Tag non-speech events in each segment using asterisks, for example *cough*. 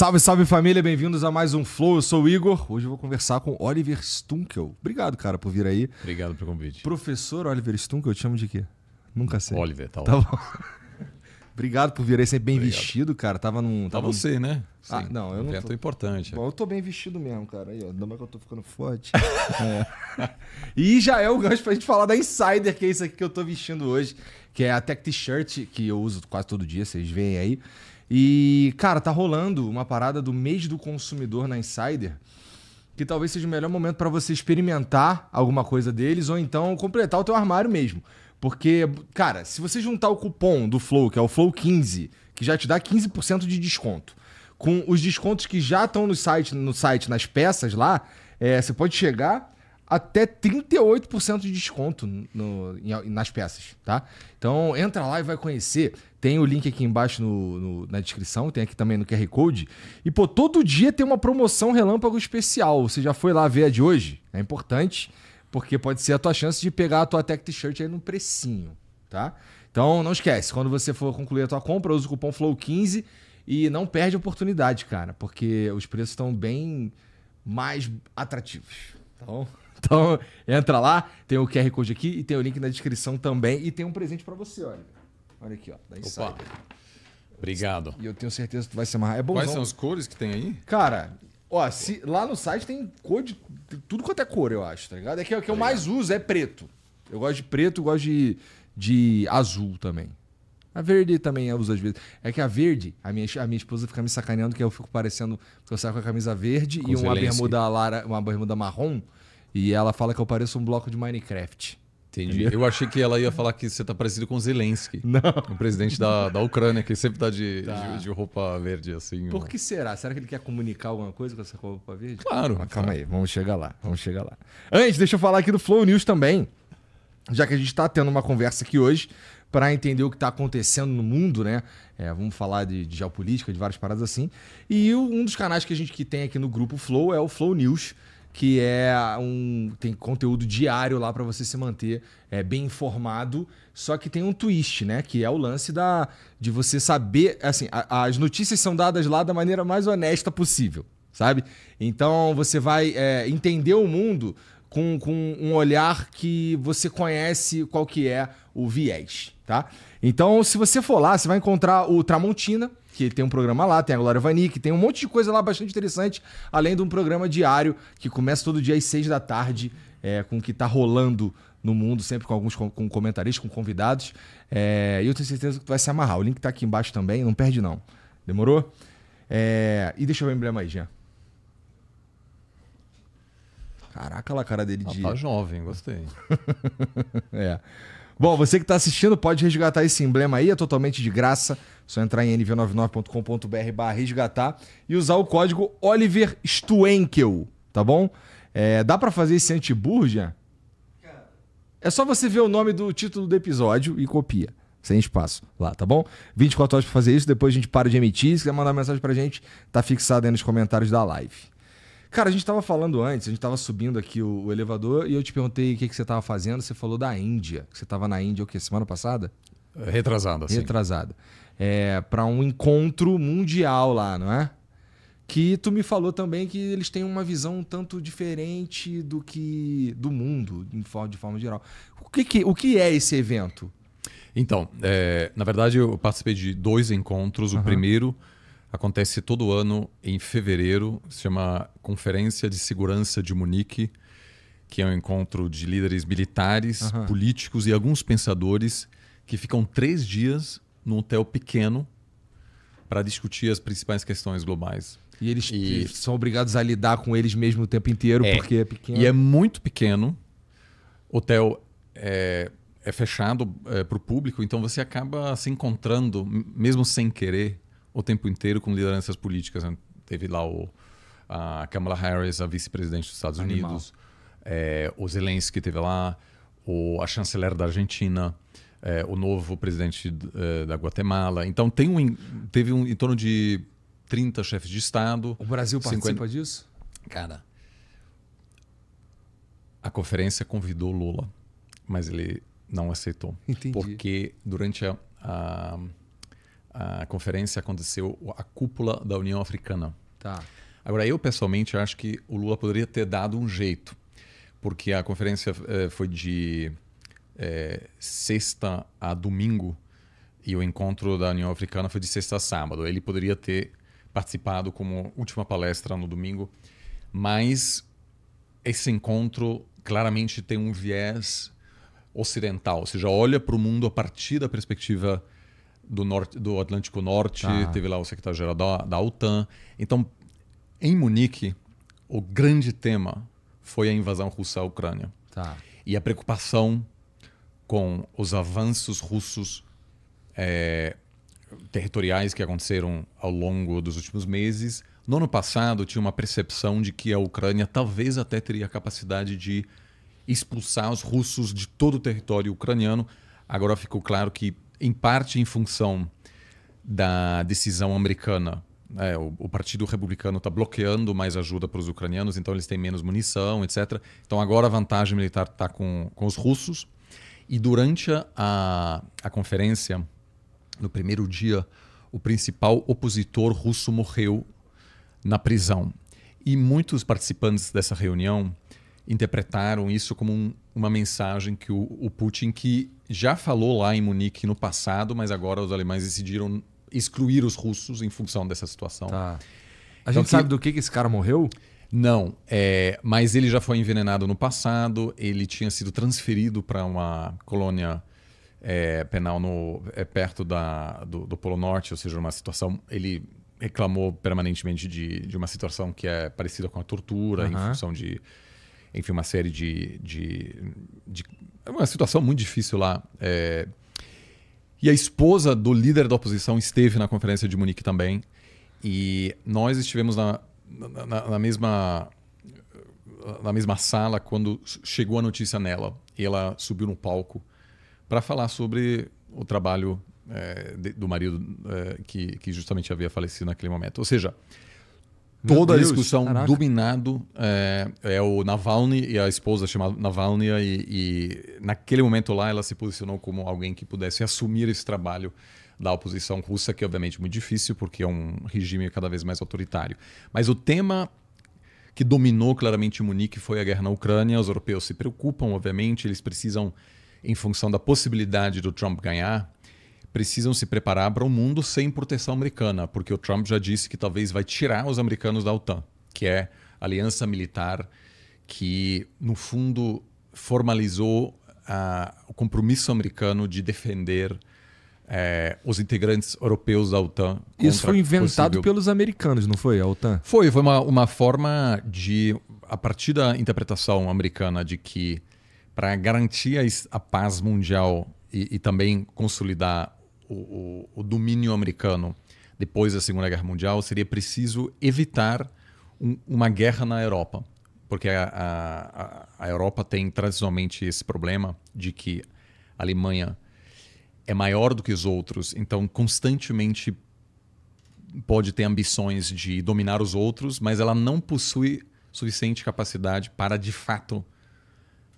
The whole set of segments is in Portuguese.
Salve, salve família, bem-vindos a mais um Flow. Eu sou o Igor. Hoje eu vou conversar com Oliver Stunkel. Obrigado, cara, por vir aí. Obrigado pelo convite. Professor Oliver Stunkel, eu te chamo de quê? Nunca sei. Oliver, tá, tá bom. *laughs* Obrigado por vir aí, sempre bem Obrigado. vestido, cara. Tava num. Tá tava tá você, num... né? Ah, Sim. Ah, não, eu um não. Tô... importante. Bom, eu tô bem vestido mesmo, cara. Aí, ó. Ainda mais que eu tô ficando forte. *laughs* é. E já é o gancho pra gente falar da Insider, que é isso aqui que eu tô vestindo hoje, que é a Tech T-shirt, que eu uso quase todo dia, vocês veem aí. E, cara, tá rolando uma parada do mês do consumidor na Insider, que talvez seja o melhor momento para você experimentar alguma coisa deles ou então completar o teu armário mesmo. Porque, cara, se você juntar o cupom do Flow, que é o Flow 15, que já te dá 15% de desconto, com os descontos que já estão no site, no site nas peças lá, é, você pode chegar até 38% de desconto no, em, nas peças, tá? Então entra lá e vai conhecer. Tem o link aqui embaixo no, no, na descrição, tem aqui também no QR Code. E, pô, todo dia tem uma promoção relâmpago especial. Você já foi lá ver a de hoje? É importante, porque pode ser a tua chance de pegar a tua Tech T-shirt aí no precinho, tá? Então não esquece, quando você for concluir a tua compra, usa o cupom FLOW15 e não perde a oportunidade, cara, porque os preços estão bem mais atrativos, tá então, entra lá, tem o QR Code aqui e tem o link na descrição também. E tem um presente para você, olha. Olha aqui, ó. Da Opa. Obrigado. E eu tenho certeza que tu vai ser amarrar. É Quais são as cores que tem aí? Cara, ó, se, lá no site tem cor de tem tudo quanto é cor, eu acho, tá ligado? É que é o que eu mais uso é preto. Eu gosto de preto, gosto de, de azul também. A verde também eu uso às vezes. É que a verde, a minha, a minha esposa fica me sacaneando que eu fico parecendo. Porque eu saio com a camisa verde com e uma bermuda, lara, uma bermuda marrom. E ela fala que eu pareço um bloco de Minecraft. Entendi. Eu achei que ela ia falar que você tá parecido com Zelensky. *laughs* Não. O presidente da, da Ucrânia, que sempre tá de, tá. de, de roupa verde, assim. Por que será? Será que ele quer comunicar alguma coisa com essa roupa verde? Claro. Mas ah, calma aí, vamos chegar lá. Vamos chegar lá. Antes, deixa eu falar aqui do Flow News também. Já que a gente está tendo uma conversa aqui hoje para entender o que está acontecendo no mundo, né? É, vamos falar de, de, geopolítica, de várias paradas assim. E um dos canais que a gente que tem aqui no grupo Flow é o Flow News que é um tem conteúdo diário lá para você se manter é, bem informado. Só que tem um twist, né? Que é o lance da de você saber, assim, a, as notícias são dadas lá da maneira mais honesta possível, sabe? Então você vai é, entender o mundo com, com um olhar que você conhece qual que é o viés, tá? Então, se você for lá, você vai encontrar o Tramontina, que tem um programa lá, tem a Glória Vanik, tem um monte de coisa lá bastante interessante, além de um programa diário que começa todo dia às seis da tarde, é, com o que está rolando no mundo, sempre com alguns com comentaristas, com convidados. É, e eu tenho certeza que tu vai se amarrar. O link está aqui embaixo também, não perde não. Demorou? É, e deixa eu ver o emblema aí, Jean. Caraca, lá a cara dele ah, de. Tá jovem, gostei. *laughs* é. Bom, você que está assistindo pode resgatar esse emblema aí, é totalmente de graça. É só entrar em nv99.com.br resgatar e usar o código Oliver Stuenkel, tá bom? É, dá para fazer esse antiburja? É só você ver o nome do título do episódio e copia. Sem espaço lá, tá bom? 24 horas para fazer isso, depois a gente para de emitir. Se quiser mandar mensagem pra gente, tá fixado aí nos comentários da live. Cara, a gente estava falando antes, a gente estava subindo aqui o, o, elevador e eu te perguntei o que, que você estava fazendo. Você falou da Índia. você estava na Índia o quê? Semana passada? Retrasada, sim. Retrasada. É, para um encontro mundial lá, não é? Que tu me falou também que eles têm uma visão um tanto diferente do que do mundo, de forma geral. O que, que o que é esse evento? Então, é, na verdade, eu participei de dois encontros. Uhum. O primeiro acontece todo ano em fevereiro, se chama Conferência de Segurança de Munique, que é um encontro de líderes militares, uhum. políticos e alguns pensadores que ficam três dias num hotel pequeno para discutir as principais questões globais. E eles e... são obrigados a lidar com eles mesmo o tempo inteiro é. porque é pequeno. E é muito pequeno. Hotel é, é fechado é, para o público, então você acaba se encontrando, mesmo sem querer, o tempo inteiro com lideranças políticas. Né? Teve lá o, a Kamala Harris, a vice-presidente dos Estados Animal. Unidos, é, o Zelensky teve lá, o, a chanceler da Argentina, é, o novo presidente é, da Guatemala. Então tem um, teve um, em torno de 30 chefes de Estado. O Brasil participa 50... disso? Cara, a conferência convidou Lula, mas ele não aceitou. Entendi. Porque durante a, a a conferência aconteceu a cúpula da União Africana. Tá. Agora, eu pessoalmente acho que o Lula poderia ter dado um jeito, porque a conferência eh, foi de eh, sexta a domingo e o encontro da União Africana foi de sexta a sábado. Ele poderia ter participado como última palestra no domingo, mas esse encontro claramente tem um viés ocidental, ou seja, olha para o mundo a partir da perspectiva ocidental do, norte, do Atlântico Norte, tá. teve lá o secretário-geral da, da OTAN. Então, em Munique, o grande tema foi a invasão russa à Ucrânia. Tá. E a preocupação com os avanços russos é, territoriais que aconteceram ao longo dos últimos meses. No ano passado, tinha uma percepção de que a Ucrânia talvez até teria a capacidade de expulsar os russos de todo o território ucraniano. Agora ficou claro que em parte em função da decisão americana. É, o, o, Partido Republicano está bloqueando mais ajuda para os ucranianos, então eles têm menos munição, etc. Então agora a vantagem militar está com, com os russos. E durante a, a conferência, no primeiro dia, o principal opositor russo morreu na prisão. E muitos participantes dessa reunião interpretaram isso como um, uma mensagem que o, o Putin que já falou lá em Munique no passado, mas agora os alemães decidiram excluir os russos em função dessa situação. Tá. A então gente sabe do que, que esse cara morreu? Não, é, mas ele já foi envenenado no passado, ele tinha sido transferido para uma colônia é, penal no, é, perto da, do, do, Polo Norte, ou seja, uma situação. Ele reclamou permanentemente de, de uma situação que é parecida com a tortura, uhum. em função de. Enfim, uma série de, de, de é uma situação muito difícil lá. É... E a esposa do líder da oposição esteve na conferência de Munique também. E nós estivemos na, na, na mesma na mesma sala quando chegou a notícia nela. E ela subiu no palco para falar sobre o trabalho é, de, do marido é, que, que justamente havia falecido naquele momento. Ou seja, toda a discussão Caraca. do Minado é, é, o Navalny e a esposa chamada Navalny e, e, naquele momento lá ela se posicionou como alguém que pudesse assumir esse trabalho da oposição russa, que é obviamente muito difícil porque é um regime cada vez mais autoritário. Mas o tema que dominou claramente Munique foi a guerra na Ucrânia. Os europeus se preocupam, obviamente, eles precisam, em função da possibilidade do Trump ganhar, precisam se preparar para um mundo sem proteção americana, porque o Trump já disse que talvez vai tirar os americanos da OTAN, que é a aliança militar que, no fundo, formalizou uh, o compromisso americano de defender eh, os integrantes europeus da OTAN. Isso foi inventado possível... pelos americanos, não foi? A OTAN? Foi, foi uma, uma forma de, a partir da interpretação americana de que para garantir a, a paz mundial e, e, também consolidar o, o, domínio americano depois da Segunda Guerra Mundial, seria preciso evitar um, uma guerra na Europa. Porque a, a, a, Europa tem tradicionalmente esse problema de que a Alemanha é maior do que os outros, então constantemente pode ter ambições de dominar os outros, mas ela não possui suficiente capacidade para de fato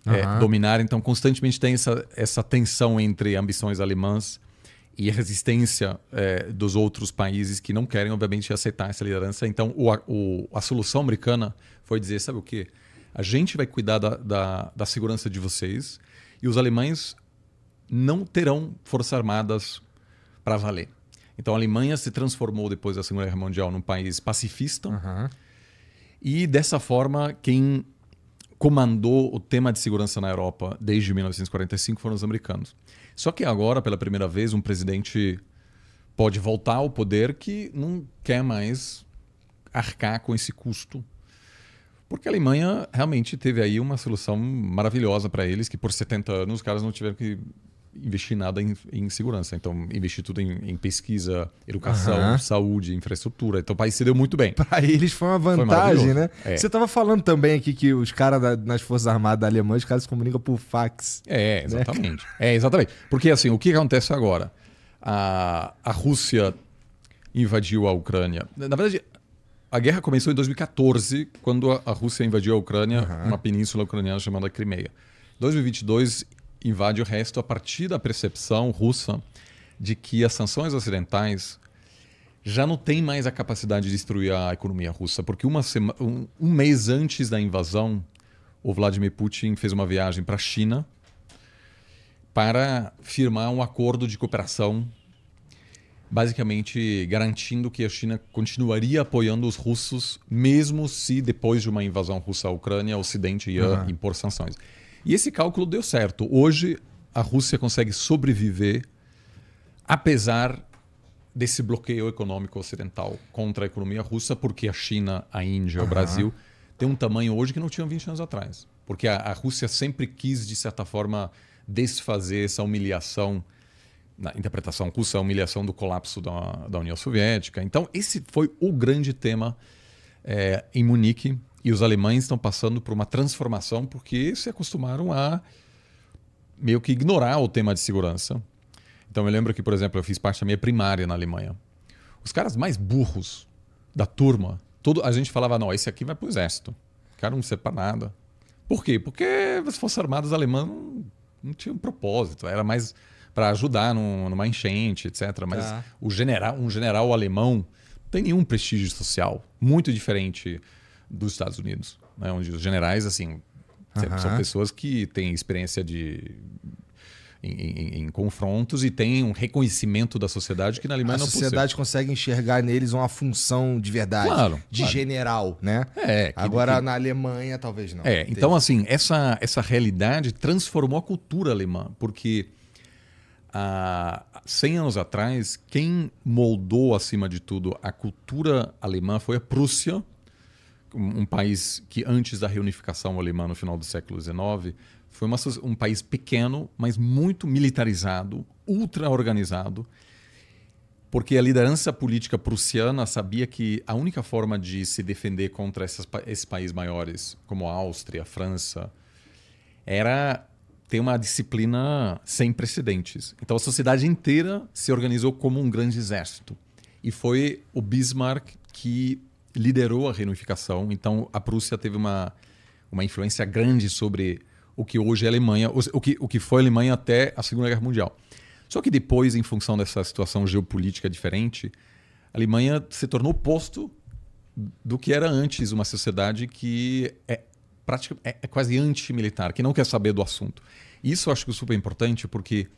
uhum. é, dominar. Então constantemente tem essa, essa tensão entre ambições alemãs e a resistência é, dos outros países que não querem, obviamente, aceitar essa liderança. Então, o, o, a solução americana foi dizer: sabe o quê? A gente vai cuidar da, da, da segurança de vocês e os alemães não terão forças armadas para valer. Então, a Alemanha se transformou depois da Segunda Guerra Mundial num país pacifista. Uhum. E dessa forma, quem comandou o tema de segurança na Europa desde 1945 foram os americanos. Só que agora, pela primeira vez, um presidente pode voltar ao poder que não quer mais arcar com esse custo. Porque a Alemanha realmente teve aí uma solução maravilhosa para eles, que por 70 anos os caras não tiveram que investir nada em, em segurança. Então, investir tudo em, em pesquisa, educação, saúde, infraestrutura. Então, o país se deu muito bem. *laughs* Para eles foi uma vantagem, foi né? É. Você estava falando também aqui que os caras nas Forças Armadas alemãs, os caras se comunicam por fax. É, né? exatamente. Né? É, exatamente. Porque, assim, o que acontece agora? A, a Rússia invadiu a Ucrânia. Na verdade, a guerra começou em 2014, quando a, a Rússia invadiu a Ucrânia, uma península ucraniana chamada Crimeia. 2022 invade o resto a partir da percepção russa de que as sanções ocidentais já não têm mais a capacidade de destruir a economia russa, porque sema, um, um mês antes da invasão, o Vladimir Putin fez uma viagem para a China para firmar um acordo de cooperação, basicamente garantindo que a China continuaria apoiando os russos, mesmo se depois de uma invasão russa à Ucrânia, o Ocidente ia uhum. impor sanções. E esse cálculo deu certo. Hoje, a Rússia consegue sobreviver, apesar desse bloqueio econômico ocidental contra a economia russa, porque a China, a Índia, uhum. o Brasil têm um tamanho hoje que não tinham 20 anos atrás. Porque a, a Rússia sempre quis, de certa forma, desfazer essa humilhação na interpretação russa, a humilhação do colapso da, da União Soviética. Então, esse foi o grande tema é, em Munique. E os alemães estão passando por uma transformação porque se acostumaram a meio que ignorar o tema de segurança. Então eu lembro que, por exemplo, eu fiz parte da minha primária na Alemanha. Os caras mais burros da turma, todo, a gente falava, não, esse aqui vai pro exército. O cara não serve para nada. Por quê? Porque as Forças Armadas alemãs não, não tinham um propósito. Era mais para ajudar num, numa enchente, etc. Mas tá. o general, um general alemão tem nenhum prestígio social. Muito diferente dos Estados Unidos, né? onde os generais assim são pessoas que têm experiência de em, em, em, confrontos e tem um reconhecimento da sociedade que na Alemanha a não A é sociedade consegue enxergar neles uma função de verdade, claro, de claro. general, né? É. Agora que... na Alemanha talvez não. É, então assim, essa, essa realidade transformou a cultura alemã, porque há ah, 100 anos atrás, quem moldou acima de tudo a cultura alemã foi a Prússia um país que antes da reunificação alemã no final do século XIX foi uma, um país pequeno, mas muito militarizado, ultra organizado, porque a liderança política prussiana sabia que a única forma de se defender contra essas, esses países maiores, como a Áustria, a França, era ter uma disciplina sem precedentes. Então a sociedade inteira se organizou como um grande exército. E foi o Bismarck que liderou a reunificação. Então, a Prússia teve uma, uma influência grande sobre o que hoje é a Alemanha, o que, o que foi a Alemanha até a Segunda Guerra Mundial. Só que depois, em função dessa situação geopolítica diferente, a Alemanha se tornou oposto do que era antes uma sociedade que é, pratica, é, é quase antimilitar, que não quer saber do assunto. Isso eu acho que é super importante porque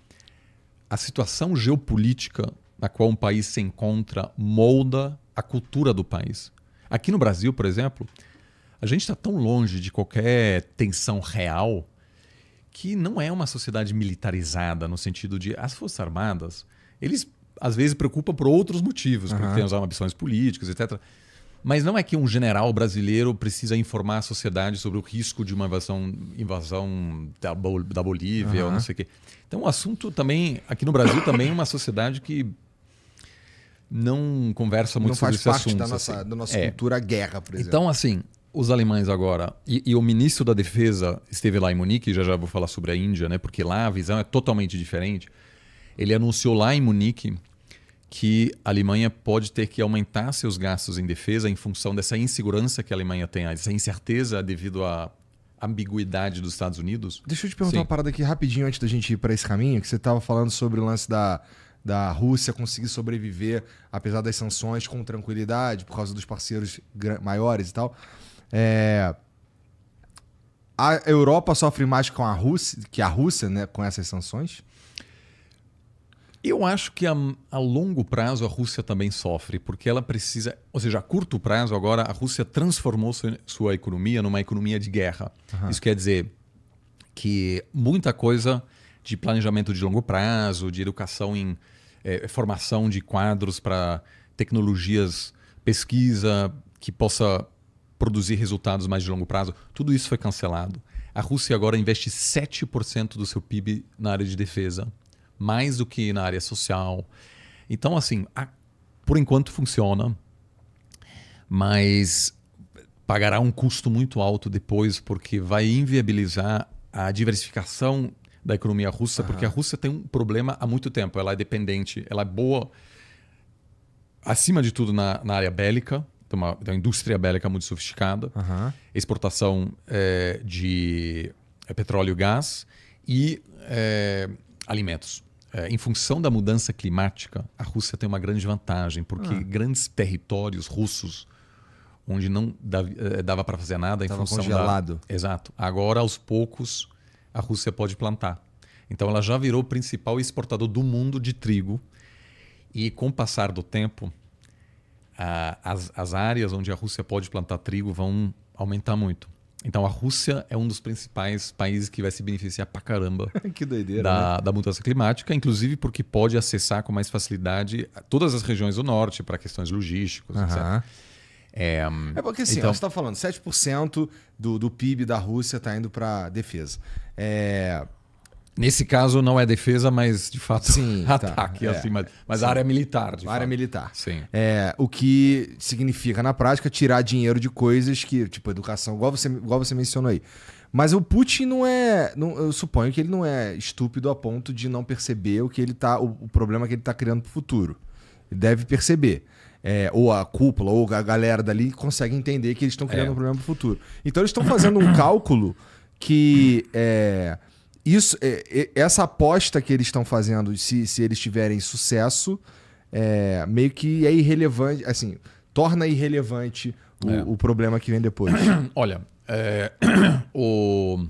a situação geopolítica na qual um país se encontra molda a cultura do país. Aqui no Brasil, por exemplo, a gente está tão longe de qualquer tensão real que não é uma sociedade militarizada no sentido de as forças armadas eles às vezes preocupam por outros motivos, uhum. porque tem as ambições políticas, etc. Mas não é que um general brasileiro precisa informar a sociedade sobre o risco de uma invasão, invasão da, Bol da Bolívia uhum. ou não sei o quê. Então, o assunto também, aqui no Brasil, também é uma sociedade que não conversa muito não sobre esse assunto. Não faz parte da nossa, assim. da nossa é. cultura guerra, por exemplo. Então, assim, os alemães agora, e, e, o ministro da Defesa esteve lá em Munique, já já vou falar sobre a Índia, né? Porque lá a visão é totalmente diferente. Ele anunciou lá em Munique que a Alemanha pode ter que aumentar seus gastos em defesa em função dessa insegurança que a Alemanha tem, essa incerteza devido à ambiguidade dos Estados Unidos. Deixa eu te perguntar Sim. uma parada aqui rapidinho antes da gente ir para esse caminho, que você estava falando sobre o lance da da Rússia conseguir sobreviver, apesar das sanções, com tranquilidade, por causa dos parceiros maiores e tal. É... A Europa sofre mais com a Rússia, que a Rússia, né, com essas sanções? Eu acho que a, a, longo prazo a Rússia também sofre, porque ela precisa. Ou seja, a curto prazo, agora, a Rússia transformou sua, sua economia numa economia de guerra. Uhum. Isso quer dizer que muita coisa de planejamento de longo prazo, de educação em é, é, formação de quadros para tecnologias, pesquisa que possa produzir resultados mais de longo prazo, tudo isso foi cancelado. A Rússia agora investe 7% do seu PIB na área de defesa, mais do que na área social. Então, assim, a, por enquanto funciona, mas pagará um custo muito alto depois, porque vai inviabilizar a diversificação da economia russa, uhum. porque a Rússia tem um problema há muito tempo. Ela é dependente, ela é boa, acima de tudo, na, na área bélica, tem uma, tem uma indústria bélica muito sofisticada, uhum. exportação é, de é, petróleo e gás e é, alimentos. É, em função da mudança climática, a Rússia tem uma grande vantagem, porque uhum. grandes territórios russos onde não é, dava, dava para fazer nada em Tava função congelado. Da... Exato. Agora aos poucos a Rússia pode plantar. Então ela já virou o principal exportador do mundo de trigo. E com o passar do tempo, a, as, as áreas onde a Rússia pode plantar trigo vão aumentar muito. Então a Rússia é um dos principais países que vai se beneficiar pra caramba *laughs* doideira, da, né? da, mudança climática, inclusive porque pode acessar com mais facilidade todas as regiões do norte para questões logísticas, etc. É, é porque assim, então... você está falando 7% do, do PIB da Rússia está indo para defesa. É... Nesse caso não é defesa, mas de fato sim, *laughs* tá, ataque, tá, é, mas, mas sim. área é militar. área é fato. militar. Sim. É, o que significa, na prática, tirar dinheiro de coisas que, tipo, educação, igual você, igual você mencionou aí. Mas o Putin não é. Não, eu suponho que ele não é estúpido a ponto de não perceber o que ele tá. O, o problema que ele está criando para o futuro. Ele deve perceber é, ou a cúpula, ou a galera dali, consegue entender que eles estão criando é. um problema para o futuro. Então eles estão fazendo um cálculo que é, isso, é, é, essa aposta que eles estão fazendo, se, se eles tiverem sucesso, é, meio que é irrelevante, assim, torna irrelevante o, o problema que vem depois. *coughs* Olha, *coughs* o,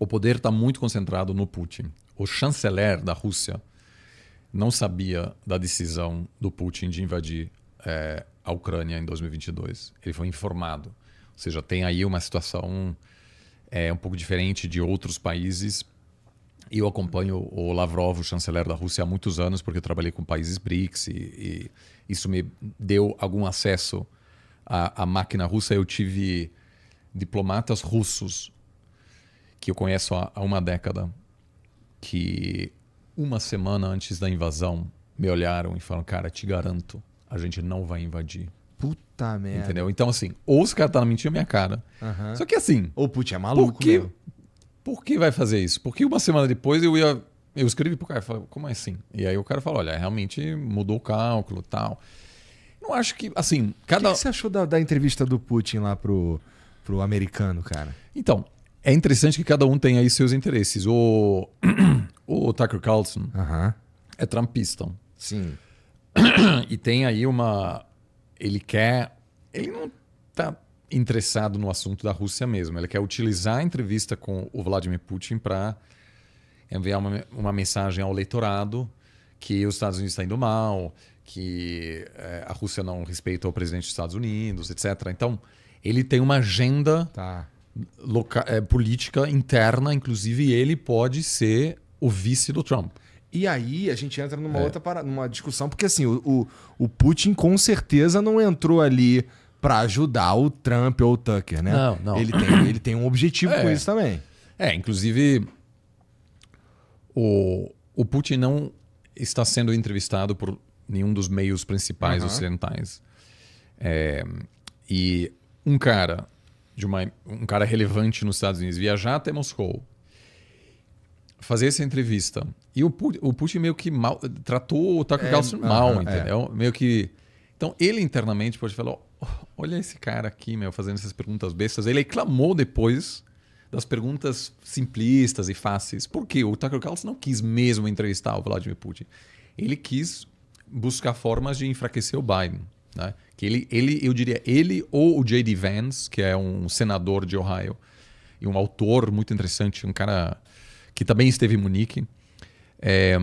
o poder está muito concentrado no Putin. O chanceler da Rússia não sabia da decisão do Putin de invadir é, a Ucrânia em 2022. Ele foi informado. Ou seja, tem aí uma situação é, um pouco diferente de outros países. Eu acompanho o Lavrov, o chanceler da Rússia, há muitos anos, porque eu trabalhei com países BRICS e, e isso me deu algum acesso à, à máquina russa. Eu tive diplomatas russos que eu conheço há, há uma década, que uma semana antes da invasão me olharam e falaram: Cara, te garanto, a gente não vai invadir. Puta merda. Entendeu? Então, assim, ou caras estão tá mentindo minha cara. Só que assim. Ou, putz, é maluco. Por que, meu. por que vai fazer isso? Porque uma semana depois eu ia. Eu escrevi pro cara e falei, como é assim? E aí o cara falou: olha, realmente mudou o cálculo tal. Não acho que, assim, cada. O que, que você achou da, da, entrevista do Putin lá pro, pro americano, cara? Então, é interessante que cada um tem aí seus interesses. O, *clears throat* o Tucker Carlson é trampista. Sim e tem aí uma. Ele quer. Ele não está interessado no assunto da Rússia mesmo. Ele quer utilizar a entrevista com o Vladimir Putin para enviar uma, uma mensagem ao eleitorado que os Estados Unidos estão tá indo mal, que é, a Rússia não respeita o presidente dos Estados Unidos, etc. Então, ele tem uma agenda tá. loca, é, política interna, inclusive ele pode ser o vice do Trump. E aí a gente entra numa é. outra para, numa discussão, porque assim, o, o, o, Putin com certeza não entrou ali para ajudar o Trump ou o Tucker, né? Não, não. Ele tem, ele tem um objetivo é. com isso também. É, inclusive o, o Putin não está sendo entrevistado por nenhum dos meios principais uhum. ocidentais. É, e um cara de uma, um cara relevante nos Estados Unidos viajar até Moscou fazer essa entrevista. E o, o Putin meio que mal, tratou o Tucker é, Carlson mal, uh é. -huh, entendeu? É. Meio que. Então, ele internamente pode falar: oh, olha esse cara aqui, meu, fazendo essas perguntas bestas. Ele reclamou depois das perguntas simplistas e fáceis. Por quê? O Tucker Carlson não quis mesmo entrevistar o Vladimir Putin. Ele quis buscar formas de enfraquecer o Biden. Né? Que ele, ele, eu diria, ele ou o J.D. Vance, que é um senador de Ohio e um autor muito interessante, um cara que também esteve em Munique. É,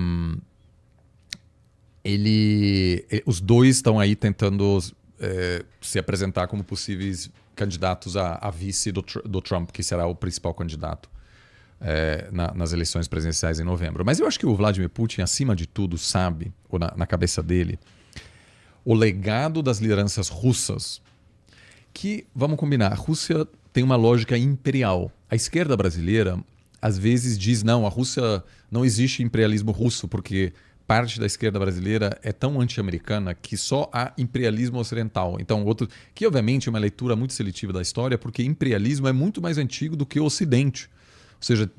ele, os dois estão aí tentando é, se apresentar como possíveis candidatos a, a vice do, do, Trump, que será o principal candidato é, na, nas eleições presidenciais em novembro. Mas eu acho que o Vladimir Putin, acima de tudo, sabe, ou na, na cabeça dele, o legado das lideranças russas, que, vamos combinar, a Rússia tem uma lógica imperial. A esquerda brasileira às vezes diz, não, a Rússia não existe imperialismo russo, porque parte da esquerda brasileira é tão anti-americana que só há imperialismo ocidental. Então, outro. Que, obviamente, é uma leitura muito seletiva da história, porque imperialismo é muito mais antigo do que o Ocidente. Ou seja,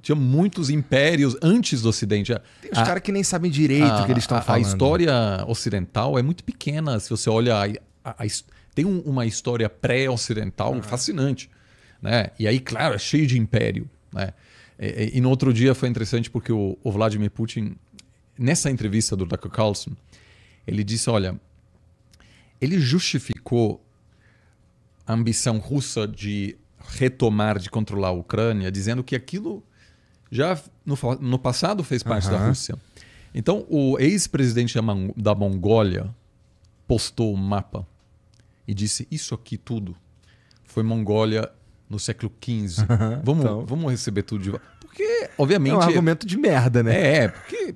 tinha muitos impérios antes do Ocidente. Tem uns caras que nem sabem direito o que eles estão falando. A história ocidental é muito pequena. Se você olha. A, a, a, tem um, uma história pré-ocidental ah. fascinante. Né? E aí, claro, é cheio de império. Né? E, e, no outro dia foi interessante porque o, o Vladimir Putin, nessa entrevista do Tucker Carlson, ele disse: olha, ele justificou a ambição russa de retomar, de controlar a Ucrânia, dizendo que aquilo já no, no passado fez parte uhum. da Rússia. Então, o ex-presidente da Mongólia postou um mapa e disse: Isso aqui tudo foi Mongólia no século XV. Uhum, vamos, então. vamos receber tudo de volta. Porque, obviamente. É um argumento de merda, né? É, é, porque.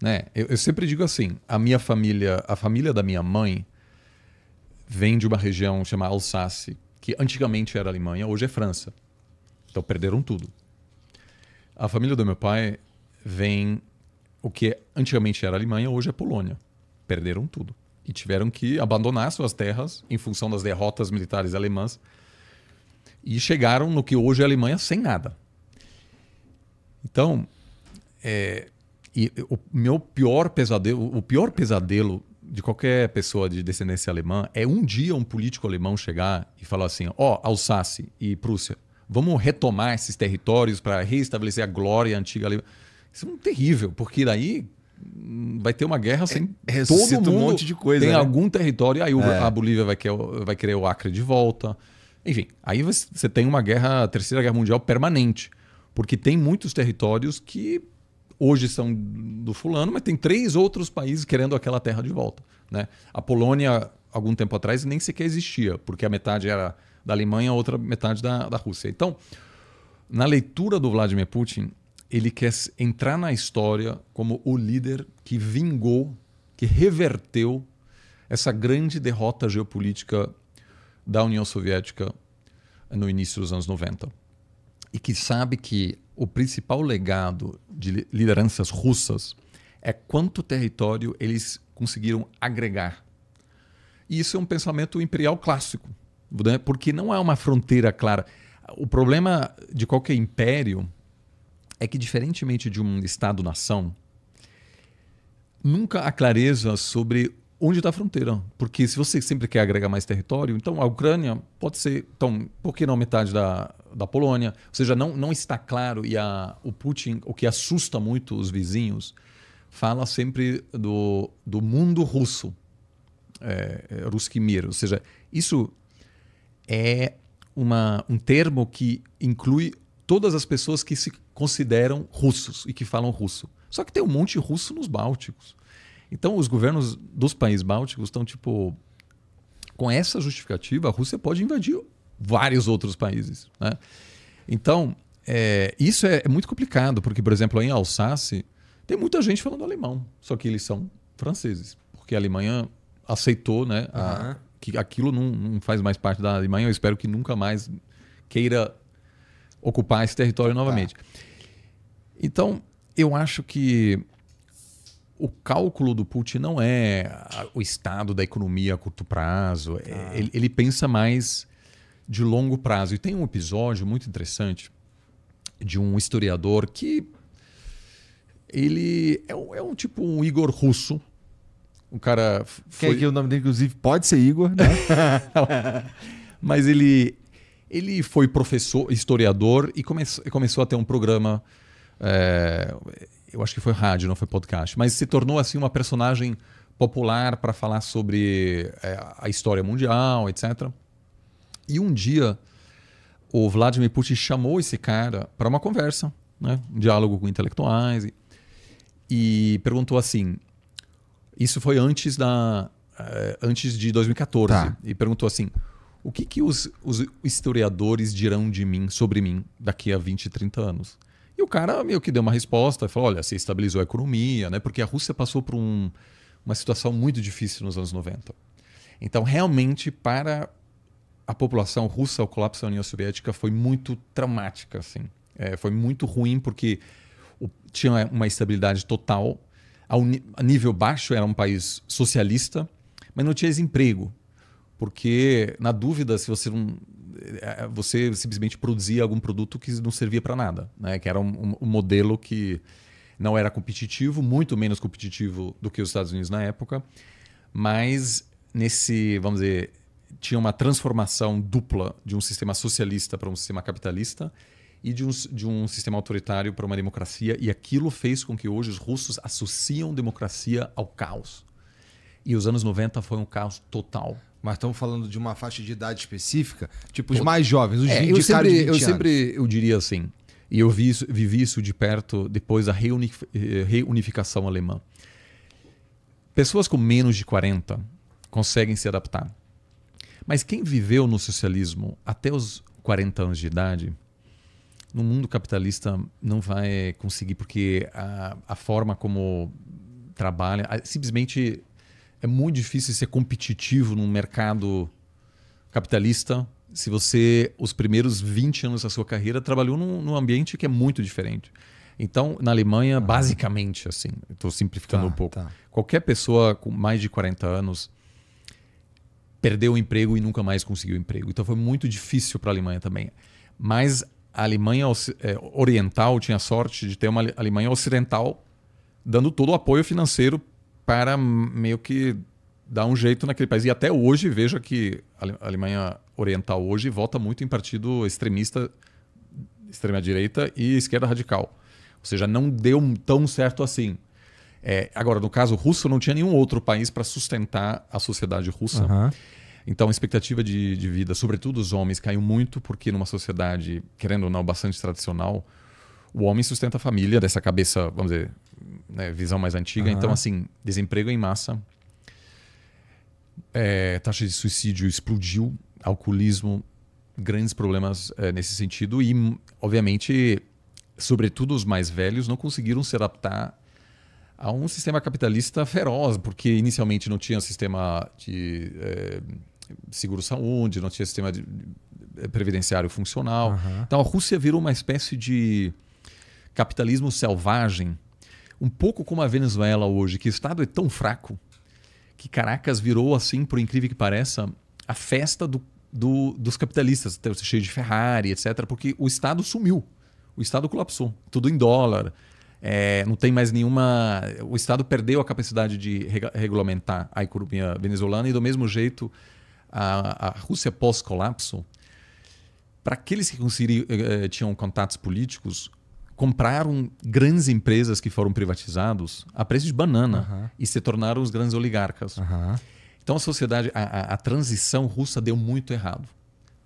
Né, eu, eu, sempre digo assim: a minha família, a família da minha mãe, vem de uma região chamada Alsácia, que antigamente era Alemanha, hoje é França. Então perderam tudo. A família do meu pai vem o que antigamente era Alemanha, hoje é Polônia. Perderam tudo. E tiveram que abandonar suas terras em função das derrotas militares alemãs e chegaram no que hoje é a Alemanha sem nada. Então, é, o meu pior pesadelo, o pior pesadelo de qualquer pessoa de descendência alemã é um dia um político alemão chegar e falar assim: ó, oh, Alsácia e Prússia, vamos retomar esses territórios para reestabelecer a glória antiga alemã. Isso é um terrível, porque daí vai ter uma guerra sem é, todo mundo um monte de coisa. Tem né? algum território, aí é. a Bolívia vai querer, vai querer o Acre de volta. Enfim, aí você tem uma guerra, terceira guerra mundial permanente, porque tem muitos territórios que hoje são do fulano, mas tem três outros países querendo aquela terra de volta. Né? A Polônia, algum tempo atrás, nem sequer existia, porque a metade era da Alemanha, a outra metade da, da Rússia. Então, na leitura do Vladimir Putin, ele quer entrar na história como o líder que vingou, que reverteu essa grande derrota geopolítica da União Soviética no início dos anos 90 e que sabe que o principal legado de lideranças russas é quanto território eles conseguiram agregar. E isso é um pensamento imperial clássico, né? porque não há é uma fronteira clara. O problema de qualquer império é que, diferentemente de um Estado-nação, nunca há clareza sobre onde está a fronteira. Porque se você sempre quer agregar mais território, então a Ucrânia pode ser, então, por que não metade da, da Polônia? Ou seja, não, não está claro, e a, o Putin, o que assusta muito os vizinhos, fala sempre do, do mundo russo, é, é Ruskimir. Ou seja, isso é uma, um termo que inclui todas as pessoas que se consideram russos e que falam russo. Só que tem um monte de russo nos Bálticos. Então, os governos dos países bálticos estão tipo. Com essa justificativa, a Rússia pode invadir vários outros países. Né? Então, é, isso é, é, muito complicado, porque, por exemplo, em Alsácia, tem muita gente falando alemão, só que eles são franceses, porque a Alemanha aceitou né, a, que aquilo não, não faz mais parte da Alemanha. Eu espero que nunca mais queira ocupar esse território novamente. Tá. Então, eu acho que o cálculo do Putin não é o estado da economia a curto prazo. É, ah. Ele, ele, pensa mais de longo prazo. E tem um episódio muito interessante de um historiador que ele é, um, é um tipo um Igor russo. Um cara. Foi... É que, que é o nome dele, inclusive, pode ser Igor, né? *laughs* Mas ele, ele foi professor, historiador e come, começou a ter um programa. É, eu acho que foi rádio, não foi podcast, mas se tornou assim uma personagem popular para falar sobre é, a história mundial, etc. E um dia o Vladimir Putin chamou esse cara para uma conversa, né? um diálogo com intelectuais, e, e perguntou assim: isso foi antes da é, antes de 2014, tá. e perguntou assim: o que, que os, os historiadores dirão de mim sobre mim daqui a 20, 30 anos? E o cara meio que deu uma resposta, falou: olha, se estabilizou a economia, né? Porque a Rússia passou por um, uma situação muito difícil nos anos 90. Então, realmente, para a população russa, o colapso da União Soviética foi muito traumática, assim. É, foi muito ruim porque o, tinha uma estabilidade total. A, uni, a nível baixo era um país socialista, mas não tinha desemprego, porque na dúvida se você não é, é, você simplesmente produzia algum produto que não servia para nada, né? que era um, um, modelo que não era competitivo, muito menos competitivo do que os Estados Unidos na época, mas nesse, vamos dizer, tinha uma transformação dupla de um sistema socialista para um sistema capitalista e de um, de um sistema autoritário para uma democracia, e aquilo fez com que hoje os russos associam democracia ao caos. E os anos 90 foi um caos total. Mas estamos falando de uma faixa de idade específica, tipo os mais jovens, os é, 20, eu sempre, de 20 Eu sempre anos. eu diria assim, e eu vi isso, vivi isso de perto depois da reuni eh, reunificação alemã. Pessoas com menos de 40 conseguem se adaptar. Mas quem viveu no socialismo até os 40 anos de idade, no mundo capitalista não vai conseguir, porque a, a forma como trabalha, simplesmente é muito difícil ser competitivo num mercado capitalista se você, os primeiros 20 anos da sua carreira, trabalhou num, num ambiente que é muito diferente. Então, na Alemanha, ah. basicamente, assim, estou simplificando tá, um pouco, tá. qualquer pessoa com mais de 40 anos perdeu o emprego e nunca mais conseguiu emprego. Então, foi muito difícil para a Alemanha também. Mas a Alemanha é, Oriental tinha sorte de ter uma Alemanha Ocidental dando todo o apoio financeiro para meio que dar um jeito naquele país. E até hoje, veja que a Alemanha Oriental hoje vota muito em partido extremista, extrema-direita e esquerda radical. Ou seja, não deu tão certo assim. É, agora, no caso russo, não tinha nenhum outro país para sustentar a sociedade russa. Uhum. Então, a expectativa de, de vida, sobretudo dos homens, caiu muito, porque numa sociedade, querendo ou não, bastante tradicional, o homem sustenta a família dessa cabeça, vamos dizer, né, visão mais antiga. Uhum. Então, assim, desemprego em massa, é, taxa de suicídio explodiu, alcoolismo, grandes problemas é, nesse sentido. E, obviamente, sobretudo os mais velhos não conseguiram se adaptar a um sistema capitalista feroz, porque inicialmente não tinha sistema de é, seguro-saúde, não tinha sistema de, é, previdenciário funcional. Uhum. Então a Rússia virou uma espécie de capitalismo selvagem, um pouco como a Venezuela hoje, que o Estado é tão fraco que Caracas virou, assim, por incrível que pareça, a festa do, do, dos capitalistas, até cheio de Ferrari, etc., porque o Estado sumiu, o Estado colapsou, tudo em dólar, é, não tem mais nenhuma. O Estado perdeu a capacidade de regulamentar a economia venezuelana e, do mesmo jeito, a, a Rússia pós-colapso, para aqueles que eh, eh, tinham contatos políticos, compraram grandes empresas que foram privatizados a preço de banana uhum. e se tornaram os grandes oligarcas. Uhum. Então a sociedade, a, a, a, transição russa deu muito errado,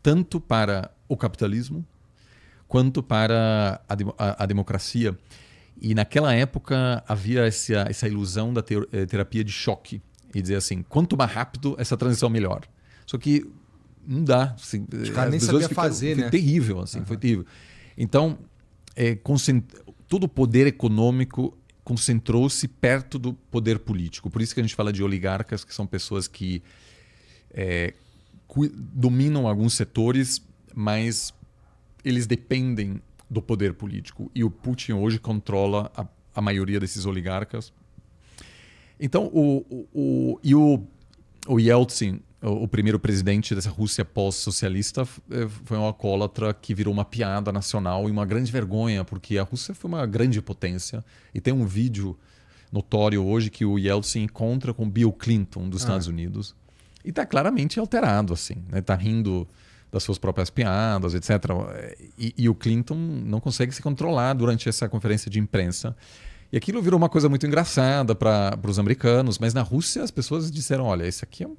tanto para o capitalismo quanto para a, a democracia. E naquela época havia essa, essa ilusão da ter, eh, terapia de choque e dizer assim, quanto mais rápido essa transição melhor. Só que não dá, assim, os caras eh, nem sabiam fazer, né? terrível, assim, uhum. foi terrível. Então é, todo o poder econômico concentrou-se perto do poder político. Por isso que a gente fala de oligarcas, que são pessoas que é, dominam alguns setores, mas eles dependem do poder político. E o Putin hoje controla a, a maioria desses oligarcas. Então, o, o, o, e o, o Yeltsin o, primeiro presidente dessa Rússia pós-socialista eh, foi um alcoólatra que virou uma piada nacional e uma grande vergonha, porque a Rússia foi uma grande potência. E tem um vídeo notório hoje que o Yeltsin encontra com Bill Clinton dos ah. Estados Unidos. E está claramente alterado, assim. Está né? rindo das suas próprias piadas, etc. E, e, o Clinton não consegue se controlar durante essa conferência de imprensa. E aquilo virou uma coisa muito engraçada para os americanos, mas na Rússia as pessoas disseram: olha, isso aqui é um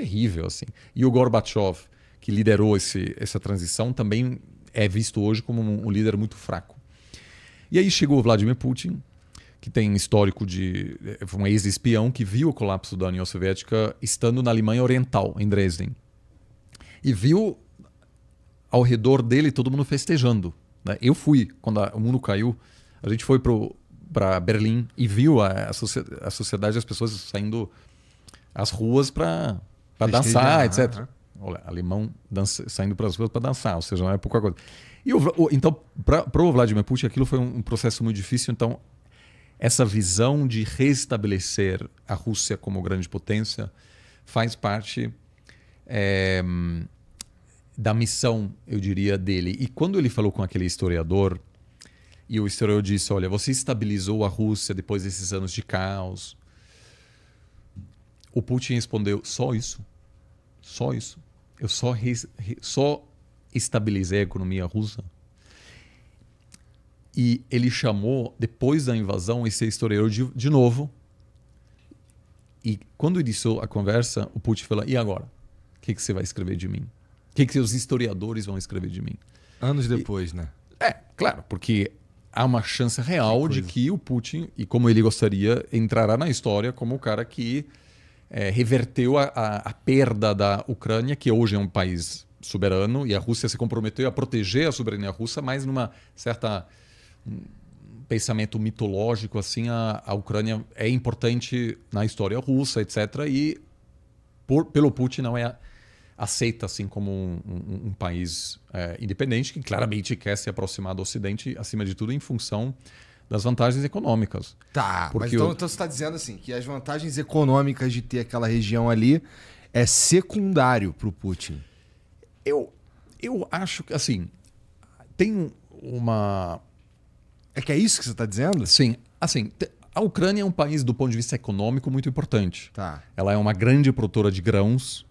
terrível assim. E o Gorbachev, que liderou esse, essa transição, também é visto hoje como um, um líder muito fraco. E aí chegou o Vladimir Putin, que tem histórico de é, um ex-espião que viu o colapso da União Soviética estando na Alemanha Oriental, em Dresden. E viu ao redor dele todo mundo festejando. Né? Eu fui, quando a, o mundo caiu, a gente foi para Berlim e viu a, a, a sociedade, as pessoas saindo às ruas para para dançar, etc. Uhum. Né? Olha, alemão dança, saindo para as ruas para dançar, ou seja, não é qualquer coisa. E o, então, para o Vladimir Putin, aquilo foi um, um processo muito difícil. Então, essa visão de restabelecer a Rússia como grande potência faz parte é, da missão, eu diria, dele. E quando ele falou com aquele historiador, e o historiador disse: Olha, você estabilizou a Rússia depois desses anos de caos. O Putin respondeu: Só isso. Só isso. Eu só, re, só estabilizei a economia russa. E ele chamou, depois da invasão, esse historiador de, de novo. E quando iniciou a conversa, o Putin falou: e agora? O que, que você vai escrever de mim? O que, que os historiadores vão escrever de mim? Anos depois, e, né? É, claro, porque há uma chance real que de que o Putin, e como ele gostaria, entrará na história como o cara que é, reverteu a, a, a perda da Ucrânia, que hoje é um país soberano, e a Rússia se comprometeu a proteger a soberania russa, mas numa certa hum, pensamento mitológico, assim, a, a Ucrânia é importante na história russa, etc. E por, pelo Putin não é aceita assim como um, um, um país é, independente que claramente quer se aproximar do Ocidente, acima de tudo em função das vantagens econômicas. Tá, porque então, então você está dizendo assim que as vantagens econômicas de ter aquela região ali é secundário para o Putin. Eu, eu acho que assim tem uma. É que é isso que você está dizendo? Sim, assim. A Ucrânia é um país, do ponto de vista econômico, muito importante. Tá. Ela é uma grande produtora de grãos,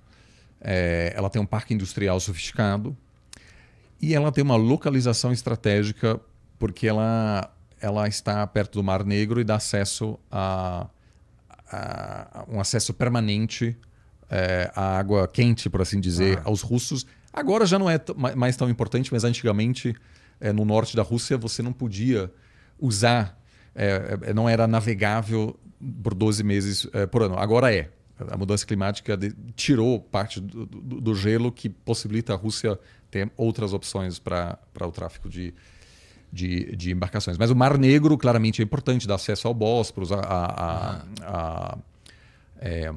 é, ela tem um parque industrial sofisticado, e ela tem uma localização estratégica porque ela ela está perto do Mar Negro e dá acesso a, a, um acesso permanente é, à água quente, por assim dizer, ah. aos russos. Agora já não é mais tão importante, mas antigamente é, no norte da Rússia você não podia usar, é, não era navegável por 12 meses por ano. Agora é. A mudança climática de, tirou parte do, do, do gelo que possibilita a Rússia ter outras opções para o tráfico de, de, de embarcações. Mas o Mar Negro, claramente, é importante, dá acesso ao Bósporos, a, a, a, a é,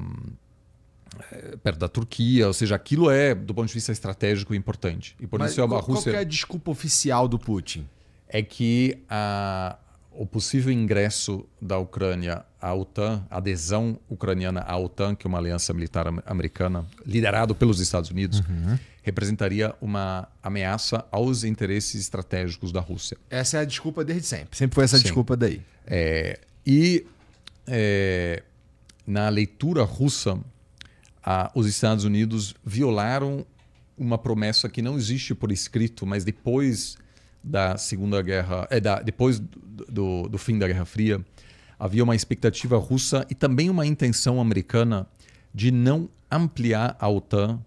é, perto da Turquia, ou seja, aquilo é, do ponto de vista estratégico, importante. E por Mas isso é qual, Rússia. Qual é a desculpa oficial do Putin? É que a, o possível ingresso da Ucrânia à OTAN, adesão ucraniana à OTAN, que é uma aliança militar americana liderada pelos Estados Unidos, uhum representaria uma ameaça aos interesses estratégicos da Rússia. Essa é a desculpa desde sempre. Sempre foi essa Sim. desculpa daí. É, e é, na leitura russa, a, os Estados Unidos violaram uma promessa que não existe por escrito, mas depois da Segunda Guerra, é, da, depois do, do, do fim da Guerra Fria, havia uma expectativa russa e também uma intenção americana de não ampliar a OTAN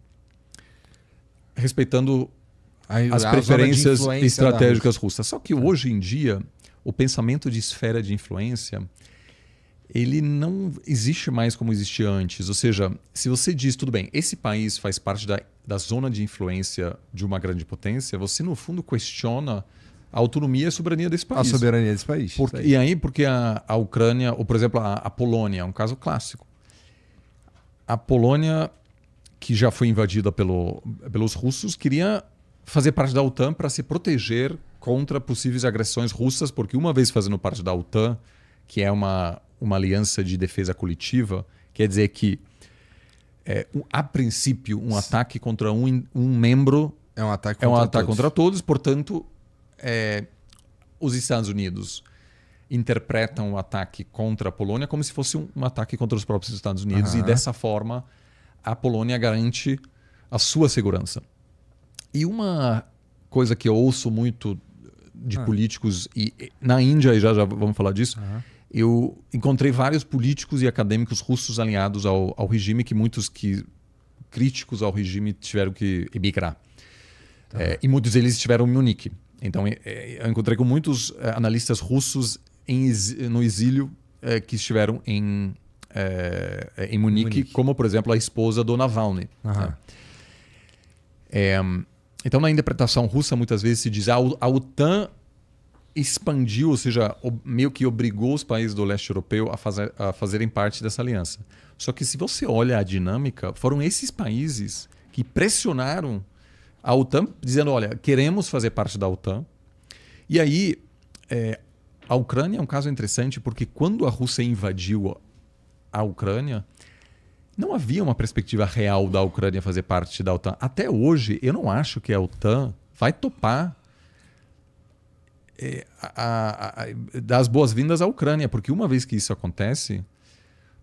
respeitando a, as a preferências estratégicas russas. Só que é. hoje em dia, o pensamento de esfera de influência ele não existe mais como existia antes. Ou seja, se você diz, tudo bem, esse país faz parte da, da zona de influência de uma grande potência, você, no fundo, questiona a autonomia e a soberania desse país. A soberania desse país. e aí, porque a, a Ucrânia, ou, por exemplo, a, a Polônia, é um caso clássico. A Polônia que já foi invadida pelo, pelos russos, queria fazer parte da OTAN para se proteger contra possíveis agressões russas, porque uma vez fazendo parte da OTAN, que é uma, uma aliança de defesa coletiva, quer dizer que, é, a princípio, um ataque contra um, um membro é um ataque contra, é um ataque todos. contra todos, portanto, é, os Estados Unidos interpretam o ataque contra a Polônia como se fosse um, um ataque contra os próprios Estados Unidos uhum. e dessa forma a Polônia garante a sua segurança. E uma coisa que eu ouço muito de ah. políticos, e na Índia, e já, já vamos falar disso, eu encontrei vários políticos e acadêmicos russos alinhados ao, ao regime, que muitos que críticos ao regime tiveram que emigrar. Tá. É, e muitos deles estiveram em Munique. Então, é, é, eu encontrei com muitos é, analistas russos em, no exílio é, que estiveram em é, é, em Munique, Munique, como, por exemplo, a esposa do Navalny. Né? É, então, na interpretação russa, muitas vezes se diz ah, a OTAN expandiu, ou seja, meio que obrigou os países do leste europeu a, fazer, a fazerem parte dessa aliança. Só que se você olha a dinâmica, foram esses países que pressionaram a OTAN, dizendo: olha, queremos fazer parte da OTAN. E aí, é, a Ucrânia é um caso interessante porque quando a Rússia invadiu a Ucrânia, não havia uma perspectiva real da Ucrânia fazer parte da OTAN. Até hoje, eu não acho que a OTAN vai topar é, a, a, a, dar as boas-vindas à Ucrânia, porque uma vez que isso acontece,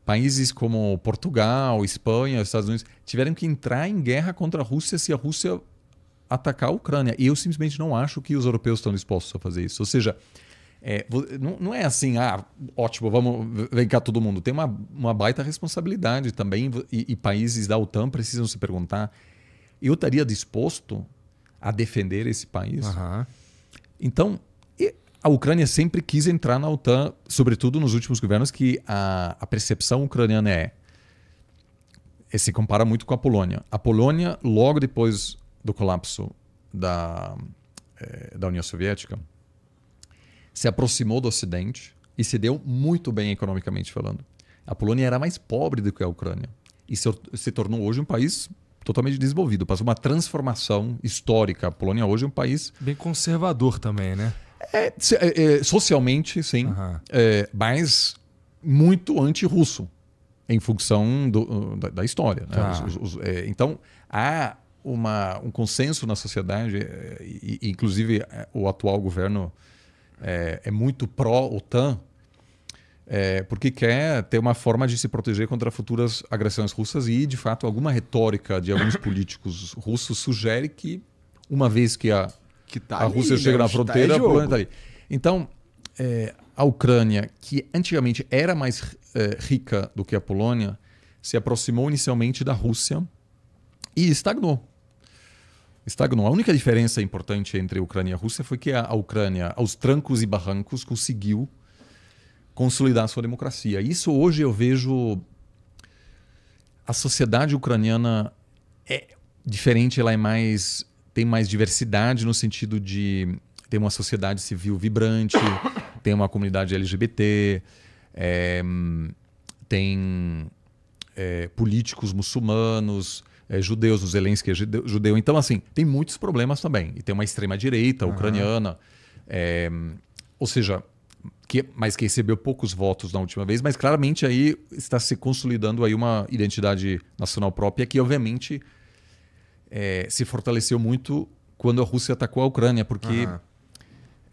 países como Portugal, Espanha, Estados Unidos tiveram que entrar em guerra contra a Rússia se a Rússia atacar a Ucrânia. E eu simplesmente não acho que os europeus estão dispostos a fazer isso. Ou seja, é, não, não, é assim, ah, ótimo, vamos, vem cá todo mundo. Tem uma, uma baita responsabilidade também, e, e países da OTAN precisam se perguntar: eu estaria disposto a defender esse país? Uhum. Então, a Ucrânia sempre quis entrar na OTAN, sobretudo nos últimos governos, que a, a percepção ucraniana é. é se compara muito com a Polônia. A Polônia, logo depois do colapso da, eh, da União Soviética, se aproximou do Ocidente e se deu muito bem economicamente falando. A Polônia era mais pobre do que a Ucrânia e se, se tornou hoje um país totalmente desenvolvido. Passou uma transformação histórica. A Polônia hoje é um país. Bem conservador também, né? É, é, é, socialmente, sim. Uhum. mas muito anti-russo, em função do, uh, da, da, história. Né? Ah. Os, os, os, é, então, há uma, um consenso na sociedade, é, e, inclusive o atual governo é, é muito pró-OTAN, é, porque quer ter uma forma de se proteger contra futuras agressões russas e, de fato, alguma retórica de alguns políticos russos sugere que, uma vez que a, que tá a Rússia né? chega né? na tá fronteira, tá o problema está ali. Então, é, a Ucrânia, que antigamente era mais é, rica do que a Polônia, se aproximou inicialmente da Rússia e estagnou estagnou. A única diferença importante entre Ucrânia e a Rússia foi que a Ucrânia, aos trancos e barrancos, conseguiu consolidar sua democracia. Isso hoje eu vejo a sociedade ucraniana é diferente, ela é mais tem mais diversidade no sentido de ter uma sociedade civil vibrante, *coughs* tem uma comunidade LGBT, é, eh, tem é, políticos muçulmanos, é, judeus, o Zelensky é judeu. Então, assim, tem muitos problemas também. E tem uma extrema-direita ucraniana, é, ou seja, que, mas que recebeu poucos votos na última vez, mas claramente aí está se consolidando aí uma identidade nacional própria que, obviamente, é, se fortaleceu muito quando a Rússia atacou a Ucrânia, porque uhum.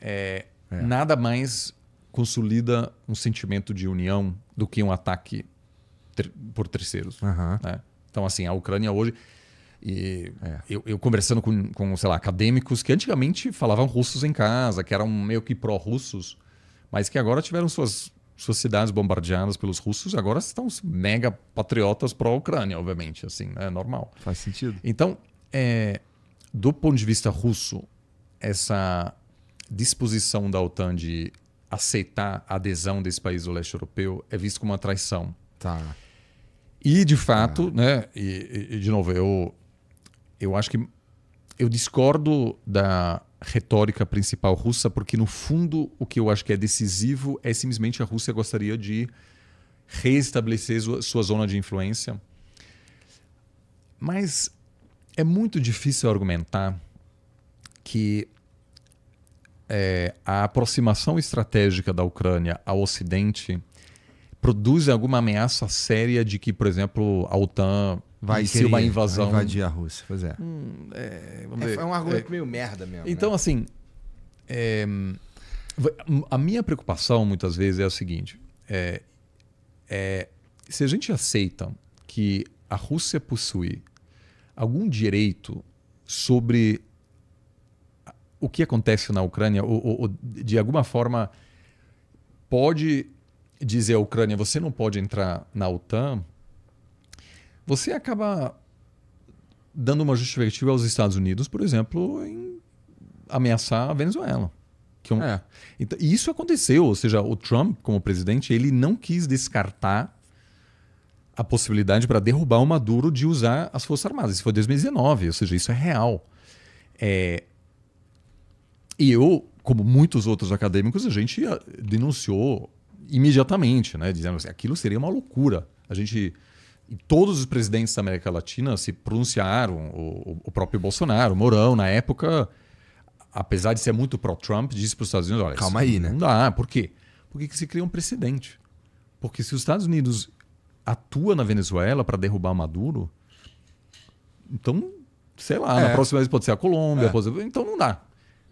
é, nada mais consolida um sentimento de união do que um ataque ter por terceiros. Uhum. Né? Então, assim, a Ucrânia hoje. E é. eu, eu, conversando com, com, sei lá, acadêmicos que antigamente falavam russos em casa, que eram meio que pró-russos, mas que agora tiveram suas, suas cidades bombardeadas pelos russos e agora estão mega patriotas pró-Ucrânia, obviamente, assim, né? é normal. Faz sentido. Então, é, do ponto de vista russo, essa disposição da OTAN de aceitar a adesão desse país do leste europeu é visto como uma traição. Tá. E, de fato, ah. né, e, e, de novo, eu, eu acho que eu discordo da retórica principal russa, porque, no fundo, o que eu acho que é decisivo é simplesmente a Rússia gostaria de reestabelecer sua, sua zona de influência. Mas é muito difícil argumentar que é, a aproximação estratégica da Ucrânia ao Ocidente produzem alguma ameaça séria de que, por exemplo, a OTAN vai ser uma invasão. Vai invadir a Rússia, pois é. Hum, é, é, é um argumento é, meio merda mesmo. Né? Então, né? assim, é, a minha preocupação muitas vezes é a seguinte: é, é, se a gente aceita que a Rússia possui algum direito sobre o que acontece na Ucrânia, ou, ou de alguma forma pode dizer à Ucrânia você não pode entrar na OTAN, você acaba dando uma justificativa aos Estados Unidos, por exemplo, em ameaçar a Venezuela. Que é um... é. então, e isso aconteceu, ou seja, o Trump, como presidente, ele não quis descartar a possibilidade para derrubar o Maduro de usar as Forças Armadas. Isso foi 2019, ou seja, isso é real. É... E eu, como muitos outros acadêmicos, a gente ah, denunciou imediatamente, né? dizendo assim, aquilo seria uma loucura. A gente todos os presidentes da América Latina se pronunciaram, o, o próprio Bolsonaro, o Mourão, na época, apesar de ser muito pró-Trump, disse para os Estados Unidos: olha, calma aí, né? Não dá. Por quê? Porque se cria um precedente. Porque se os Estados Unidos atua na Venezuela para derrubar Maduro, então, sei lá, é. na próxima vez pode ser a Colômbia, é. pode... então não dá.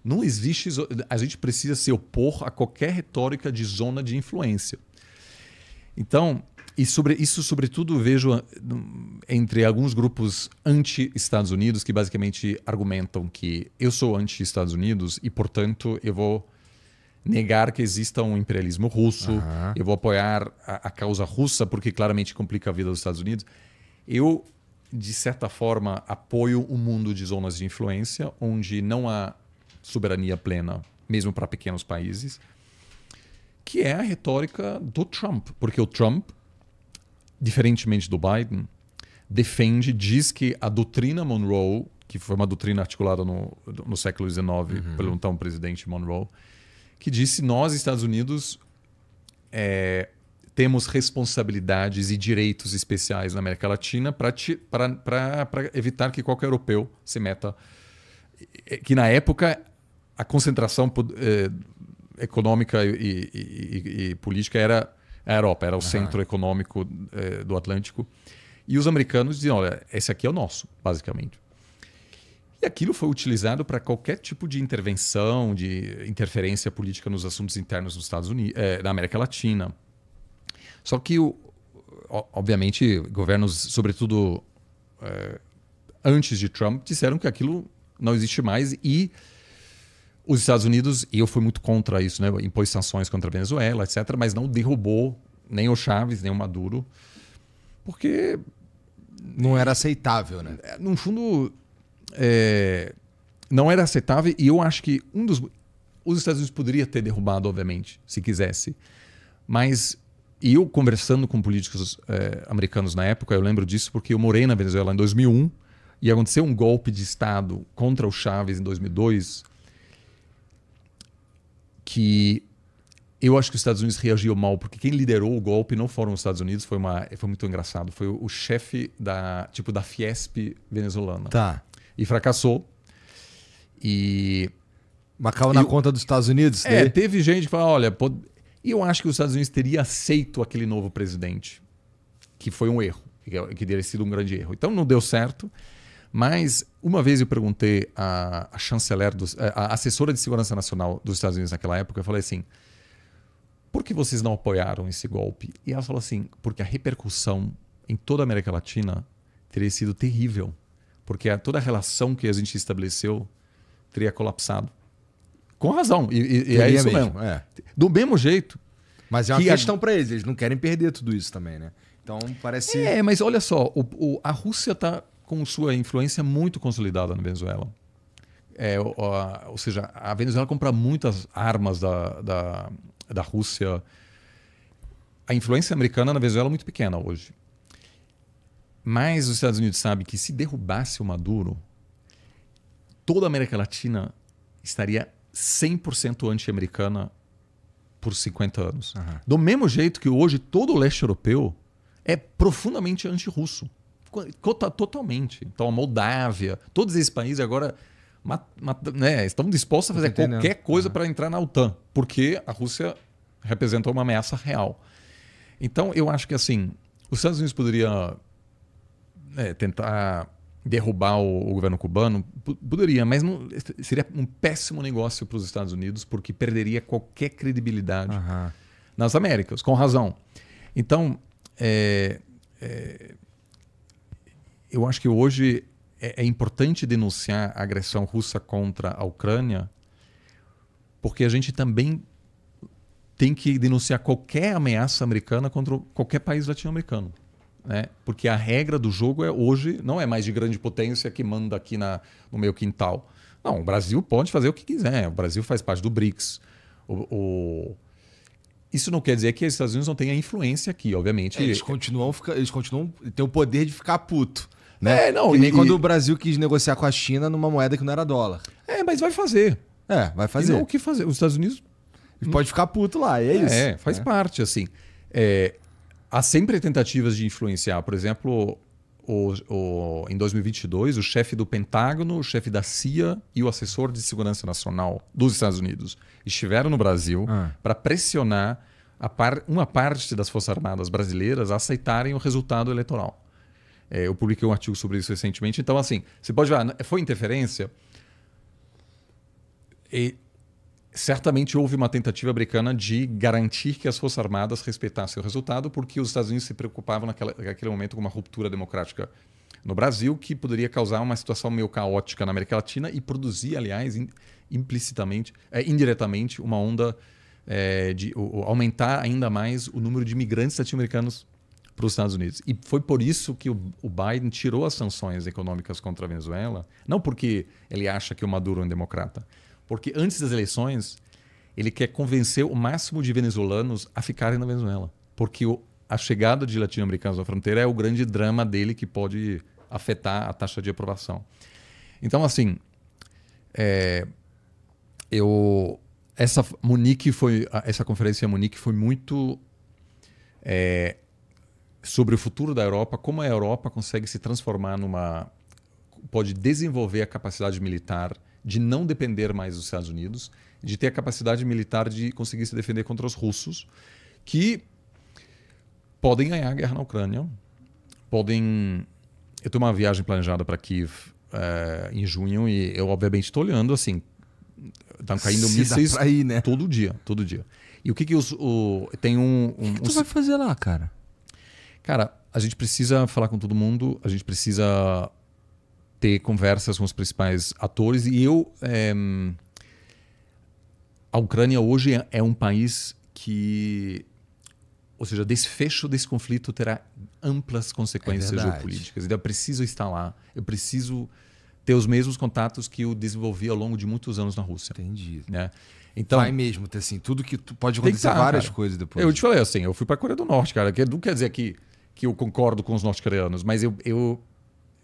Não existe. A gente precisa se opor a qualquer retórica de zona de influência. Então, e sobre isso, sobretudo, vejo ah, entre alguns grupos anti-Estados Unidos que basicamente argumentam que eu sou anti-Estados Unidos e, portanto, eu vou negar que exista um imperialismo russo, uhum. eu vou apoiar a, a causa russa porque claramente complica a vida dos Estados Unidos. Eu, de certa forma, apoio um mundo de zonas de influência onde não há soberania plena, mesmo para pequenos países, que é a retórica do Trump. Porque o Trump, diferentemente do Biden, defende, diz que a doutrina Monroe, que foi uma doutrina articulada no, no século XIX uhum. pelo então presidente Monroe, que disse nós, Estados Unidos, é, temos responsabilidades e direitos especiais na América Latina para evitar que qualquer europeu se meta. Que na época a concentração eh, econômica e, e, e, e, política era a Europa, era o uhum. centro econômico eh, do Atlântico. E os americanos diziam: olha, esse aqui é o nosso, basicamente. E aquilo foi utilizado para qualquer tipo de intervenção, de interferência política nos assuntos internos nos Estados Unidos, eh, na América Latina. Só que, o, obviamente, governos, sobretudo eh, antes de Trump, disseram que aquilo não existe mais e os Estados Unidos, e eu fui muito contra isso, né? impôs sanções contra a Venezuela, etc., mas não derrubou nem o Chaves, nem o Maduro, porque. Não era aceitável, né? É, no fundo, é... não era aceitável, e eu acho que um dos. Os Estados Unidos poderia ter derrubado, obviamente, se quisesse, mas e eu conversando com políticos é, americanos na época, eu lembro disso porque eu morei na Venezuela em 2001 e aconteceu um golpe de Estado contra o Chávez em 2002 que eu acho que os Estados Unidos reagiu mal, porque quem liderou o golpe não foram os Estados Unidos, foi, uma, foi muito engraçado. Foi o, o chefe da, tipo, da Fiesp venezuelana. Tá. E fracassou. E. Macau na eu, conta dos Estados Unidos? É, daí? Né? teve gente que falou: olha, e eu acho que os Estados Unidos teria aceito aquele novo presidente, que foi um erro, que, é, que teria sido um grande erro. Então não deu certo. Mas uma vez eu perguntei à, à chanceler, dos, eh, à assessora de segurança nacional dos Estados Unidos naquela época, eu falei assim: por que vocês não apoiaram esse golpe? E ela falou assim: porque a repercussão em toda a América Latina teria sido terrível, porque toda a relação que a gente estabeleceu teria colapsado. Com razão, e, e, e é isso mesmo. mesmo. É. Do mesmo jeito. Mas é uma que questão a... para eles, eles não querem perder tudo isso também, né? Então parece. É, mas olha só, o, o, a Rússia está com sua influência muito consolidada na Venezuela. É, ou, ou seja, a Venezuela compra muitas armas da, da, da Rússia. A influência americana na Venezuela é muito pequena hoje. Mas os Estados Unidos sabem que se derrubasse o Maduro, toda a América Latina estaria 100% anti-americana por 50 anos. Uhum. Do mesmo jeito que hoje todo o leste europeu é profundamente anti-russo totalmente. Então, a Moldávia, todos esses países agora mat, mat, né, estão dispostos a fazer qualquer coisa uhum. para entrar na OTAN, porque a Rússia representa uma ameaça real. Então, eu acho que assim, os Estados Unidos poderiam né, tentar derrubar o, o governo cubano, poderia, mas não, seria um péssimo negócio para os Estados Unidos, porque perderia qualquer credibilidade uhum. nas Américas, com razão. Então, é, é eu acho que hoje é, é importante denunciar a agressão russa contra a Ucrânia, porque a gente também tem que denunciar qualquer ameaça americana contra qualquer país latino-americano. Né? Porque a regra do jogo é hoje não é mais de grande potência que manda aqui na, no meu quintal. Não, o Brasil pode fazer o que quiser. O Brasil faz parte do BRICS. O, o... Isso não quer dizer que os Estados Unidos não tenham influência aqui, obviamente. É, eles continuam, eles continuam ter o poder de ficar puto. Né? É, não. Que nem e, quando e... o Brasil quis negociar com a China numa moeda que não era dólar. É, mas vai fazer. É, vai fazer. E não o que fazer. Os Estados Unidos. Pode ficar puto lá, é, isso. É, faz é. parte, assim. É, há sempre tentativas de influenciar. Por exemplo, o, o, em 2022, o chefe do Pentágono, o chefe da CIA e o assessor de segurança nacional dos Estados Unidos estiveram no Brasil ah. para pressionar par, uma parte das Forças Armadas brasileiras a aceitarem o resultado eleitoral. É, eu publiquei um artigo sobre isso recentemente. Então, assim, você pode ver, ah, foi interferência? E certamente houve uma tentativa americana de garantir que as Forças Armadas respeitassem o resultado, porque os Estados Unidos se preocupavam naquela, naquele momento com uma ruptura democrática no Brasil, que poderia causar uma situação meio caótica na América Latina e produzir, aliás, in, implicitamente, é, indiretamente, uma onda é, de aumentar ainda mais o número de imigrantes latino-americanos para os Estados Unidos. E foi por isso que o, o, Biden tirou as sanções econômicas contra a Venezuela, não porque ele acha que o Maduro é um democrata, porque antes das eleições ele quer convencer o máximo de venezuelanos a ficarem na Venezuela, porque o, a chegada de latino-americanos à fronteira é o grande drama dele que pode afetar a taxa de aprovação. Então, assim, é, eu essa Munique foi essa conferência Munique foi muito é, sobre o futuro da Europa, como a Europa consegue se transformar numa. pode desenvolver a capacidade militar de não depender mais dos Estados Unidos, de ter a capacidade militar de conseguir se defender contra os russos, que podem ganhar a guerra na Ucrânia, podem. Eu tenho uma viagem planejada para Kiev é, em junho e eu, obviamente, estou olhando assim. Estão caindo se mísseis ir, né? todo dia, todo dia. E o que que os, o, tem um... um que, que tu vai fazer lá, cara? Cara, a gente precisa falar com todo mundo, a gente precisa ter conversas com os principais atores. E eu. É, a Ucrânia hoje é, é, um país que. Ou seja, desfecho desse conflito terá amplas consequências é geopolíticas. Então, eu preciso estar lá, eu preciso ter os mesmos contatos que eu desenvolvi ao longo de muitos anos na Rússia. Entendi. Né? Então, Vai mesmo, ter assim, tudo que tu, pode acontecer estar, tá, várias cara. coisas depois. Eu te falei assim, eu fui para a Coreia do Norte, cara, que não quer dizer que que eu concordo com os norte-coreanos, mas eu, eu,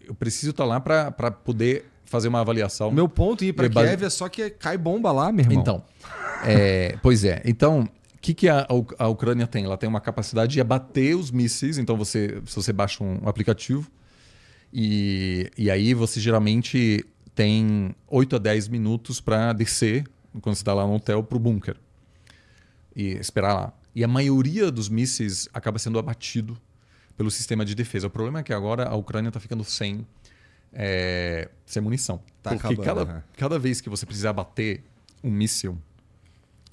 eu preciso estar tá lá para poder fazer uma avaliação. Meu ponto é ir para Kiev base... é só que cai bomba lá, meu irmão. Então, é, pois é. Então, o que, que a, a Ucrânia tem? Ela tem uma capacidade de abater os mísseis. Então, você, se você baixa um aplicativo, e, e aí você geralmente tem 8 a 10 minutos para descer, quando você está lá no hotel, para o bunker. E esperar lá. E a maioria dos mísseis acaba sendo abatido pelo sistema de defesa. O problema é que agora a Ucrânia está ficando sem, é, sem munição. Tá porque cada, cada vez que você precisar bater um míssil,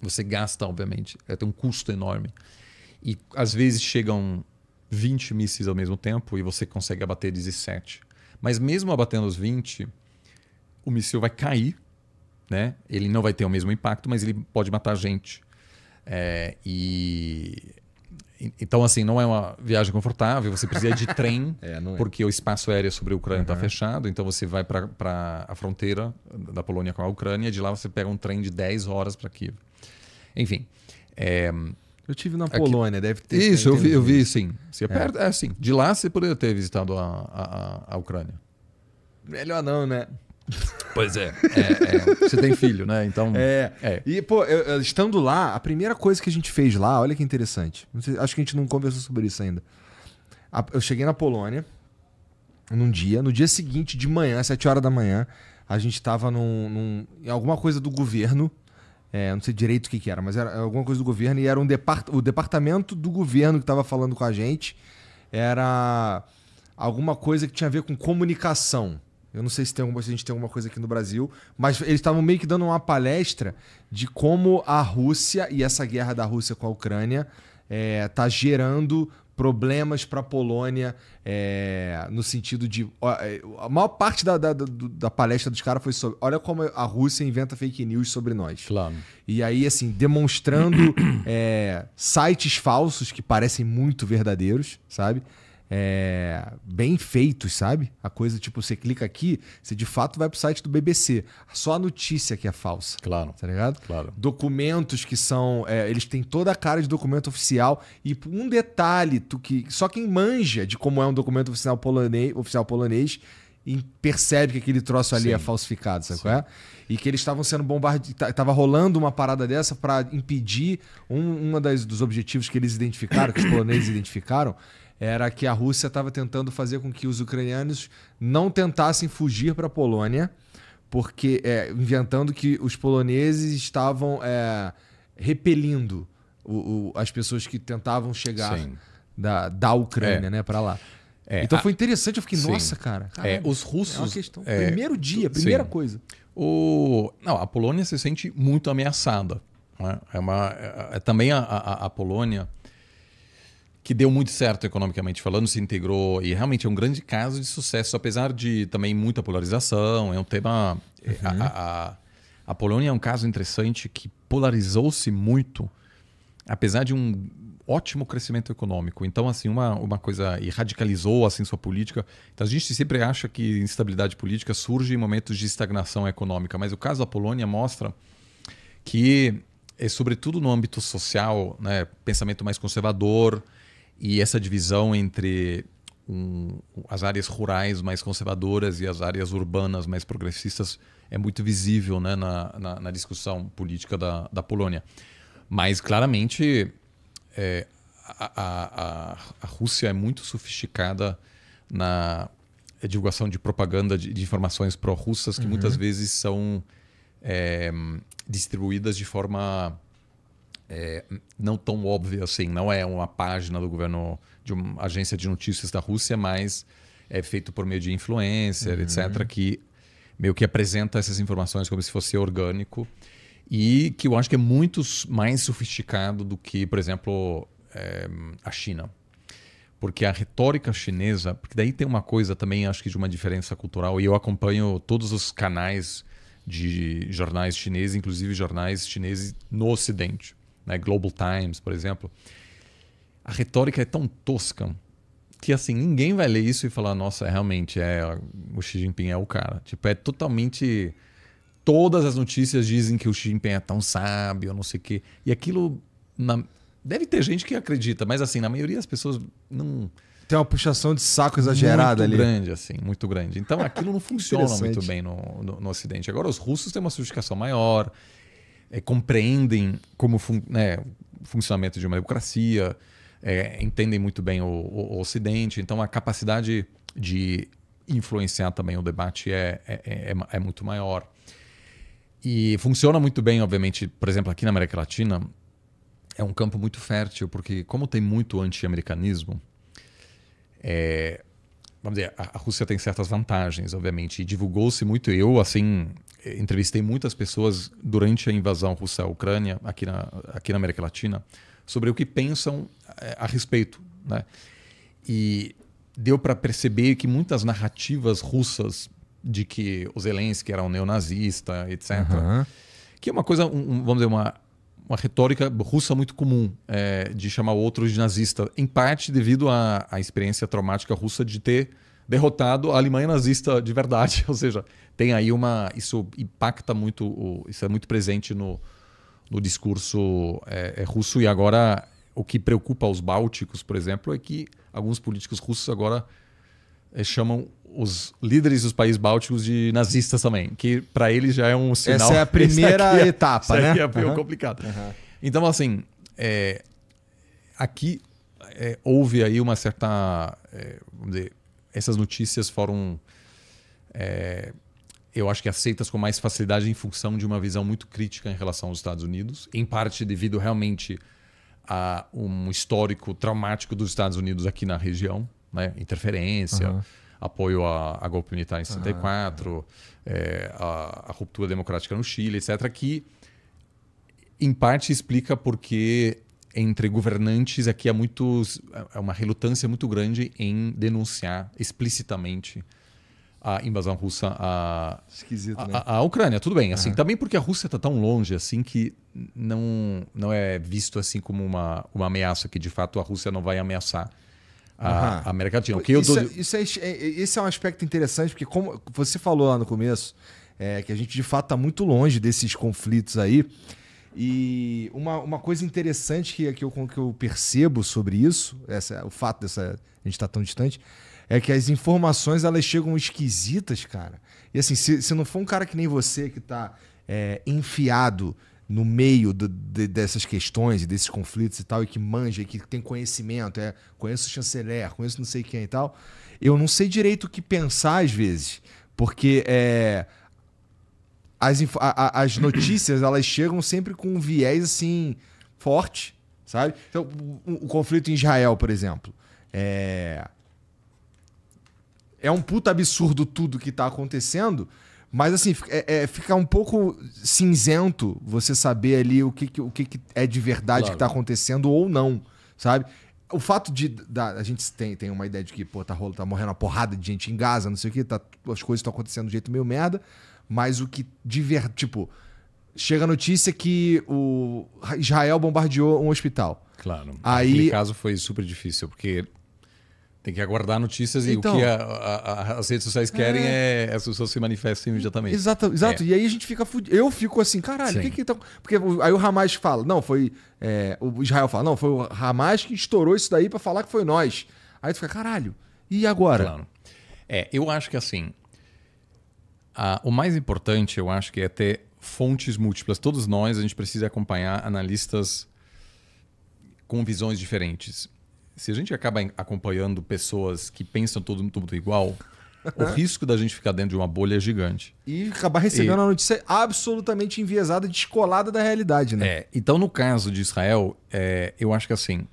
você gasta, obviamente. É, tem um custo enorme. E às vezes chegam 20 mísseis ao mesmo tempo e você consegue abater 17. Mas mesmo abatendo os 20, o míssil vai cair, né? Ele não vai ter o mesmo impacto, mas ele pode matar gente. É, e então, assim, não é uma viagem confortável, você precisa de *laughs* trem, é, é. porque o espaço aéreo sobre a Ucrânia está uhum. fechado, então você vai para a fronteira da Polônia com a Ucrânia, de lá você pega um trem de 10 horas para Kiev. Enfim. É... Eu tive na Polônia, Aqui... deve ter. Isso, eu vi, eu vi, sim. Se aperta, é assim. De lá você poderia ter visitado a, a, a Ucrânia. Melhor não, né? Pois é, é, é. Você tem filho, né? Então. É. é. E, pô, eu, estando lá, a primeira coisa que a gente fez lá, olha que interessante. acho que a gente não conversou sobre isso ainda. eu cheguei na Polônia num dia. No dia seguinte, de manhã, às 7 horas da manhã, a gente estava num, num, em alguma coisa do governo. É, não sei direito o que, que, era, mas era alguma coisa do governo e era um depart o departamento do governo que estava falando com a gente. Era alguma coisa que tinha a ver com comunicação. Eu não sei se, tem alguma, se a gente tem alguma coisa aqui no Brasil, mas eles estavam meio que dando uma palestra de como a Rússia e essa guerra da Rússia com a Ucrânia está é, tá gerando problemas para a Polônia é, no sentido de é, a maior parte da, da, da, da palestra dos caras foi sobre olha como a Rússia inventa fake news sobre nós claro. e aí assim demonstrando *clears throat* é, sites falsos que parecem muito verdadeiros sabe é, bem feitos, sabe? A coisa tipo, você clica aqui, você de fato vai pro site do BBC. Só a notícia que é falsa. Claro. Tá ligado? Claro. Documentos que são. É, eles têm toda a cara de documento oficial. E um detalhe tu, que só quem manja de como é um documento oficial polonês, oficial polonês percebe que aquele troço ali é Sim. é falsificado, sabe Sim. qual é? E que eles estavam sendo bombardeados, estava rolando uma parada dessa para impedir um uma das, dos objetivos que eles identificaram, que os *coughs* poloneses identificaram, era que a Rússia estava tentando fazer com que os ucranianos não tentassem fugir para a Polônia, porque é, inventando que os poloneses estavam é, repelindo o, o, as pessoas que tentavam chegar da, da Ucrânia, é. né, para lá. É, então a... foi interessante, eu fiquei, sim. nossa, cara. Caramba, é, os russos. É uma questão. É... Primeiro dia, primeira sim. coisa. O... Não, a Polônia se sente muito ameaçada. Né? É uma... É, é também a, a, a Polônia que deu muito certo economicamente falando, se integrou e realmente é um grande caso de sucesso, apesar de também muita polarização. É um tema. Eh, uhum. A, a, a, Polônia é um caso interessante que polarizou-se muito, apesar de um ótimo crescimento econômico. Então, assim, uma, uma coisa. E radicalizou assim, sua política. Então, a gente sempre acha que instabilidade política surge em momentos de estagnação econômica, mas o caso da Polônia mostra que, é, sobretudo no âmbito social, né, pensamento mais conservador e essa divisão entre um, as áreas rurais mais conservadoras e as áreas urbanas mais progressistas é muito visível né, na, na, na, discussão política da, da Polônia. Mas, claramente, é, a, a, a, Rússia é muito sofisticada na divulgação de propaganda de, de informações pró-russas que uhum. muitas vezes são é, distribuídas de forma é, não tão óbvia assim, não é uma página do governo, de uma agência de notícias da Rússia, mas é feito por meio de influencer, uhum. etc., que meio que apresenta essas informações como se fosse orgânico e que eu acho que é muito mais sofisticado do que, por exemplo, é, a China. Porque a retórica chinesa, porque daí tem uma coisa também, acho que de uma diferença cultural, e eu acompanho todos os canais de jornais chineses, inclusive jornais chineses no Ocidente né? Global Times, por exemplo. A retórica é tão tosca que assim, ninguém vai ler isso e falar, nossa, realmente é o Xi Jinping é o cara. Tipo, é totalmente todas as notícias dizem que o Xi Jinping é tão sábio, não sei o quê. E aquilo na... deve ter gente que acredita, mas assim, na maioria das pessoas não tem uma puxação de saco exagerada muito ali. Muito grande, assim, muito grande. Então aquilo não funciona muito bem no, no, no, Ocidente. Agora, os russos têm uma sofisticação maior, é, compreendem como fun né, o funcionamento de uma democracia, é, entendem muito bem o, o, o, Ocidente, então a capacidade de influenciar também o debate é, é, é, é, é muito maior. E funciona muito bem, obviamente, por exemplo, aqui na América Latina, é um campo muito fértil, porque como tem muito anti-americanismo, é, vamos dizer, a Rússia tem certas vantagens, obviamente, e divulgou-se muito. Eu, assim, entrevistei muitas pessoas durante a invasão russa à Ucrânia, aqui na, aqui na América Latina, sobre o que pensam eh, a respeito. Né? E deu para perceber que muitas narrativas russas de que o Zelensky era um neonazista, etc., uhum. que é uma coisa, um, vamos dizer, uma, uma retórica russa muito comum é, de chamar outros de nazista, em parte devido à, à experiência traumática russa de ter derrotado a Alemanha nazista de verdade. *laughs* Ou seja, tem aí uma. Isso impacta muito, isso é muito presente no, no discurso é, é russo. E agora, o que preocupa os bálticos, por exemplo, é que alguns políticos russos agora é, chamam os líderes dos países bálticos de nazistas também, que para eles já é um sinal. Essa é a *laughs* primeira é- etapa, né? É uhum. complicado. Uhum. Então, assim, é, aqui é, houve aí uma certa, vamos dizer, essas notícias foram, é, eu acho que aceitas com mais facilidade em função de uma visão muito crítica em relação aos Estados Unidos, em parte devido realmente a um histórico traumático dos Estados Unidos aqui na região, né? interferência. Uhum apoio a, a, golpe militar em 64, ah, é, a, a, ruptura democrática no Chile, etc., que em parte explica porque entre governantes aqui é há muitos é uma relutância muito grande em denunciar explicitamente a invasão russa à, Esquisito, a, né? Ucrânia. Tudo bem, assim, uhum. também porque a Rússia está tão longe assim que não, não é visto assim como uma, uma ameaça, que de fato a Rússia não vai ameaçar a, uhum. a América Latina. O que eu isso, é dou... isso é, é, esse é um aspecto interessante, porque como você falou lá no começo, é, que a gente de fato está muito longe desses conflitos aí. E uma, uma coisa interessante que, que, eu, que eu percebo sobre isso, essa, o fato dessa a gente estar tá tão distante, é que as informações elas chegam esquisitas, cara. E assim, se, se não for um cara que nem você que está é, enfiado no meio do, de, dessas questões e desses conflitos e tal, e que manja, e que tem conhecimento, é, conheço o chanceler, conheço não sei quem e tal, eu não sei direito o que pensar às vezes, porque é as, a, a, as notícias elas chegam sempre com um viés assim forte, sabe? Então, o, o conflito em Israel, por exemplo, é é um puta absurdo tudo que tá acontecendo, mas assim, é, é, fica um pouco cinzento você saber ali o que, que o que, que, é de verdade claro. que tá acontecendo ou não, sabe? O fato de. Da, a gente tem, tem uma ideia de que, pô, tá, rolo, tá morrendo uma porrada de gente em Gaza, não sei o que, tá, as coisas estão acontecendo de jeito meio merda mas o que de verdade. Tipo, chega a notícia que o Israel bombardeou um hospital. Claro. Aí... Aquele caso foi super difícil, porque tem que aguardar notícias então, e o então. que a, a, a, as redes sociais querem é, é as pessoas se manifestem imediatamente. Exato, exato. É. E aí a gente fica fudido. Eu fico assim, caralho, o que que tá... Porque aí o Hamas fala, não, foi. É, o Israel fala, não, foi o Hamas que estourou isso daí para falar que foi nós. Aí tu fica, caralho, e agora? Claro. É, eu acho que assim, ah, o mais importante, eu acho, que é ter fontes múltiplas. Todos nós, a gente precisa acompanhar analistas com visões diferentes. Se a gente acaba acompanhando pessoas que pensam tudo, tudo igual, o *laughs* risco da gente ficar dentro de uma bolha é gigante. E acabar recebendo e... uma notícia absolutamente enviesada, descolada da realidade, né? É. Então, no caso de Israel, é, eu acho que assim.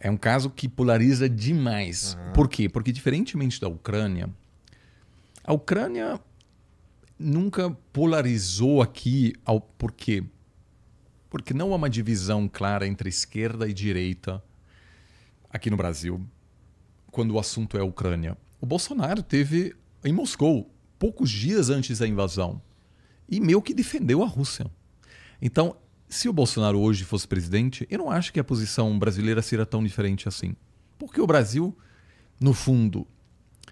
É um caso que polariza demais. Uhum. Por quê? Porque, diferentemente da Ucrânia, a Ucrânia nunca polarizou aqui ao por quê? Porque não há uma divisão clara entre esquerda e direita aqui no Brasil quando o assunto é a Ucrânia. O Bolsonaro teve em Moscou poucos dias antes da invasão e meio que defendeu a Rússia. Então, se o Bolsonaro hoje fosse presidente, eu não acho que a posição brasileira seria tão diferente assim. Porque o Brasil, no fundo,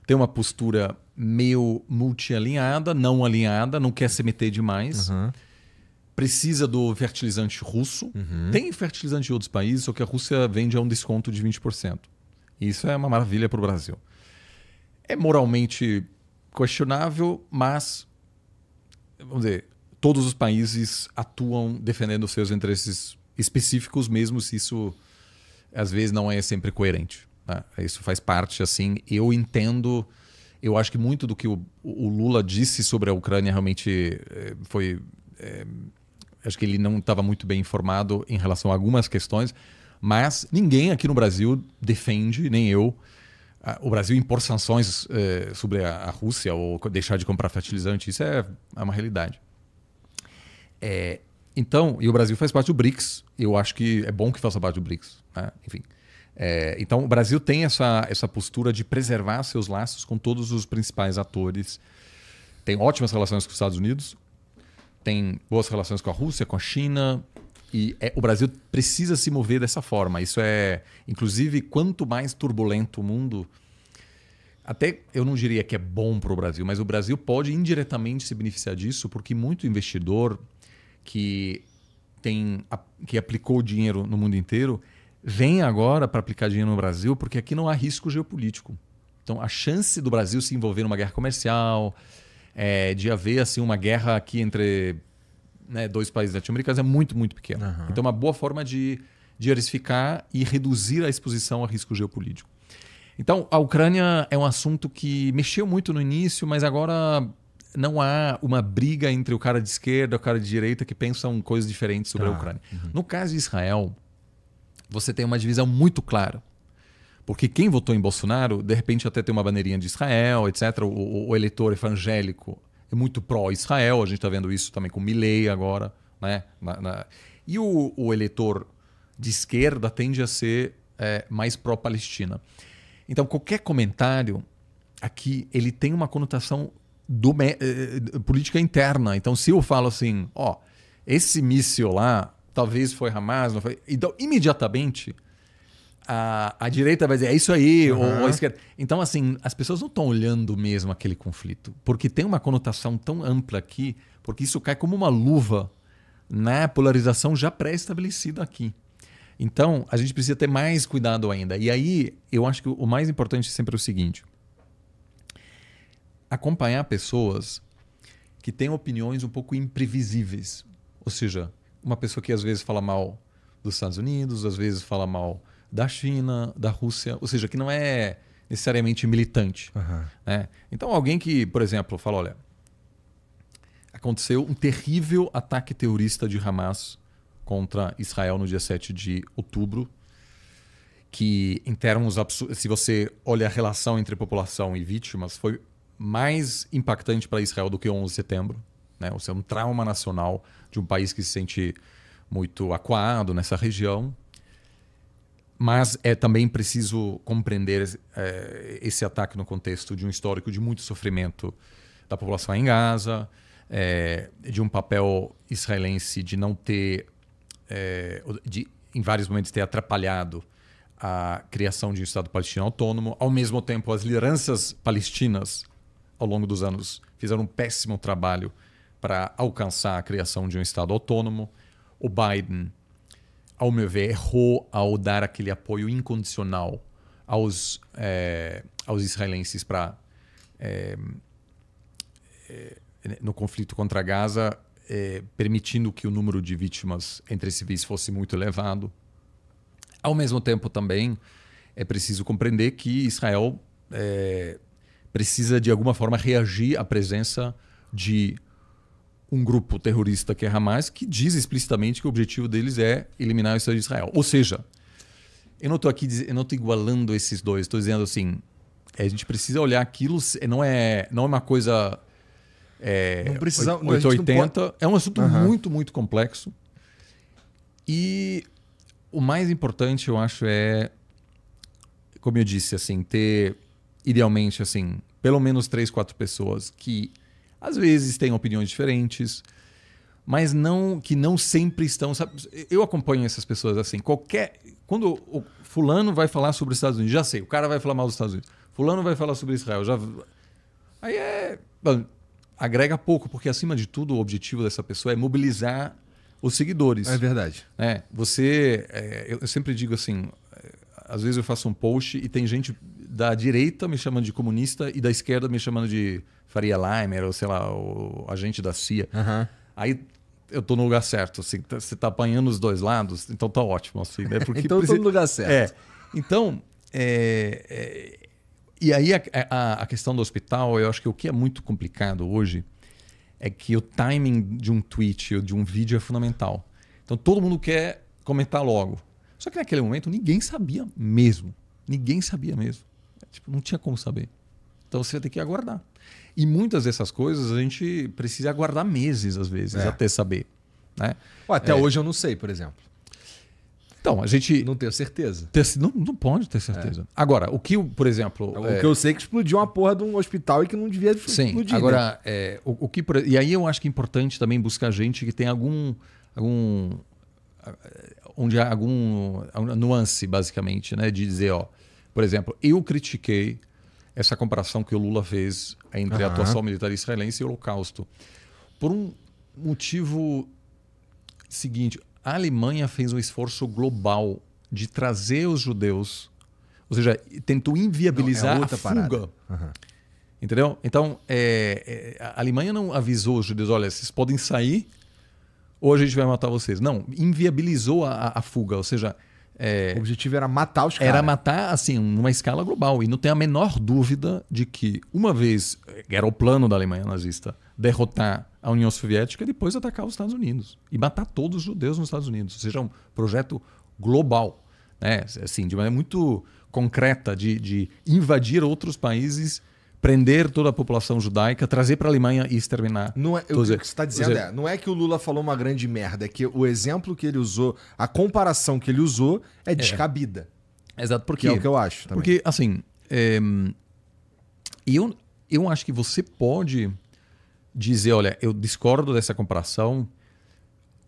tem uma postura meio multi-alinhada, não alinhada, não quer se meter demais. Uhum. Precisa do fertilizante russo. Uhum. Tem fertilizante de outros países, só que a Rússia vende a um desconto de 20%. Isso é uma maravilha para o Brasil. É moralmente questionável, mas, vamos dizer, todos os países atuam defendendo seus interesses específicos, mesmo se isso às vezes não é sempre coerente. Né? Isso faz parte, assim. Eu entendo. Eu acho que muito do que o, o Lula disse sobre a Ucrânia realmente eh, foi. É, acho que ele não estava muito bem informado em relação a algumas questões, mas ninguém aqui no Brasil defende, nem eu, o Brasil impor sanções eh, sobre a, Rússia ou deixar de comprar fertilizante, isso é, é uma realidade. É, então, e o Brasil faz parte do BRICS, eu acho que é bom que faça parte do BRICS, né? enfim. É, então, o Brasil tem essa, essa postura de preservar seus laços com todos os principais atores. Tem ótimas relações com os Estados Unidos, tem boas relações com a Rússia, com a China. E é, o Brasil precisa se mover dessa forma. Isso é, inclusive, quanto mais turbulento o mundo, até eu não diria que é bom para o Brasil, mas o Brasil pode indiretamente se beneficiar disso, porque muito investidor que tem que aplicou dinheiro no mundo inteiro vem agora para aplicar dinheiro no Brasil porque aqui não há risco geopolítico. Então, a chance do Brasil se envolver numa guerra comercial, é, de haver assim, uma guerra aqui entre né, dois países latino-americanos é muito, muito pequena. Uhum. Então, é uma boa forma de diversificar e reduzir a exposição a risco geopolítico. Então, a Ucrânia é um assunto que mexeu muito no início, mas agora não há uma briga entre o cara de esquerda e o cara de direita que pensam coisas diferentes sobre a tá. Ucrânia. Uhum. No caso de Israel, você tem uma divisão muito clara. Porque quem votou em Bolsonaro, de repente até tem uma bandeirinha de Israel, etc. O, o eleitor evangélico é muito pró-Israel, a gente está vendo isso também com Milley agora. Né? Na, na... E o, o, eleitor de esquerda tende a ser é, mais pró-Palestina. Então, qualquer comentário aqui ele tem uma conotação do, eh, eh, política interna. Então, se eu falo assim, ó, esse míssil lá talvez foi Hamas, não foi. Então, imediatamente, a, a direita vai dizer é isso aí, uhum. ou, ou, a esquerda. Então, assim, as pessoas não estão olhando mesmo aquele conflito, porque tem uma conotação tão ampla aqui, porque isso cai como uma luva na né, polarização já pré-estabelecida aqui. Então, a gente precisa ter mais cuidado ainda. E aí, eu acho que o mais importante sempre é o seguinte: acompanhar pessoas que têm opiniões um pouco imprevisíveis. Ou seja, uma pessoa que às vezes fala mal dos Estados Unidos, às vezes fala mal da China, da Rússia, ou seja, que não é necessariamente militante. Uhum. Né? Então, alguém que, por exemplo, fala: olha, aconteceu um terrível ataque terrorista de Hamas contra Israel no dia 7 de outubro, que, em termos absurdos, se você olha a relação entre população e vítimas, foi mais impactante para Israel do que o 11 de setembro. Né? Ou seja, é um trauma nacional de um país que se sente muito acuado nessa região. Mas é também preciso compreender é, esse ataque no contexto de um histórico de muito sofrimento da população em Gaza, é, de um papel israelense de não ter, é, de, em vários momentos, ter atrapalhado a criação de um Estado palestino autônomo. Ao mesmo tempo, as lideranças palestinas, ao longo dos anos, fizeram um péssimo trabalho para alcançar a criação de um Estado autônomo. O Biden, ao meu ver, errou ao dar aquele apoio incondicional aos, é, aos israelenses para. É, é, no conflito contra Gaza, permitindo que o número de vítimas entre civis fosse muito elevado. Ao mesmo tempo, também é preciso compreender que Israel precisa, de alguma forma, reagir à presença de um grupo terrorista que é Hamas, que diz explicitamente que o objetivo deles é eliminar o Estado de Israel. Ou seja, eu não estou aqui, eu não estou igualando esses dois, estou dizendo assim, é, a gente precisa olhar aquilo, não é, não é uma coisa é, não precisa, 880, não pode... é um assunto uhum. muito, muito complexo. E o mais importante, eu acho, é, como eu disse, assim, ter, idealmente, assim, pelo menos três, quatro pessoas que às vezes têm opiniões diferentes, mas não que não sempre estão. Sabe? Eu acompanho essas pessoas assim. Qualquer quando o fulano vai falar sobre os Estados Unidos, já sei. O cara vai falar mal dos Estados Unidos. Fulano vai falar sobre Israel, já aí é bom, agrega pouco porque acima de tudo o objetivo dessa pessoa é mobilizar os seguidores. É verdade. É, você, é, eu sempre digo assim, é, às vezes eu faço um post e tem gente da direita me chamando de comunista e da esquerda me chamando de Faria Limer, ou sei lá, o agente da CIA. Uhum. Aí eu tô no lugar certo, assim, tá, você tá apanhando os dois lados, então tá ótimo, assim, né? Porque *laughs* então eu tô no lugar certo. É. Então, é, é, e aí a, a, a, questão do hospital, eu acho que o que é muito complicado hoje é que o timing de um tweet ou de um vídeo é fundamental. Então todo mundo quer comentar logo. Só que naquele momento ninguém sabia mesmo. Ninguém sabia mesmo. É, tipo, não tinha como saber. Então você vai ter que aguardar. E muitas dessas coisas a gente precisa aguardar meses, às vezes, é. até saber. Né? Ué, até é. hoje eu não sei, por exemplo. Então, a gente. Não tenho certeza. Ter, não, não, pode ter certeza. É. Agora, o que, por exemplo. O é... que eu sei é que explodiu uma porra de um hospital e que não devia explodir. Sim, agora, né? é, o, o, que. E aí eu acho que é importante também buscar gente que tem algum. algum é, onde há algum nuance, basicamente, né? De dizer, ó. Por exemplo, eu critiquei essa comparação que o Lula fez entre uhum. a atuação militar israelense e o Holocausto. Por um motivo seguinte, a Alemanha fez um esforço global de trazer os judeus, ou seja, tentou inviabilizar não, é a, fuga. Uhum. Entendeu? Então, é, é, a Alemanha não avisou os judeus: olha, vocês podem sair ou a gente vai matar vocês. Não, inviabilizou a, a fuga, ou seja, é, o objetivo era matar os caras. Era matar, assim, numa escala global. E não tem a menor dúvida de que, uma vez, era o plano da Alemanha nazista, derrotar a União Soviética e depois atacar os Estados Unidos. E matar todos os judeus nos Estados Unidos. Ou seja, é um projeto global. Né? Assim, de maneira muito concreta, de, de invadir outros países prender toda a população judaica, trazer para a Alemanha e exterminar. Não é, eu, o que você está dizendo dizer, é, não é que o Lula falou uma grande merda, é que o exemplo que ele usou, a comparação que ele usou é, é. descabida. É. Exato, porque... Que é o que eu acho também. Porque, assim, é, eu, eu acho que você pode dizer, olha, eu discordo dessa comparação,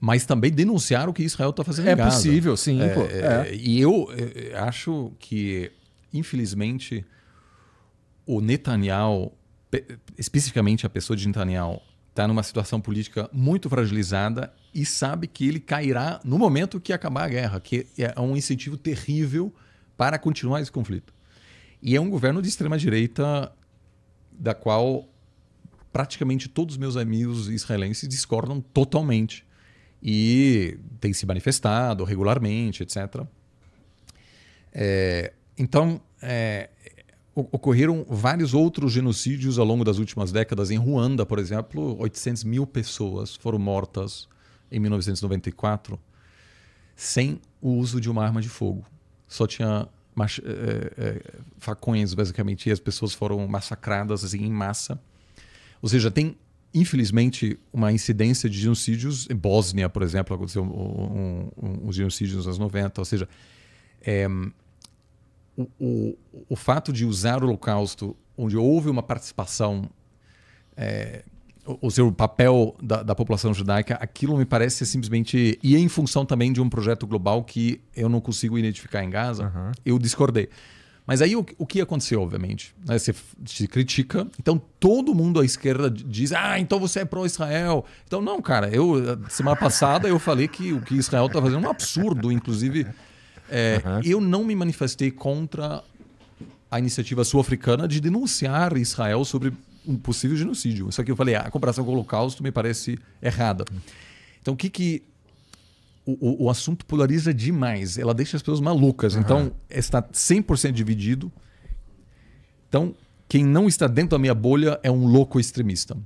mas também denunciar o que Israel está fazendo é em Gaza. Possível, sim, é possível, sim. É, é. E eu é, acho que, infelizmente, o Netanyahu, especificamente a pessoa de Netanyahu, está numa situação política muito fragilizada e sabe que ele cairá no momento que acabar a guerra, que é, é um incentivo terrível para continuar esse conflito. E é um governo de extrema-direita da qual praticamente todos os meus amigos israelenses discordam totalmente. E tem se manifestado regularmente, etc. É, então, é, ocorreram vários outros genocídios ao longo das últimas décadas. Em Ruanda, por exemplo, 800 mil pessoas foram mortas em 1994 sem o uso de uma arma de fogo. Só tinha mach... Eh, é, eh, é, facões, basicamente, e as pessoas foram massacradas assim, em massa. Ou seja, tem, infelizmente, uma incidência de genocídios. Em Bósnia, por exemplo, aconteceu um, um, um, um genocídio nos anos 90. Ou seja, é, o, o, o fato de usar o Holocausto, onde houve uma participação, é, ou seja, o papel da, da, população judaica, aquilo me parece simplesmente. E em função também de um projeto global que eu não consigo identificar em Gaza, uhum. eu discordei. Mas aí o, o que aconteceu, obviamente? Né? Você se critica, então todo mundo à esquerda diz: ah, então você é pró-Israel. Então, não, cara, eu semana passada eu falei que o que Israel está fazendo é um absurdo, inclusive é, uhum. Eu não me manifestei contra a iniciativa sul-africana de denunciar Israel sobre um possível genocídio. Só que eu falei, ah, a comparação com o Holocausto me parece errada. Então, o que que. O, o, o assunto polariza demais, ela deixa as pessoas malucas. Uhum. Então, está 100% dividido. Então, quem não está dentro da minha bolha é um louco extremista.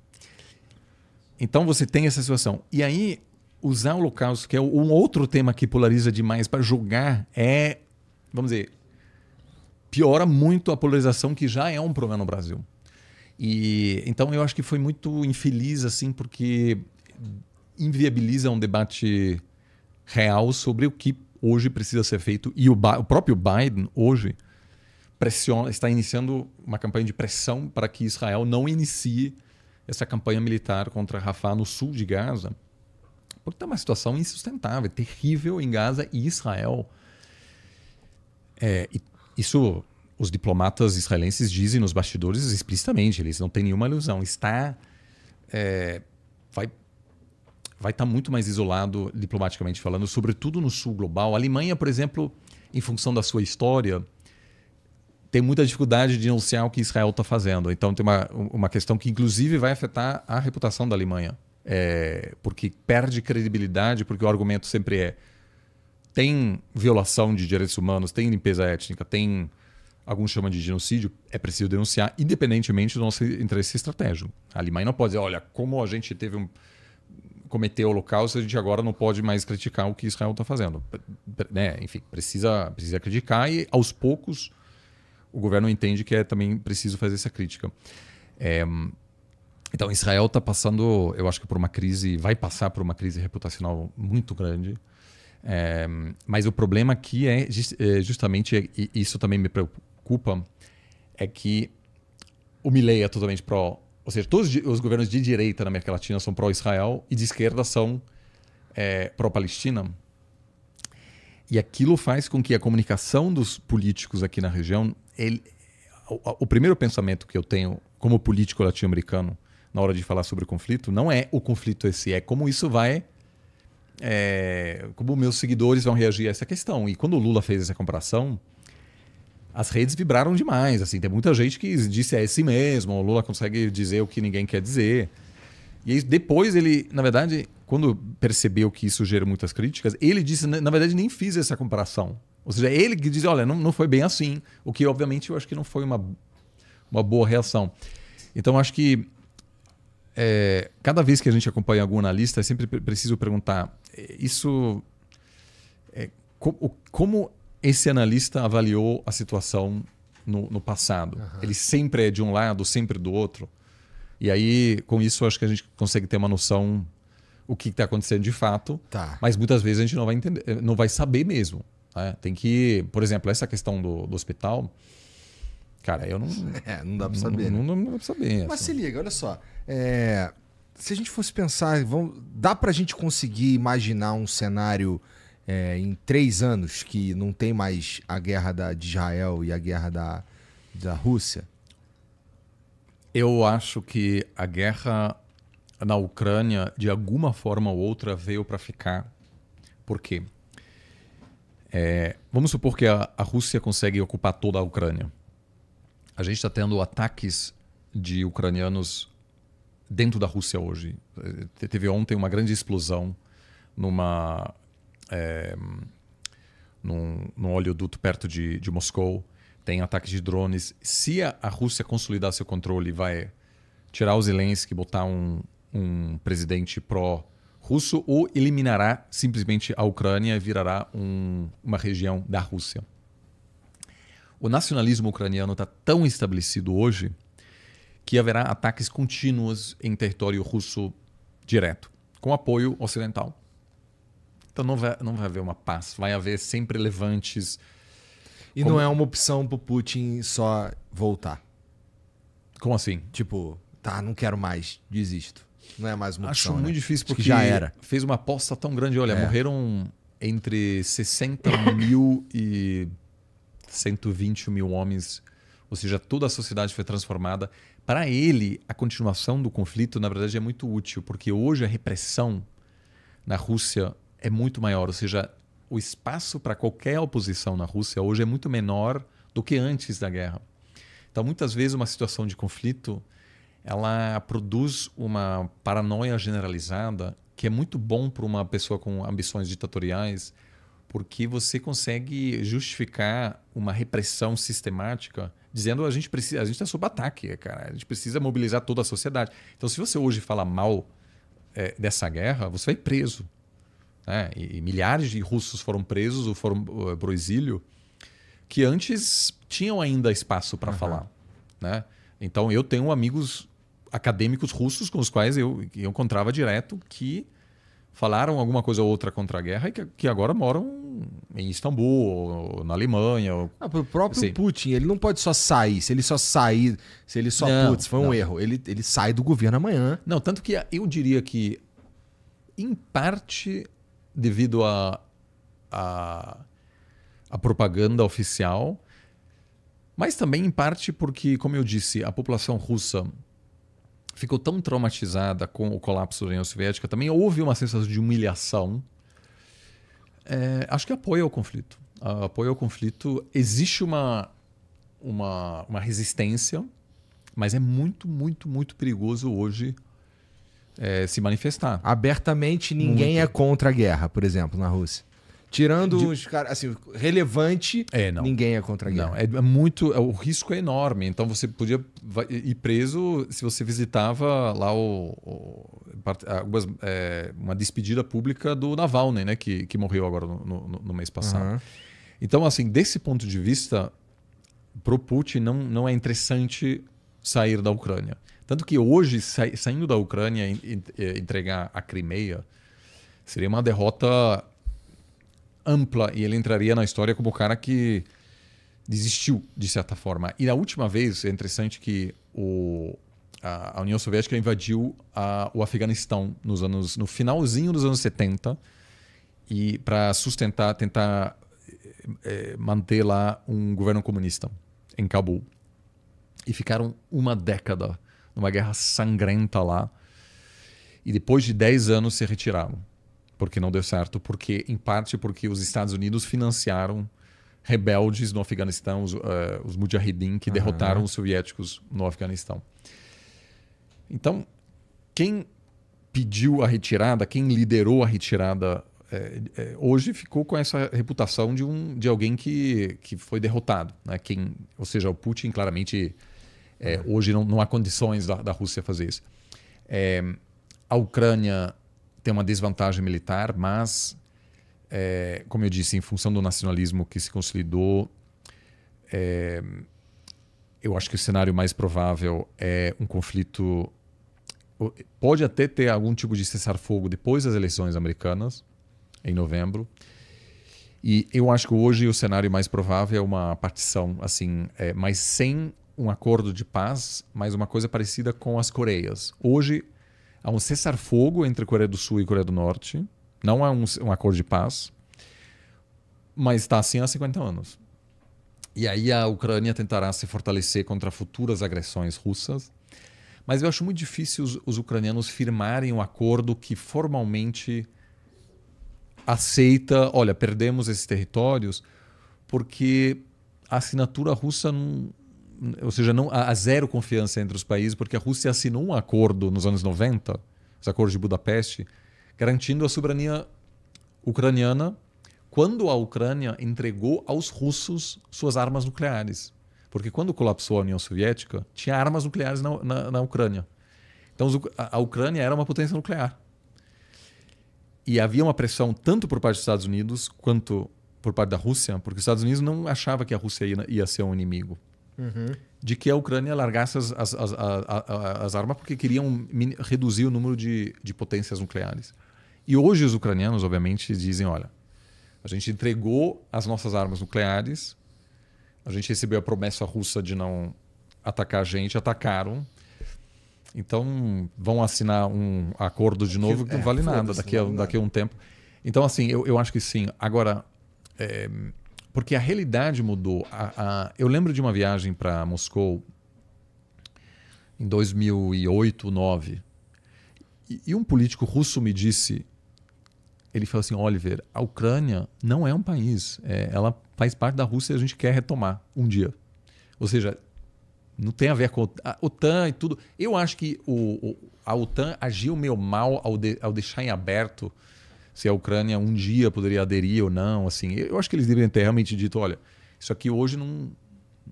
Então, você tem essa situação. E aí, usar o holocausto, que é um outro tema que polariza demais para julgar, é, vamos dizer, piora muito a polarização que já é um problema no Brasil. E então eu acho que foi muito infeliz assim, porque inviabiliza um debate real sobre o que hoje precisa ser feito e o, o próprio Biden hoje pressiona, está iniciando uma campanha de pressão para que Israel não inicie essa campanha militar contra Rafah no sul de Gaza, porque está uma situação insustentável, é terrível em Gaza e Israel. É, isso os diplomatas israelenses dizem nos bastidores explicitamente, eles não têm nenhuma ilusão. Está. É, vai vai estar tá muito mais isolado diplomaticamente falando, sobretudo no sul global. A Alemanha, por exemplo, em função da sua história, tem muita dificuldade de denunciar o que Israel está fazendo. Então tem uma, uma questão que inclusive vai afetar a reputação da Alemanha é, porque perde credibilidade, porque o argumento sempre é tem violação de direitos humanos, tem limpeza étnica, tem alguns chamam de genocídio, é preciso denunciar, independentemente do nosso interesse estratégico. A Alemanha não pode dizer, olha, como a gente teve um cometeu o holocausto, a gente agora não pode mais criticar o que Israel está fazendo. Né? Enfim, precisa, precisa criticar e, aos poucos, o governo entende que é também preciso fazer essa crítica. É, então, Israel está passando, eu acho que por uma crise, vai passar por uma crise reputacional muito grande. É, mas o problema aqui é, eh, justamente, e isso também me preocupa, é que o Milley é totalmente pró. Ou seja, todos os governos de direita na América Latina são pró-Israel e de esquerda são é, pró-Palestina. E aquilo faz com que a comunicação dos políticos aqui na região. Ele, o, o primeiro pensamento que eu tenho como político latino-americano na hora de falar sobre o conflito não é o conflito esse, é como isso vai. É, como meus seguidores vão reagir a essa questão. E quando o Lula fez essa comparação, as redes vibraram demais. Assim, tem muita gente que disse é esse assim mesmo, o Lula consegue dizer o que ninguém quer dizer. E aí, depois ele, na verdade, quando percebeu que isso gerou muitas críticas, ele disse, na verdade, nem fiz essa comparação. Ou seja, ele que diz, olha, não, não foi bem assim. O que, obviamente, eu acho que não foi uma, uma boa reação. Então, acho que é, cada vez que a gente acompanha algum analista, é sempre preciso perguntar: é, isso. É, como, como esse analista avaliou a situação no, no passado? Uhum. Ele sempre é de um lado, sempre do outro. E aí, com isso, acho que a gente consegue ter uma noção o que está acontecendo de fato. Tá. Mas muitas vezes a gente não vai entender, não vai saber mesmo. Né? Tem que, por exemplo, essa questão do, do hospital Cara, eu não. *laughs* É, não dá pra saber. Não, né? não, não, não dá pra saber. Mas assim. se liga, olha só. É, se a gente fosse pensar, vamos, dá pra gente conseguir imaginar um cenário é, em três anos que não tem mais a guerra da, de Israel e a guerra da, da Rússia? Eu acho que a guerra na Ucrânia, de alguma forma ou outra, veio para ficar. Por quê? É, vamos supor que a, a Rússia consegue ocupar toda a Ucrânia a gente está tendo ataques de ucranianos dentro da Rússia hoje. Teve ontem uma grande explosão numa é, num, num oleoduto perto de, de Moscou. Tem ataques de drones. Se a, a Rússia consolidar seu controle, vai tirar o Zelensky, botar um, um presidente pró-russo, ou eliminará simplesmente a Ucrânia e virará um, uma região da Rússia. O nacionalismo ucraniano está tão estabelecido hoje que haverá ataques contínuos em território russo direto, com apoio ocidental. Então não vai, não vai haver uma paz, vai haver sempre levantes. E como... não é uma opção para Putin só voltar. Como assim? Tipo, tá, não quero mais, desisto. Não é mais uma Acho opção. Né? Acho muito né? difícil porque já era. fez uma aposta tão grande. Olha, é. morreram entre 60 mil e 120 mil homens, ou seja, toda a sociedade foi transformada. Para ele, a continuação do conflito, na verdade, é muito útil, porque hoje a repressão na Rússia é muito maior, ou seja, o espaço para qualquer oposição na Rússia hoje é muito menor do que antes da guerra. Então, muitas vezes, uma situação de conflito ela produz uma paranoia generalizada que é muito bom para uma pessoa com ambições ditatoriais porque você consegue justificar uma repressão sistemática dizendo a gente precisa, a gente está sob ataque, é, cara, a gente precisa mobilizar toda a sociedade. Então, se você hoje fala mal é, dessa guerra, você vai preso. Né? E, e, milhares de russos foram presos ou foram uh, pro exílio que antes tinham ainda espaço para uhum. falar. Né? Então, eu tenho amigos acadêmicos russos com os quais eu, eu encontrava direto que falaram alguma coisa ou outra contra a guerra e que, que agora moram em Istambul, ou na Alemanha. Ou... Ah, o próprio assim. Putin, ele não pode só sair. Se ele só sair, se ele só. Não, putz, foi não. um erro. Ele, ele sai do governo amanhã. Não, tanto que eu diria que, em parte, devido a, a, a propaganda oficial, mas também em parte porque, como eu disse, a população russa ficou tão traumatizada com o colapso da União Soviética, também houve uma sensação de humilhação. É, acho que apoia o conflito. Uh, apoia o conflito. Existe uma, uma, uma, resistência, mas é muito, muito, muito perigoso hoje é, se manifestar. Abertamente, ninguém é muito. é contra a guerra, por exemplo, na Rússia. Tirando de... os caras, assim, relevante, é, ninguém é contra a guerra. Não, é, é muito. É, o risco é enorme. Então você podia ir preso se você visitava lá o, o é, uma despedida pública do Navalny, né? Que, que morreu agora no, no, no mês passado. Uhum. Então, assim, desse ponto de vista, pro Putin não, não é interessante sair da Ucrânia. Tanto que hoje, saindo da Ucrânia e entregar a Crimeia seria uma derrota ampla e ele entraria na história como o cara que desistiu, de certa forma. E na última vez, é interessante que o, a, União Soviética invadiu a, o Afeganistão nos anos, no finalzinho dos anos 70 e para sustentar, tentar é, manter lá um governo comunista em Cabul. E ficaram uma década numa guerra sangrenta lá. E depois de 10 anos se retiraram porque não deu certo, porque em parte porque os Estados Unidos financiaram rebeldes no Afeganistão, os, uh, os mujahideen que uhum. derrotaram os soviéticos no Afeganistão. Então, quem pediu a retirada, quem liderou a retirada é, é, hoje ficou com essa reputação de, um, de alguém que, que foi derrotado. Né? Quem, ou seja, o Putin claramente é, hoje não, não há condições da, da Rússia fazer isso. a Ucrânia tem uma desvantagem militar, mas, é, como eu disse, em função do nacionalismo que se consolidou, é, eu acho que o cenário mais provável é um conflito. Pode até ter algum tipo de cessar-fogo depois das eleições americanas, em novembro. E eu acho que hoje o cenário mais provável é uma partição, assim, é, mas sem um acordo de paz, mas uma coisa parecida com as Coreias. Hoje, há um cessar-fogo entre Coreia do Sul e Coreia do Norte. Não há é um, um acordo de paz, mas está assim há 50 anos. E aí a Ucrânia tentará se fortalecer contra futuras agressões russas. Mas eu acho muito difícil os, os ucranianos firmarem um acordo que formalmente aceita, olha, perdemos esses territórios, porque a assinatura russa não, ou seja, não, há zero confiança entre os países, porque a Rússia assinou um acordo nos anos 90, os acordos de Budapeste, garantindo a soberania ucraniana quando a Ucrânia entregou aos russos suas armas nucleares. Porque quando colapsou a União Soviética, tinha armas nucleares na, na, na Ucrânia. Então a Ucrânia era uma potência nuclear. E havia uma pressão tanto por parte dos Estados Unidos quanto por parte da Rússia, porque os Estados Unidos não achava que a Rússia ia, ia ser um inimigo. Uhum. De que a Ucrânia largasse as, as, as, as armas porque queriam reduzir o número de, de potências nucleares. E hoje os ucranianos, obviamente, dizem: olha, a gente entregou as nossas armas nucleares, a gente recebeu a promessa russa de não atacar a gente, atacaram. Então vão assinar um acordo de novo é, que não vale é, nada daqui a, daqui a um tempo. Então, assim, eu, eu acho que sim. Agora, é, porque a realidade mudou. A, a... eu lembro de uma viagem para Moscou em 2008, 2009. E, e um político russo me disse ele falou assim: Oliver, a Ucrânia não é um país. É, ela faz parte da Rússia e a gente quer retomar um dia. Ou seja, não tem a ver com a OTAN e tudo. Eu acho que o, o, a OTAN agiu meio mal ao, de, ao deixar em aberto se a Ucrânia um dia poderia aderir ou não. Assim, eu acho que eles deveriam ter realmente dito, olha, isso aqui hoje não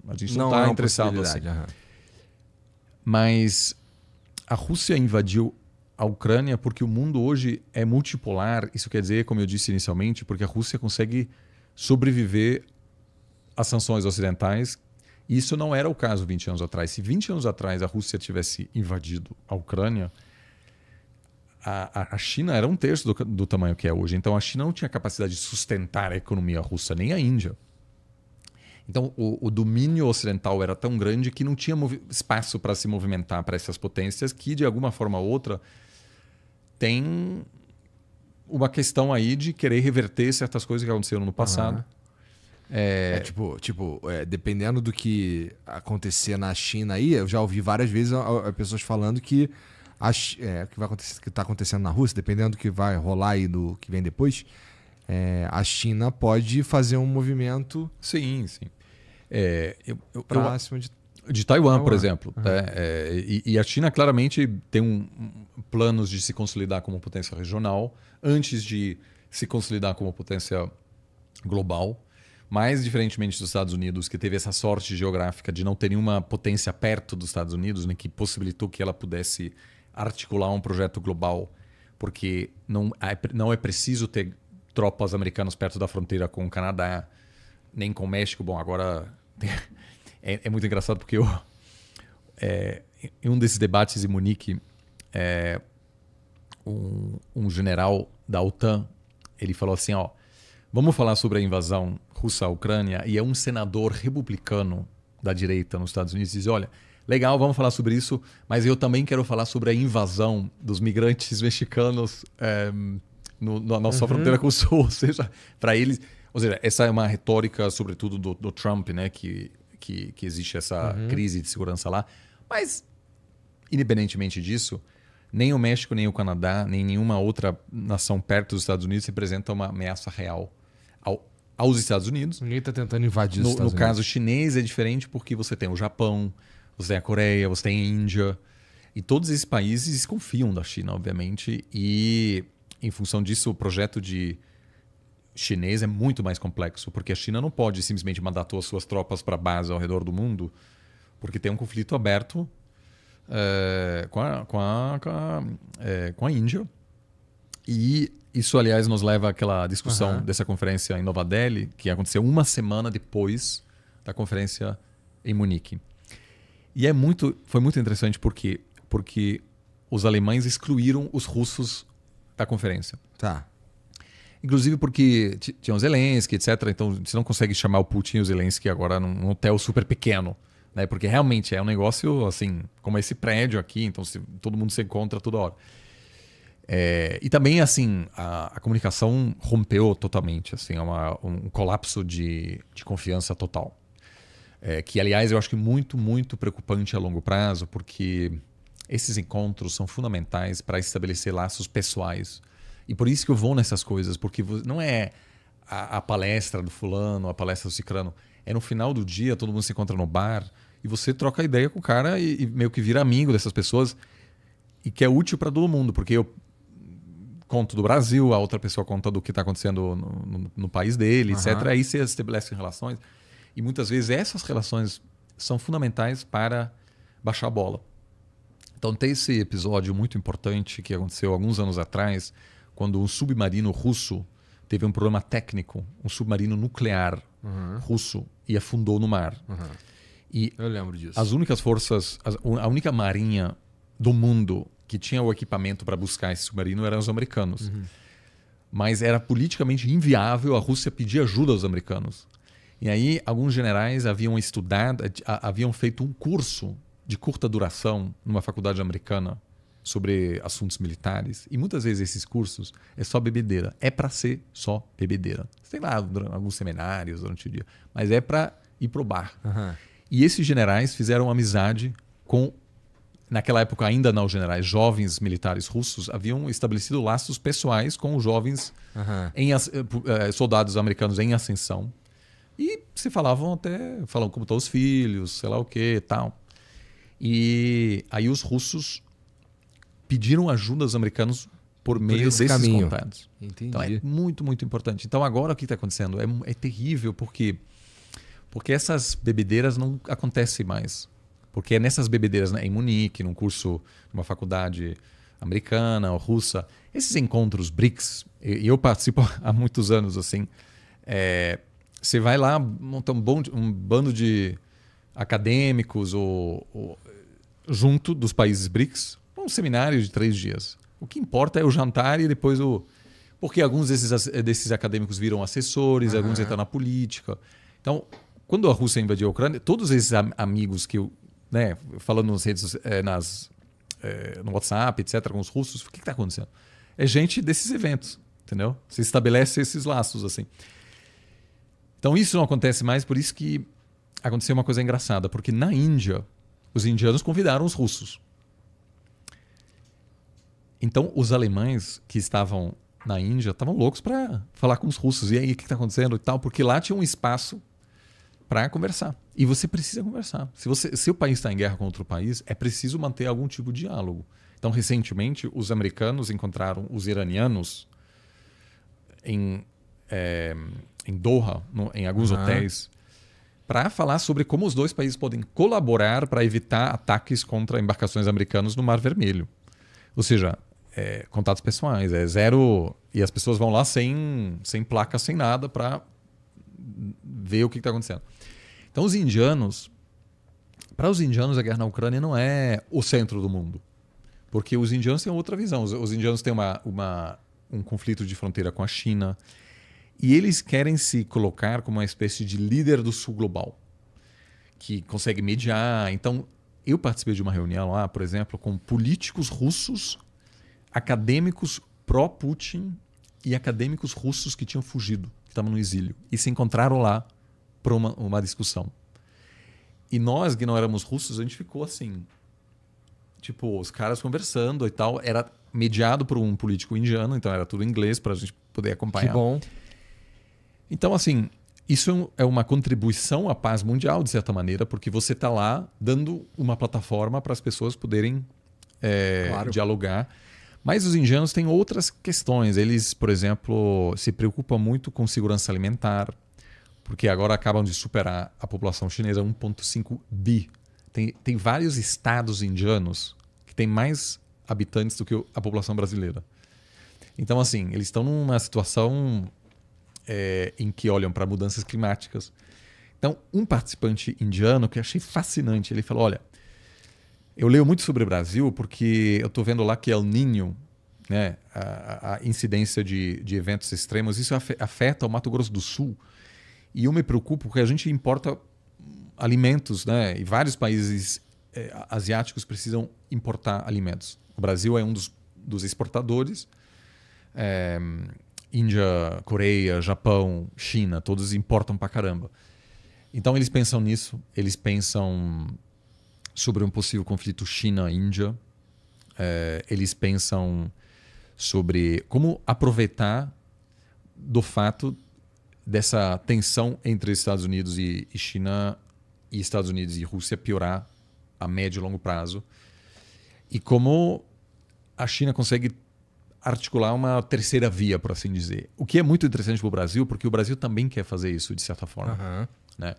a gente não está é interessado assim. Uhum. Mas a Rússia invadiu a Ucrânia porque o mundo hoje é multipolar. Isso quer dizer, como eu disse inicialmente, porque a Rússia consegue sobreviver às sanções ocidentais. Isso não era o caso 20 anos atrás. Se 20 anos atrás a Rússia tivesse invadido a Ucrânia, a, a, China era um terço do, do tamanho que é hoje. Então a China não tinha capacidade de sustentar a economia russa, nem a Índia. Então, o, o, domínio ocidental era tão grande que não tinha espaço para se movimentar para essas potências que, de alguma forma ou outra, tem uma questão aí de querer reverter certas coisas que aconteceram no passado. Uhum. É... é... tipo, tipo é, dependendo do que acontecer na China aí, eu já ouvi várias vezes a, a pessoas falando que é, o é, que vai acontecer, que está acontecendo na Rússia, dependendo do que vai rolar e do que vem depois, é, a China pode fazer um movimento. Sim, sim. É, eu, eu, próximo eu, de de Taiwan, Taiwan, por exemplo. Uhum. Né? É, e, e, a China claramente tem um, um, planos de se consolidar como potência regional antes de se consolidar como potência global. Mais diferentemente dos Estados Unidos, que teve essa sorte geográfica de não ter nenhuma potência perto dos Estados Unidos, né, que possibilitou que ela pudesse articular um projeto global, porque não é, não é preciso ter tropas americanas perto da fronteira com o Canadá, nem com o México. Bom, agora *laughs* é, é muito engraçado porque eu, é, em um desses debates em Munique, é, um, um general da OTAN ele falou assim: ó, vamos falar sobre a invasão russa à Ucrânia. E é um senador republicano da direita nos Estados Unidos diz: olha, Legal, vamos falar sobre isso, mas eu também quero falar sobre a invasão dos migrantes *laughs* mexicanos é, no, na nossa uhum. fronteira com o Sul. *laughs* Ou seja, para eles. Ou seja, essa é uma retórica, sobretudo, do, do Trump, né? Que, que, que existe essa uhum. crise de segurança lá. Mas, independentemente disso, nem o México, nem o Canadá, nem nenhuma outra nação perto dos Estados Unidos representa uma ameaça real ao, aos Estados Unidos. Ninguém está tentando invadir os no, Estados no Unidos. No caso chinês é diferente porque você tem o Japão, você tem a Coreia, você tem a Índia. E todos esses países desconfiam da China, obviamente. E em função disso, o projeto de chinês é muito mais complexo, porque a China não pode simplesmente mandar todas suas tropas para base ao redor do mundo, porque tem um conflito aberto é, com, a, com, a, com, a, é, com a Índia. E isso, aliás, nos leva àquela discussão uhum. dessa conferência em Nova Delhi, que aconteceu uma semana depois da conferência em Munique. E é muito, foi muito interessante porque, porque os alemães excluíram os russos da conferência. Tá. Inclusive porque tinham Zelensky, etc. Então você não consegue chamar o Putin e o Zelensky agora num hotel super pequeno. Né? Porque realmente é um negócio assim, como esse prédio aqui, então se, todo mundo se encontra toda hora. É, e também, assim, a, a, comunicação rompeu totalmente, assim, é uma, um colapso de, de confiança total. É, que, aliás, eu acho que muito, muito preocupante a longo prazo, porque esses encontros são fundamentais para estabelecer laços pessoais. E por isso que eu vou nessas coisas, porque não é a, a palestra do fulano, a palestra do cicrano. É no final do dia, todo mundo se encontra no bar e você troca ideia com o cara e, e meio que vira amigo dessas pessoas e que é útil para todo mundo, porque eu conto do Brasil, a outra pessoa conta do que está acontecendo no, no, no, país dele, uhum. etc. Aí você estabelece relações. E muitas vezes essas relações são fundamentais para baixar a bola. Então tem esse episódio muito importante que aconteceu alguns anos atrás, quando um submarino russo teve um problema técnico, um submarino nuclear uhum. russo, e afundou no mar. Uhum. E Eu lembro disso. As únicas forças, a única marinha do mundo que tinha o equipamento para buscar esse submarino eram os americanos. Uhum. Mas era politicamente inviável a Rússia pedir ajuda aos americanos. E aí, alguns generais haviam estudado, haviam feito um curso de curta duração numa faculdade americana sobre assuntos militares. E muitas vezes esses cursos é só bebedeira. É para ser só bebedeira. sei lá alguns seminários durante o dia, mas é para ir pro bar. Uhum. E esses generais fizeram amizade com naquela época ainda não generais, jovens militares russos haviam estabelecido laços pessoais com os jovens uhum. em, eh, eh, soldados americanos em ascensão e se falavam até, falavam como estão os filhos, sei lá o que tal. E aí os russos pediram ajuda aos americanos por meio por desses caminho. contatos. Entendi. Então é muito, muito importante. Então agora o que está acontecendo? É, é terrível porque porque essas bebedeiras não acontecem mais. Porque é nessas bebedeiras, né? em Munique, num curso, numa faculdade americana ou russa, esses encontros BRICS, e eu participo *laughs* há muitos anos assim, é, você vai lá, monta um, bom, um bando de acadêmicos ou, ou, junto dos países BRICS, um seminário de três dias. O que importa é o jantar e depois o. Porque alguns desses, desses acadêmicos viram assessores, uhum. alguns entram na política. Então, quando a Rússia invadiu a Ucrânia, todos esses am amigos que eu, né, falando nas redes, é, nas, é, no WhatsApp, etc., com os russos, o que está acontecendo? É gente desses eventos, entendeu? Se estabelece esses laços assim. Então isso não acontece mais, por isso que aconteceu uma coisa engraçada, porque na Índia, os indianos convidaram os russos. Então os alemães que estavam na Índia estavam loucos para falar com os russos. E aí, o que está acontecendo e tal? Porque lá tinha um espaço para conversar. E você precisa conversar. Se você, seu país está em guerra com outro país, é preciso manter algum tipo de diálogo. Então, recentemente, os americanos encontraram os iranianos em é, em Doha, no, em alguns uhum. hotéis, para falar sobre como os dois países podem colaborar para evitar ataques contra embarcações americanas no Mar Vermelho. Ou seja, é, contatos pessoais, é zero. E as pessoas vão lá sem, sem placa, sem nada, para ver o que está acontecendo. Então, os indianos. Para os indianos, a guerra na Ucrânia não é o centro do mundo. Porque os indianos têm outra visão. Os, os indianos têm uma, uma, um conflito de fronteira com a China. E eles querem se colocar como uma espécie de líder do sul global, que consegue mediar. Então, eu participei de uma reunião lá, por exemplo, com políticos russos, acadêmicos pró-Putin e acadêmicos russos que tinham fugido, que estavam no exílio, e se encontraram lá para uma, uma discussão. E nós, que não éramos russos, a gente ficou assim. Tipo, os caras conversando e tal. Era mediado por um político indiano, então era tudo em inglês para a gente poder acompanhar. Que bom. Então, assim, isso é, é uma contribuição à paz mundial, de certa maneira, porque você está lá dando uma plataforma para as pessoas poderem é, claro. dialogar. Mas os indianos têm outras questões. Eles, por exemplo, se preocupam muito com segurança alimentar, porque agora acabam de superar a população chinesa 1,5 bi. Tem, tem vários estados indianos que têm mais habitantes do que a população brasileira. Então, assim, eles estão numa situação é, em que olham para mudanças climáticas. Então, um participante indiano que eu achei fascinante, ele falou: Olha, eu leio muito sobre o Brasil porque eu estou vendo lá que El Ninho, né, a, a incidência de, de, eventos extremos, isso afeta o Mato Grosso do Sul. E eu me preocupo porque a gente importa alimentos, né? E vários países é, asiáticos precisam importar alimentos. O Brasil é um dos, dos exportadores. É, Índia, Coreia, Japão, China, todos importam pra caramba. Então eles pensam nisso, eles pensam sobre um possível conflito China-Índia, é, eles pensam sobre como aproveitar do fato dessa tensão entre Estados Unidos e, e China e Estados Unidos e Rússia piorar a médio e longo prazo e como a China consegue articular uma terceira via, por assim dizer. O que é muito interessante para o Brasil, porque o Brasil também quer fazer isso, de certa forma. Uhum. Né?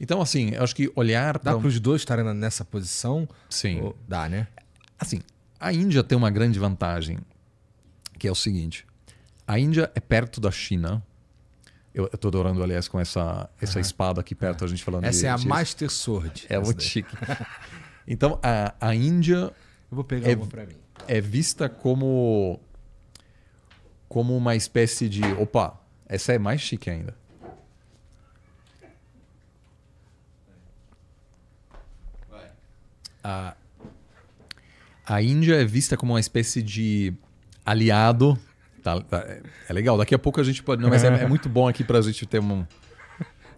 Então, assim, eu acho que olhar... Dá para os dois estarem nessa posição? Sim. Ou... Dá, né? Assim, a Índia tem uma grande vantagem, que é o seguinte. A Índia é perto da China. Eu, estou adorando, aliás, com essa, essa uhum. espada aqui perto, a gente falando Essa de, é a Master Sword. É muito chique. Então, a, a Índia... Eu vou pegar é, uma para mim. É vista como como uma espécie de. Opa, essa é mais chique ainda. A, a Índia é vista como uma espécie de aliado. Tá, tá, é legal, daqui a pouco a gente pode. Não, mas é, é muito bom aqui pra gente ter um.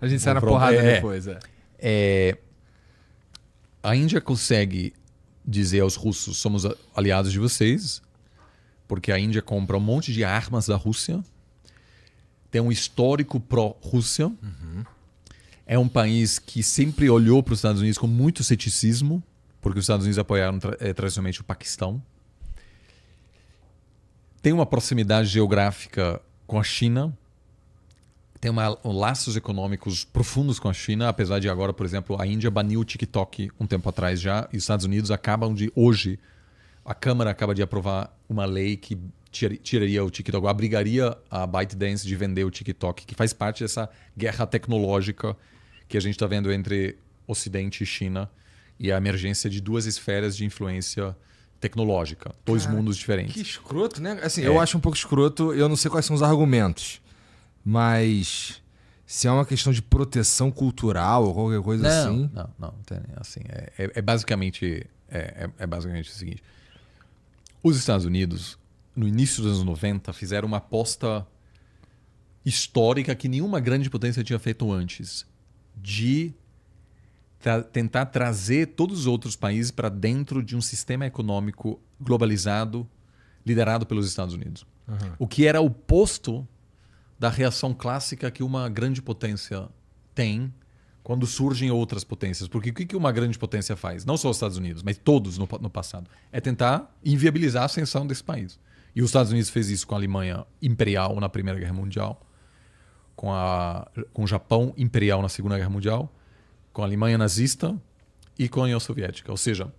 A gente um sai na pro... porrada é, é, depois, é. é. A Índia consegue dizer aos russos: somos aliados de vocês, porque a Índia compra um monte de armas da Rússia, tem um histórico pró-Rússia, uhum. é um país que sempre olhou para os Estados Unidos com muito ceticismo, porque os Estados Unidos apoiaram tra é, tradicionalmente o Paquistão. Tem uma proximidade geográfica com a China, tem uma, um, laços econômicos profundos com a China, apesar de agora, por exemplo, a Índia baniu o TikTok um tempo atrás já, e os Estados Unidos acabam de hoje a Câmara acaba de aprovar uma lei que tiraria o TikTok, abrigaria a ByteDance de vender o TikTok, que faz parte dessa guerra tecnológica que a gente está vendo entre Ocidente e China e a emergência de duas esferas de influência tecnológica, dois Cara, mundos diferentes. Que escroto, né? Assim, é. eu acho um pouco escroto, eu não sei quais são os argumentos, mas se é uma questão de proteção cultural ou qualquer coisa não, assim. Não, não, não, assim, é, é, é basicamente é, é, é basicamente o seguinte. Os Estados Unidos, no início dos anos 90, fizeram uma aposta histórica que nenhuma grande potência tinha feito antes, de tra tentar trazer todos os outros países para dentro de um sistema econômico globalizado liderado pelos Estados Unidos. Uhum. O que era oposto da reação clássica que uma grande potência tem quando surgem outras potências. Porque o que uma grande potência faz? Não só os Estados Unidos, mas todos no, no passado. É tentar inviabilizar a ascensão desse país. E os Estados Unidos fez isso com a Alemanha imperial na Primeira Guerra Mundial, com, a, com o Japão imperial na Segunda Guerra Mundial, com a Alemanha nazista e com a União Soviética. Ou seja,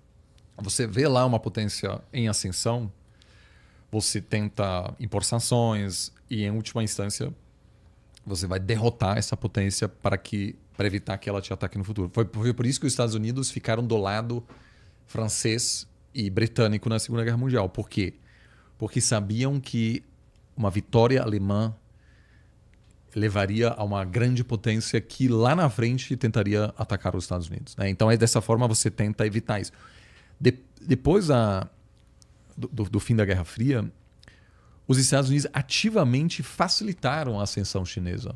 você vê lá uma potência em ascensão, você tenta impor sanções e, em última instância, você vai derrotar essa potência para que para evitar que ela te ataque no futuro. Foi, foi por isso que os Estados Unidos ficaram do lado francês e britânico na Segunda Guerra Mundial. Por quê? Porque sabiam que uma vitória alemã levaria a uma grande potência que lá na frente tentaria atacar os Estados Unidos. Né? Então é dessa forma você tenta evitar isso. De, depois a do, do, fim da Guerra Fria, os Estados Unidos ativamente facilitaram a ascensão chinesa.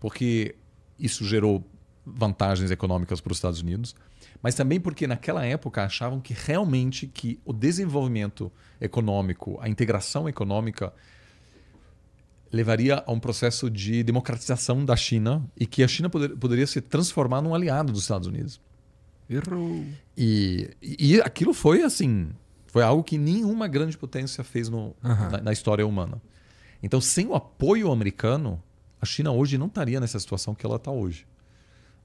Porque isso gerou vantagens econômicas para os Estados Unidos, mas também porque naquela época achavam que realmente que o desenvolvimento econômico, a integração econômica levaria a um processo de democratização da China e que a China poder, poderia se transformar num aliado dos Estados Unidos. Errou. E, e aquilo foi assim, foi algo que nenhuma grande potência fez no, uhum. na, na história humana. Então, sem o apoio americano, a China hoje não estaria nessa situação que ela está hoje.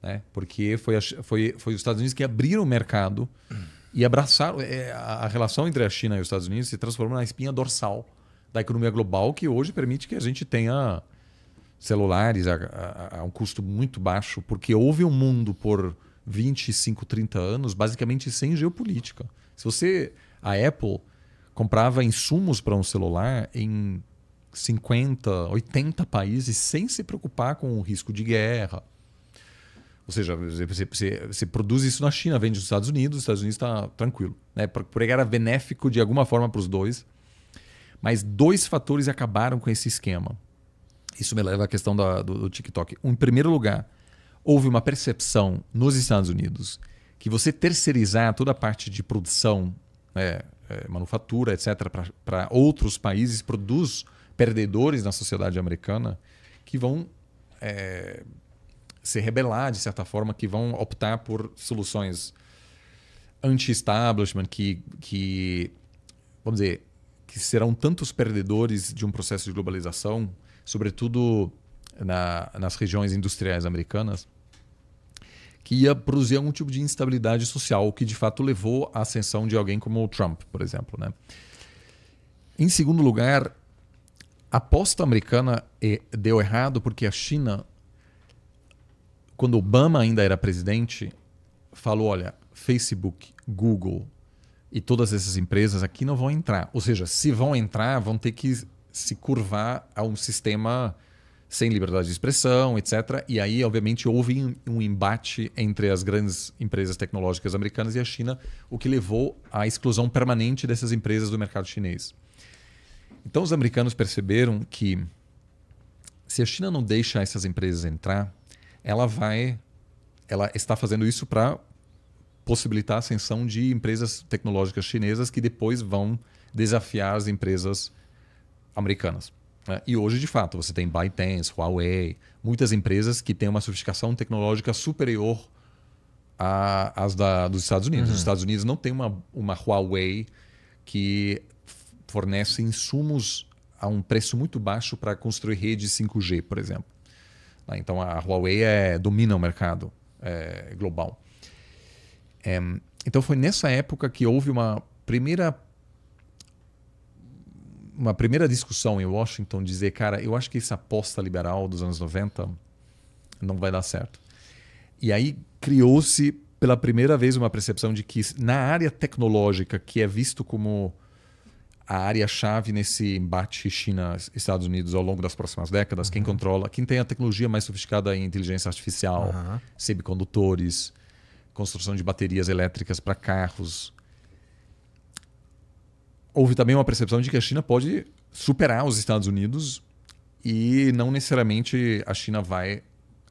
Né? Porque foi, a, foi, foi os Estados Unidos que abriram o mercado e abraçaram. É, a relação entre a China e os Estados Unidos se transformou na espinha dorsal da economia global, que hoje permite que a gente tenha celulares a, a, a um custo muito baixo, porque houve um mundo por 25, 30 anos basicamente sem geopolítica. Se você. A Apple comprava insumos para um celular em 50, 80 países sem se preocupar com o risco de guerra. Ou seja, você, você, você produz isso na China, vende nos Estados Unidos, os Estados Unidos está tranquilo. Né? Porque era benéfico de alguma forma para os dois. Mas dois fatores acabaram com esse esquema. Isso me leva à questão da, do, do TikTok. Em primeiro lugar, houve uma percepção nos Estados Unidos que você terceirizar toda a parte de produção, né, é, manufatura, etc., para outros países, produz perdedores na sociedade americana que vão é, se rebelar, de certa forma, que vão optar por soluções anti-establishment, que, que, vamos dizer, que serão tantos perdedores de um processo de globalização, sobretudo na, nas regiões industriais americanas, que ia produzir algum tipo de instabilidade social, que de fato levou à ascensão de alguém como o Trump, por exemplo. Né? Em segundo lugar, a aposta americana deu errado porque a China, quando Obama ainda era presidente, falou: olha, Facebook, Google e todas essas empresas aqui não vão entrar. Ou seja, se vão entrar, vão ter que se curvar a um sistema sem liberdade de expressão, etc. E aí, obviamente, houve um embate entre as grandes empresas tecnológicas americanas e a China, o que levou à exclusão permanente dessas empresas do mercado chinês. Então os americanos perceberam que se a China não deixa essas empresas entrar, ela vai, ela está fazendo isso para possibilitar a ascensão de empresas tecnológicas chinesas que depois vão desafiar as empresas americanas. Né? E hoje, de fato, você tem ByteDance, Huawei, muitas empresas que têm uma sofisticação tecnológica superior às dos Estados Unidos. Uhum. Os Estados Unidos não tem uma, uma Huawei que fornece insumos a um preço muito baixo para construir rede 5G, por exemplo. Né, então a Huawei é, domina o mercado é, global. É, então foi nessa época que houve uma primeira uma primeira discussão em Washington dizer, cara, eu acho que essa aposta liberal dos anos 90 não vai dar certo. E aí criou-se pela primeira vez uma percepção de que na área tecnológica que é visto como a área-chave nesse embate China-Estados Unidos ao longo das próximas décadas. Uhum. Quem controla, quem tem a tecnologia mais sofisticada em inteligência artificial, uhum. semicondutores, construção de baterias elétricas para carros. Houve também uma percepção de que a China pode superar os Estados Unidos e não necessariamente a China vai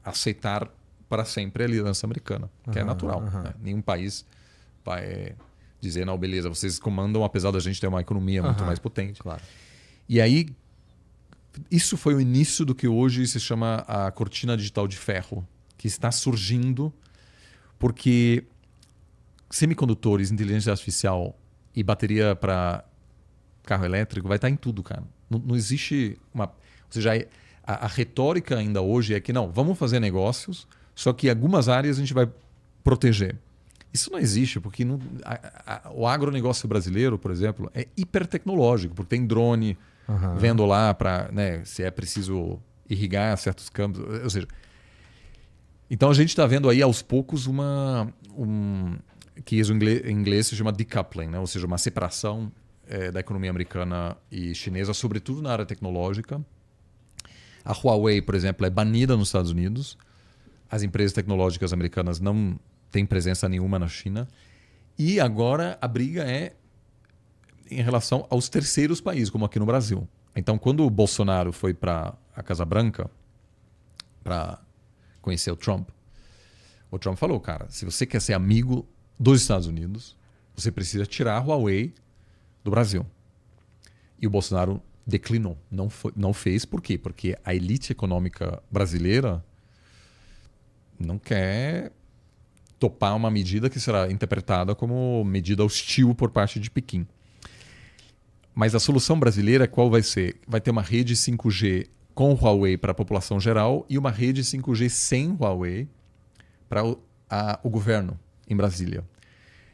aceitar para sempre a liderança americana, que é uhum, é natural. Uhum. Né? Nenhum país vai dizer, não, beleza, vocês comandam, apesar da gente ter uma economia muito mais potente. Claro. E aí, isso foi o início do que hoje se chama a cortina digital de ferro, que está surgindo porque semicondutores, inteligência artificial e bateria para carro elétrico vai estar tá em tudo, cara. Não, não existe uma. Ou seja, a, a retórica ainda hoje é que não, vamos fazer negócios, só que algumas áreas a gente vai proteger isso não existe, porque não, a, a, o agronegócio brasileiro, por exemplo, é hipertecnológico, porque tem drone uhum. vendo lá para né, se é preciso irrigar certos campos. Eh, ou seja, então a gente está vendo aí aos poucos uma. Um, que isso em inglês, em inglês se chama decoupling, né? ou seja, uma separação é, da economia americana e chinesa, sobretudo na área tecnológica. A Huawei, por exemplo, é banida nos Estados Unidos. As empresas tecnológicas americanas não tem presença nenhuma na China. E agora a briga é em relação aos terceiros países, como aqui no Brasil. Então, quando o Bolsonaro foi para a Casa Branca para conhecer o Trump, o Trump falou, cara, se você quer ser amigo dos Estados Unidos, você precisa tirar a Huawei do Brasil. E o Bolsonaro declinou, não, foi, não fez. Por quê? Porque a elite econômica brasileira não quer topar uma medida que será interpretada como medida hostil por parte de Pequim. Mas a solução brasileira qual vai ser? Vai ter uma rede 5G com Huawei para a população geral e uma rede 5G sem Huawei para o, o governo em Brasília.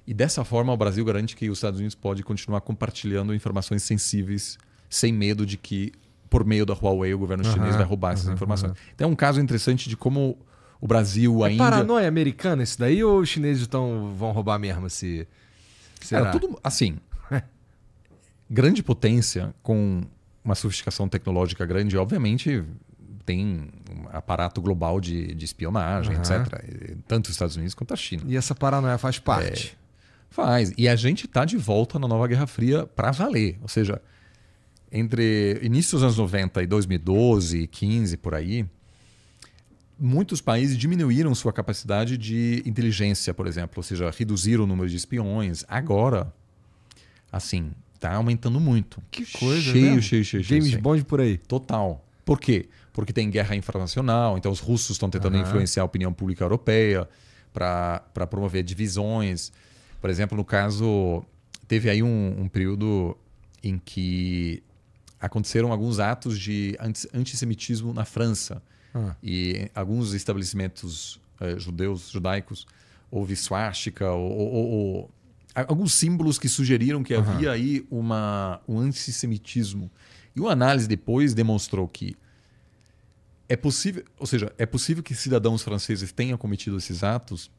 E dessa forma, o Brasil garante que os Estados Unidos pode continuar compartilhando informações sensíveis sem medo de que, por meio da Huawei, o governo uhum, chinês vai roubar essas uhum, informações. Uhum. Então é um caso interessante de como o Brasil, a é Índia. Paranoia americana isso daí ou os chineses tão, vão roubar mesmo se. Será? Era tudo assim. *laughs* grande potência com uma sofisticação tecnológica grande, obviamente tem um aparato global de, de espionagem, uhum. etc. Tanto os Estados Unidos quanto a China. E essa paranoia faz é, parte. É, faz. E a gente está de volta na nova Guerra Fria para valer. Ou seja, entre início dos anos 90 e 2012, 15 por aí, muitos países diminuíram sua capacidade de inteligência, por exemplo, ou seja, reduziram o número de espiões. Agora, assim, está aumentando muito. Que coisa, cheio, né? Cheio, cheio, cheio. James Bond por aí. Total. Por quê? Porque tem guerra internacional, então os russos estão tentando uhum. influenciar a opinião pública europeia para promover divisões. Por exemplo, no caso, teve aí um, um período em que aconteceram alguns atos de antissemitismo na França. Ah. E alguns estabelecimentos eh, judeus, judaicos, houve swastika, ou, ou, ou, alguns símbolos que sugeriram que uhum. havia aí uma, um antissemitismo. E uma análise depois demonstrou que é possível, ou seja, é possível que cidadãos franceses tenham cometido esses atos,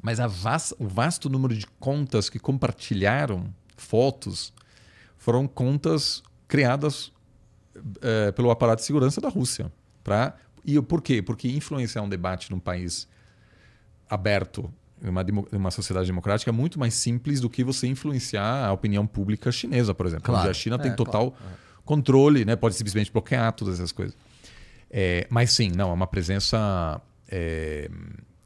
mas vasta, o vasto número de contas que compartilharam fotos foram contas criadas é, pelo aparato de segurança da Rússia para e por quê? Porque influenciar um debate num país aberto, numa, numa sociedade democrática, é muito mais simples do que você influenciar a opinião pública chinesa, por exemplo. Claro. Onde a China é, tem total claro. controle, né? pode simplesmente bloquear todas essas coisas. É, mas sim, não, é uma presença é,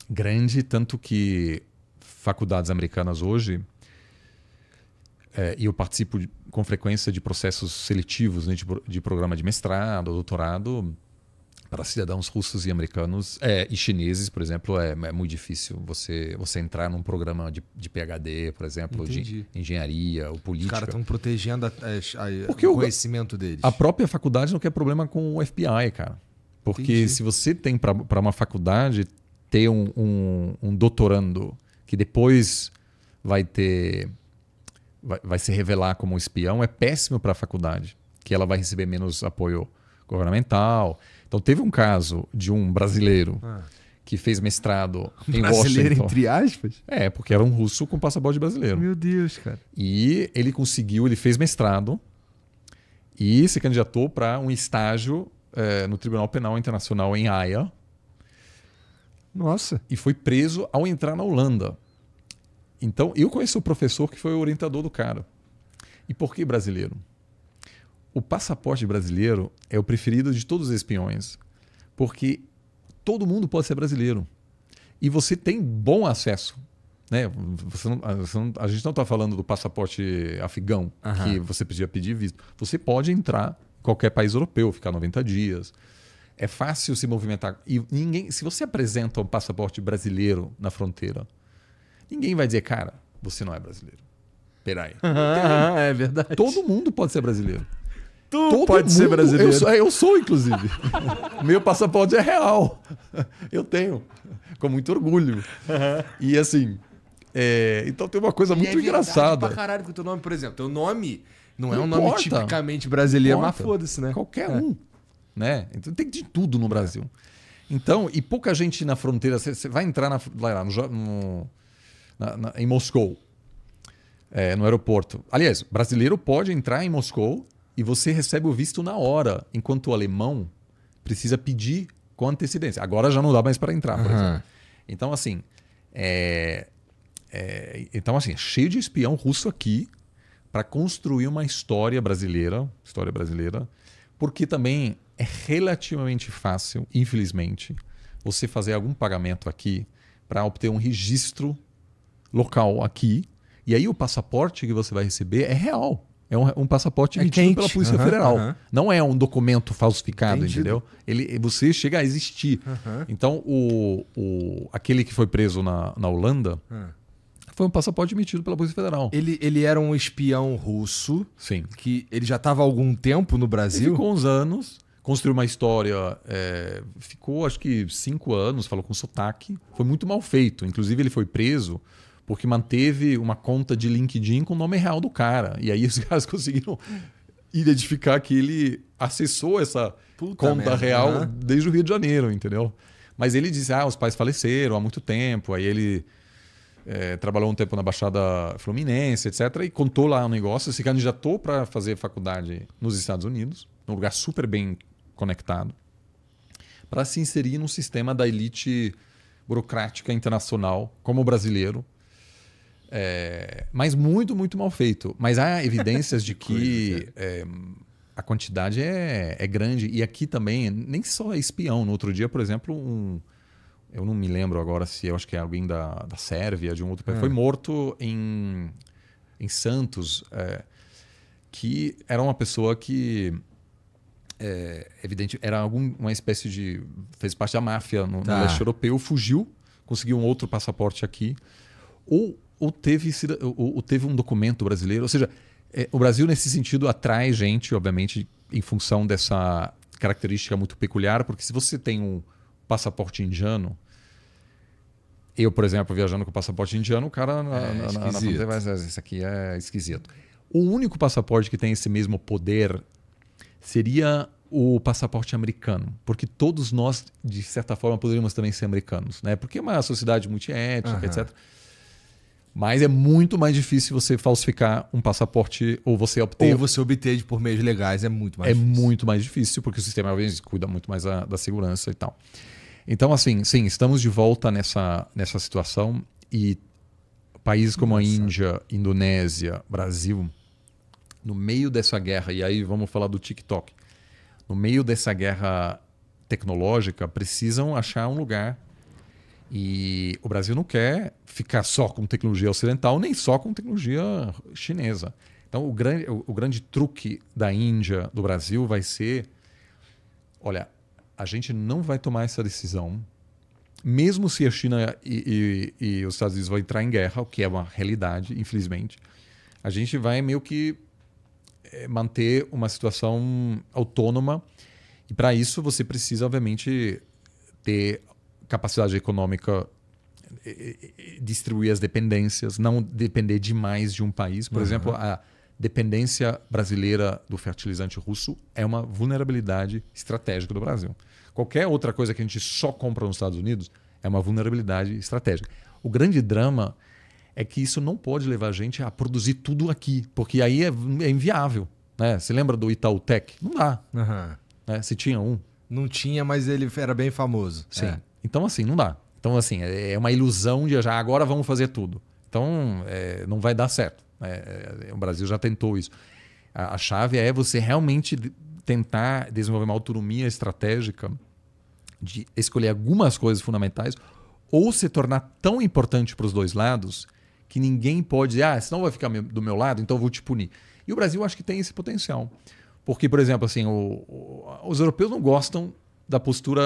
grande, tanto que faculdades americanas hoje, é, e eu participo de, com frequência de processos seletivos né, de, de programa de mestrado, doutorado, para cidadãos russos e americanos é, e chineses, por exemplo, é, é, muito difícil você, você entrar num programa de, de PhD, por exemplo, Entendi. de engenharia ou política. Os caras estão protegendo a, a, a, o conhecimento deles. A própria faculdade não quer problema com o FBI, cara. Porque Entendi. se você tem para uma faculdade ter um, um, um doutorando que depois vai ter vai, vai, se revelar como um espião é péssimo para a faculdade, que ela vai receber menos apoio governamental. Então teve um caso de um brasileiro ah. que fez mestrado *laughs* em brasileiro, Washington. Brasileiro entre aspas? É, porque era um russo com passaporte brasileiro. Meu Deus, cara. E ele conseguiu, ele fez mestrado e se candidatou para um estágio é, no Tribunal Penal Internacional em Haia. Nossa. E foi preso ao entrar na Holanda. Então, eu conheci o professor que foi o orientador do cara. E por que brasileiro? o passaporte brasileiro é o preferido de todos os espiões, porque todo mundo pode ser brasileiro e você tem bom acesso. Né? Você não, ah, você não, a gente não está falando do passaporte afegão, uhum. que você podia pedir visto. Você pode entrar em qualquer país europeu, ficar 90 dias. É fácil se movimentar. E ninguém, se você apresenta um passaporte brasileiro na fronteira, ninguém vai dizer, cara, você não é brasileiro. Peraí. Uhum, é verdade. Todo mundo pode ser brasileiro. Tu Todo pode mundo. ser brasileiro. Eu sou, é, eu sou inclusive. *laughs* Meu passaporte é real. Eu tenho. Com muito orgulho. Uhum. E assim. É... então tem uma coisa e muito é engraçada. Pra caralho com o teu nome, por exemplo. Teu nome não, é não é um importa. nome tipicamente brasileiro, mas foda-se, né? Qualquer é. um. Né? Então tem de tudo no Brasil. Então, e pouca gente na fronteira. Você vai entrar na, lá, no, no, na, na, em Moscou, é, no aeroporto. Aliás, brasileiro pode entrar em Moscou e você recebe o visto na hora, enquanto o alemão precisa pedir com antecedência. Agora já não dá mais para entrar, por uhum. exemplo. Então, assim, é, é, então, assim, é cheio de espião russo aqui para construir uma história brasileira, história brasileira, porque também é relativamente fácil, infelizmente, você fazer algum pagamento aqui para obter um registro local aqui. E aí o passaporte que você vai receber é real. É um, é um passaporte é emitido pela Polícia uhum, Federal. Uhum. Não é um documento falsificado, Entendido. entendeu? Ele, você chega a existir. Uhum. Então, o, o, aquele que foi preso na, na Holanda hum. foi um passaporte emitido pela Polícia Federal. Ele, ele era um espião russo. Sim. Que ele já estava há algum tempo no Brasil? Ele ficou uns anos. Construiu uma história, é, ficou acho que cinco anos, falou com sotaque. Foi muito mal feito. Inclusive, ele foi preso porque manteve uma conta de LinkedIn com o nome real do cara. E aí os *laughs* caras conseguiram identificar que ele acessou essa Puta conta merda, real né? desde o Rio de Janeiro, entendeu? Mas ele disse: ah, os pais faleceram há muito tempo, aí ele é, trabalhou um tempo na Baixada Fluminense, etc. E contou lá um negócio, se candidatou para fazer faculdade nos Estados Unidos, num lugar super bem conectado, para se inserir no sistema da elite burocrática internacional, como brasileiro, é, mas muito, muito mal feito. Mas há evidências de *laughs* que é, a quantidade é, é, grande. E aqui também, nem só é espião. No outro dia, por exemplo, um. Eu não me lembro agora se eu acho que é alguém da, da Sérvia, de um outro país. É. Foi morto em, em Santos, é, que era uma pessoa que é, evidente, era alguma espécie de. fez parte da máfia no, tá. no leste europeu, fugiu, conseguiu um outro passaporte aqui. Ou ou teve, ou, ou teve um documento brasileiro. Ou seja, é, o Brasil, nesse sentido, atrai gente, obviamente, em função dessa característica muito peculiar, porque se você tem um passaporte indiano. Eu, por exemplo, viajando com o passaporte indiano, o cara na, é, na, na, na isso aqui é esquisito. O único passaporte que tem esse mesmo poder seria o passaporte americano, porque todos nós, de certa forma, poderíamos também ser americanos, né? Porque é uma sociedade multiétnica, uhum. etc. Mas é muito mais difícil você falsificar um passaporte ou você obter. Ou você obter por meios legais, é muito mais é difícil. É muito mais difícil, porque o sistema vezes, cuida muito mais a, da segurança e tal. Então, assim, sim, estamos de volta nessa, nessa situação e países como Nossa. a Índia, Indonésia, Brasil, no meio dessa guerra, e aí vamos falar do TikTok, no meio dessa guerra tecnológica, precisam achar um lugar. E o Brasil não quer ficar só com tecnologia ocidental, nem só com tecnologia chinesa. Então, o grande, o, o grande truque da Índia, do Brasil, vai ser: olha, a gente não vai tomar essa decisão, mesmo se a China e, e, e os Estados Unidos vão entrar em guerra, o que é uma realidade, infelizmente, a gente vai meio que eh, manter uma situação autônoma. E para isso você precisa, obviamente, ter capacidade econômica distribuir as dependências, não depender demais de um país. Por uhum. exemplo, a dependência brasileira do fertilizante russo é uma vulnerabilidade estratégica do Brasil. Qualquer outra coisa que a gente só compra nos Estados Unidos é uma vulnerabilidade estratégica. O grande drama é que isso não pode levar a gente a produzir tudo aqui, porque aí é, é inviável. Né? Você lembra do Itautec? Não dá. Uhum. Né? Se tinha um. Não tinha, mas ele era bem famoso. Sim. É. Então, assim, não dá. Então, assim, é, é uma ilusão de já agora vamos fazer tudo. Então, é, não vai dar certo. É, é, é, o Brasil já tentou isso. A, a chave é você realmente tentar desenvolver uma autonomia estratégica de escolher algumas coisas fundamentais ou se tornar tão importante para os dois lados que ninguém pode dizer, ah, senão vai ficar do meu lado, então eu vou te punir. E o Brasil acho que tem esse potencial. Porque, por exemplo, assim, o, o, os europeus não gostam da postura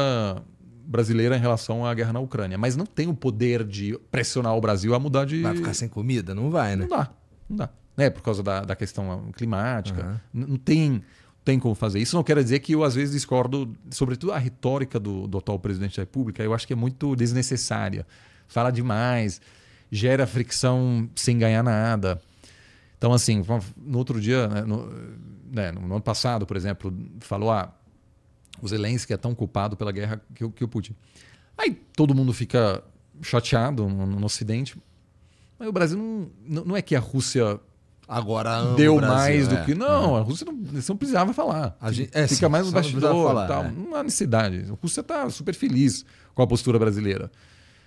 brasileira em relação à guerra na Ucrânia, mas não tem o poder de pressionar o Brasil a mudar de. Vai ficar sem comida? Não vai, né? Não dá, não dá. Né? Por causa da, da questão climática. Uhum. Não tem, tem como fazer isso. Não quer dizer que eu, às vezes, discordo, sobretudo a retórica do, do atual presidente da República, eu acho que é muito desnecessária. Fala demais, gera fricção sem ganhar nada. Então, assim, no outro dia, né, no, né, no ano passado, por exemplo, falou: ah, o Zelensky é tão culpado pela guerra que, que o Putin. Aí todo mundo fica chateado no, no Ocidente. Mas o Brasil não, não é que a Rússia agora deu Brasil, mais é, do que. Não, é. a Rússia não, não precisava falar. A gente, é, Fica sim, mais no bastidor. Falar, tal. É. Não há necessidade. A Rússia está super feliz com a postura brasileira.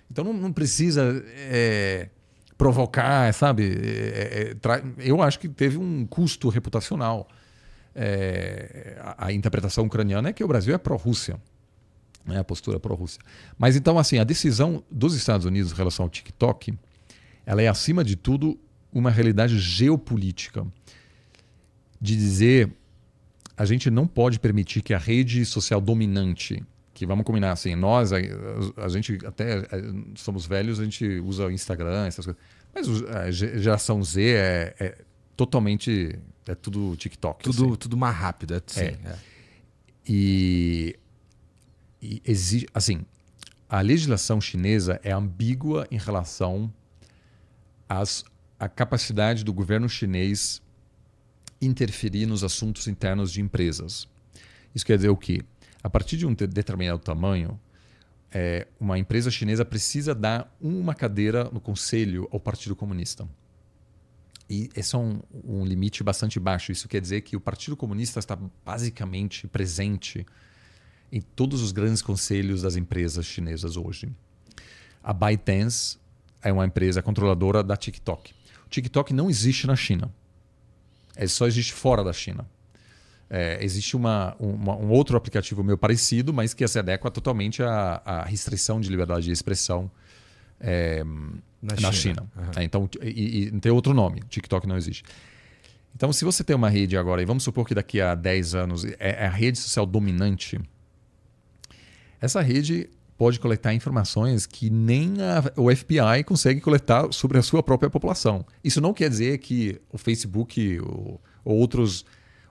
Então não, não precisa é, provocar, sabe? É, é, eu acho que teve um custo reputacional é, a, a, interpretação ucraniana é que o Brasil é pró-Rússia, né? a postura pró-Rússia. Mas então, assim, a decisão dos Estados Unidos em relação ao TikTok, ela é, acima de tudo, uma realidade geopolítica de dizer a gente não pode permitir que a rede social dominante que vamos combinar assim, nós, a, a, gente até a, é, somos velhos, a gente usa o Instagram, essas coisas. Mas a geração Z é, é totalmente é tudo TikTok. Tudo, assim. tudo mais rápido, é sim. é, é. E, e exige, assim, a legislação chinesa é ambígua em relação às, à capacidade do governo chinês interferir nos assuntos internos de empresas. Isso quer dizer o quê? A partir de um determinado tamanho, é, uma empresa chinesa precisa dar uma cadeira no conselho ao Partido Comunista. E esse é um, um limite bastante baixo. Isso quer dizer que o Partido Comunista está basicamente presente em todos os grandes conselhos das empresas chinesas hoje. A ByteDance é uma empresa controladora da TikTok. O TikTok não existe na China. Ele é, só existe fora da China. É, existe uma, uma, um outro aplicativo meu parecido, mas que se adequa totalmente à, à restrição de liberdade de expressão é, na, na, China. É, então, e, e tem outro nome, TikTok não existe. Então, se você tem uma rede agora, e vamos supor que daqui a 10 anos é, é a rede social dominante, essa rede pode coletar informações que nem a, o FBI consegue coletar sobre a sua própria população. Isso não quer dizer que o Facebook ou, ou outros,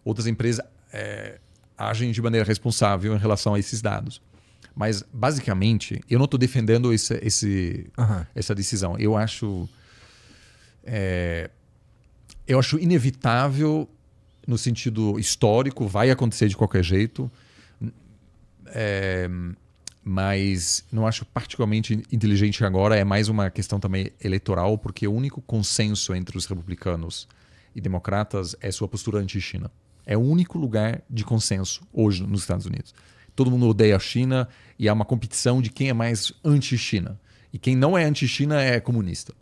outras empresas é, agem de maneira responsável em relação a esses dados. Mas, basicamente, eu não estou defendendo esse, esse uhum. essa decisão. Eu acho. É, eu acho inevitável no sentido histórico, vai acontecer de qualquer jeito. É, mas não acho particularmente inteligente agora. É mais uma questão também eleitoral, porque o único consenso entre os republicanos e democratas é sua postura anti-China. É o único lugar de consenso hoje nos Estados Unidos todo mundo odeia a China e há uma competição de quem é mais anti-China. E quem não é anti-China é comunista.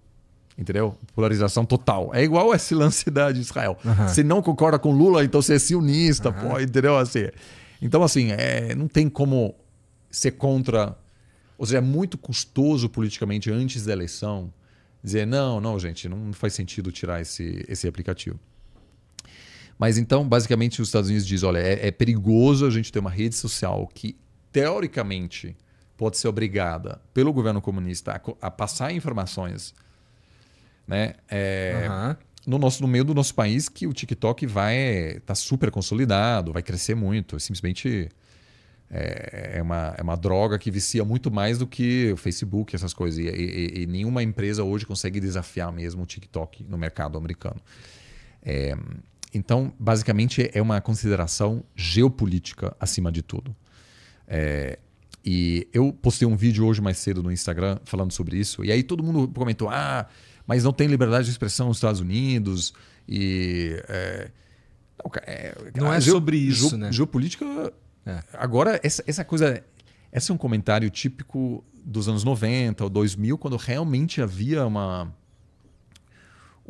Entendeu? Polarização total. É igual esse *laughs* lance da, de Israel. Uhum. Se não concorda com Lula, então você é sionista, uhum. pô, entendeu? Assim, então, assim, é, não tem como ser contra. Ou seja, é muito custoso politicamente antes da eleição dizer: não, não, gente, não faz sentido tirar esse, esse aplicativo. Mas então, basicamente, os Estados Unidos diz: olha, é, é perigoso a gente ter uma rede social que, teoricamente, pode ser obrigada pelo governo comunista a, a passar informações né? É, uhum. no, nosso, no meio do nosso país que o TikTok vai estar tá super consolidado, vai crescer muito. Simplesmente é, é, uma, é uma droga que vicia muito mais do que o Facebook, essas coisas. E, e, e nenhuma empresa hoje consegue desafiar mesmo o TikTok no mercado americano. É, então, basicamente, é uma consideração geopolítica acima de tudo. É, e eu postei um vídeo hoje mais cedo no Instagram falando sobre isso, e aí todo mundo comentou: ah, mas não tem liberdade de expressão nos Estados Unidos, e. É, não é, não é sobre isso, né? Geopolítica. É. Agora, essa, essa coisa. Esse é um comentário típico dos anos 90 ou 2000, quando realmente havia uma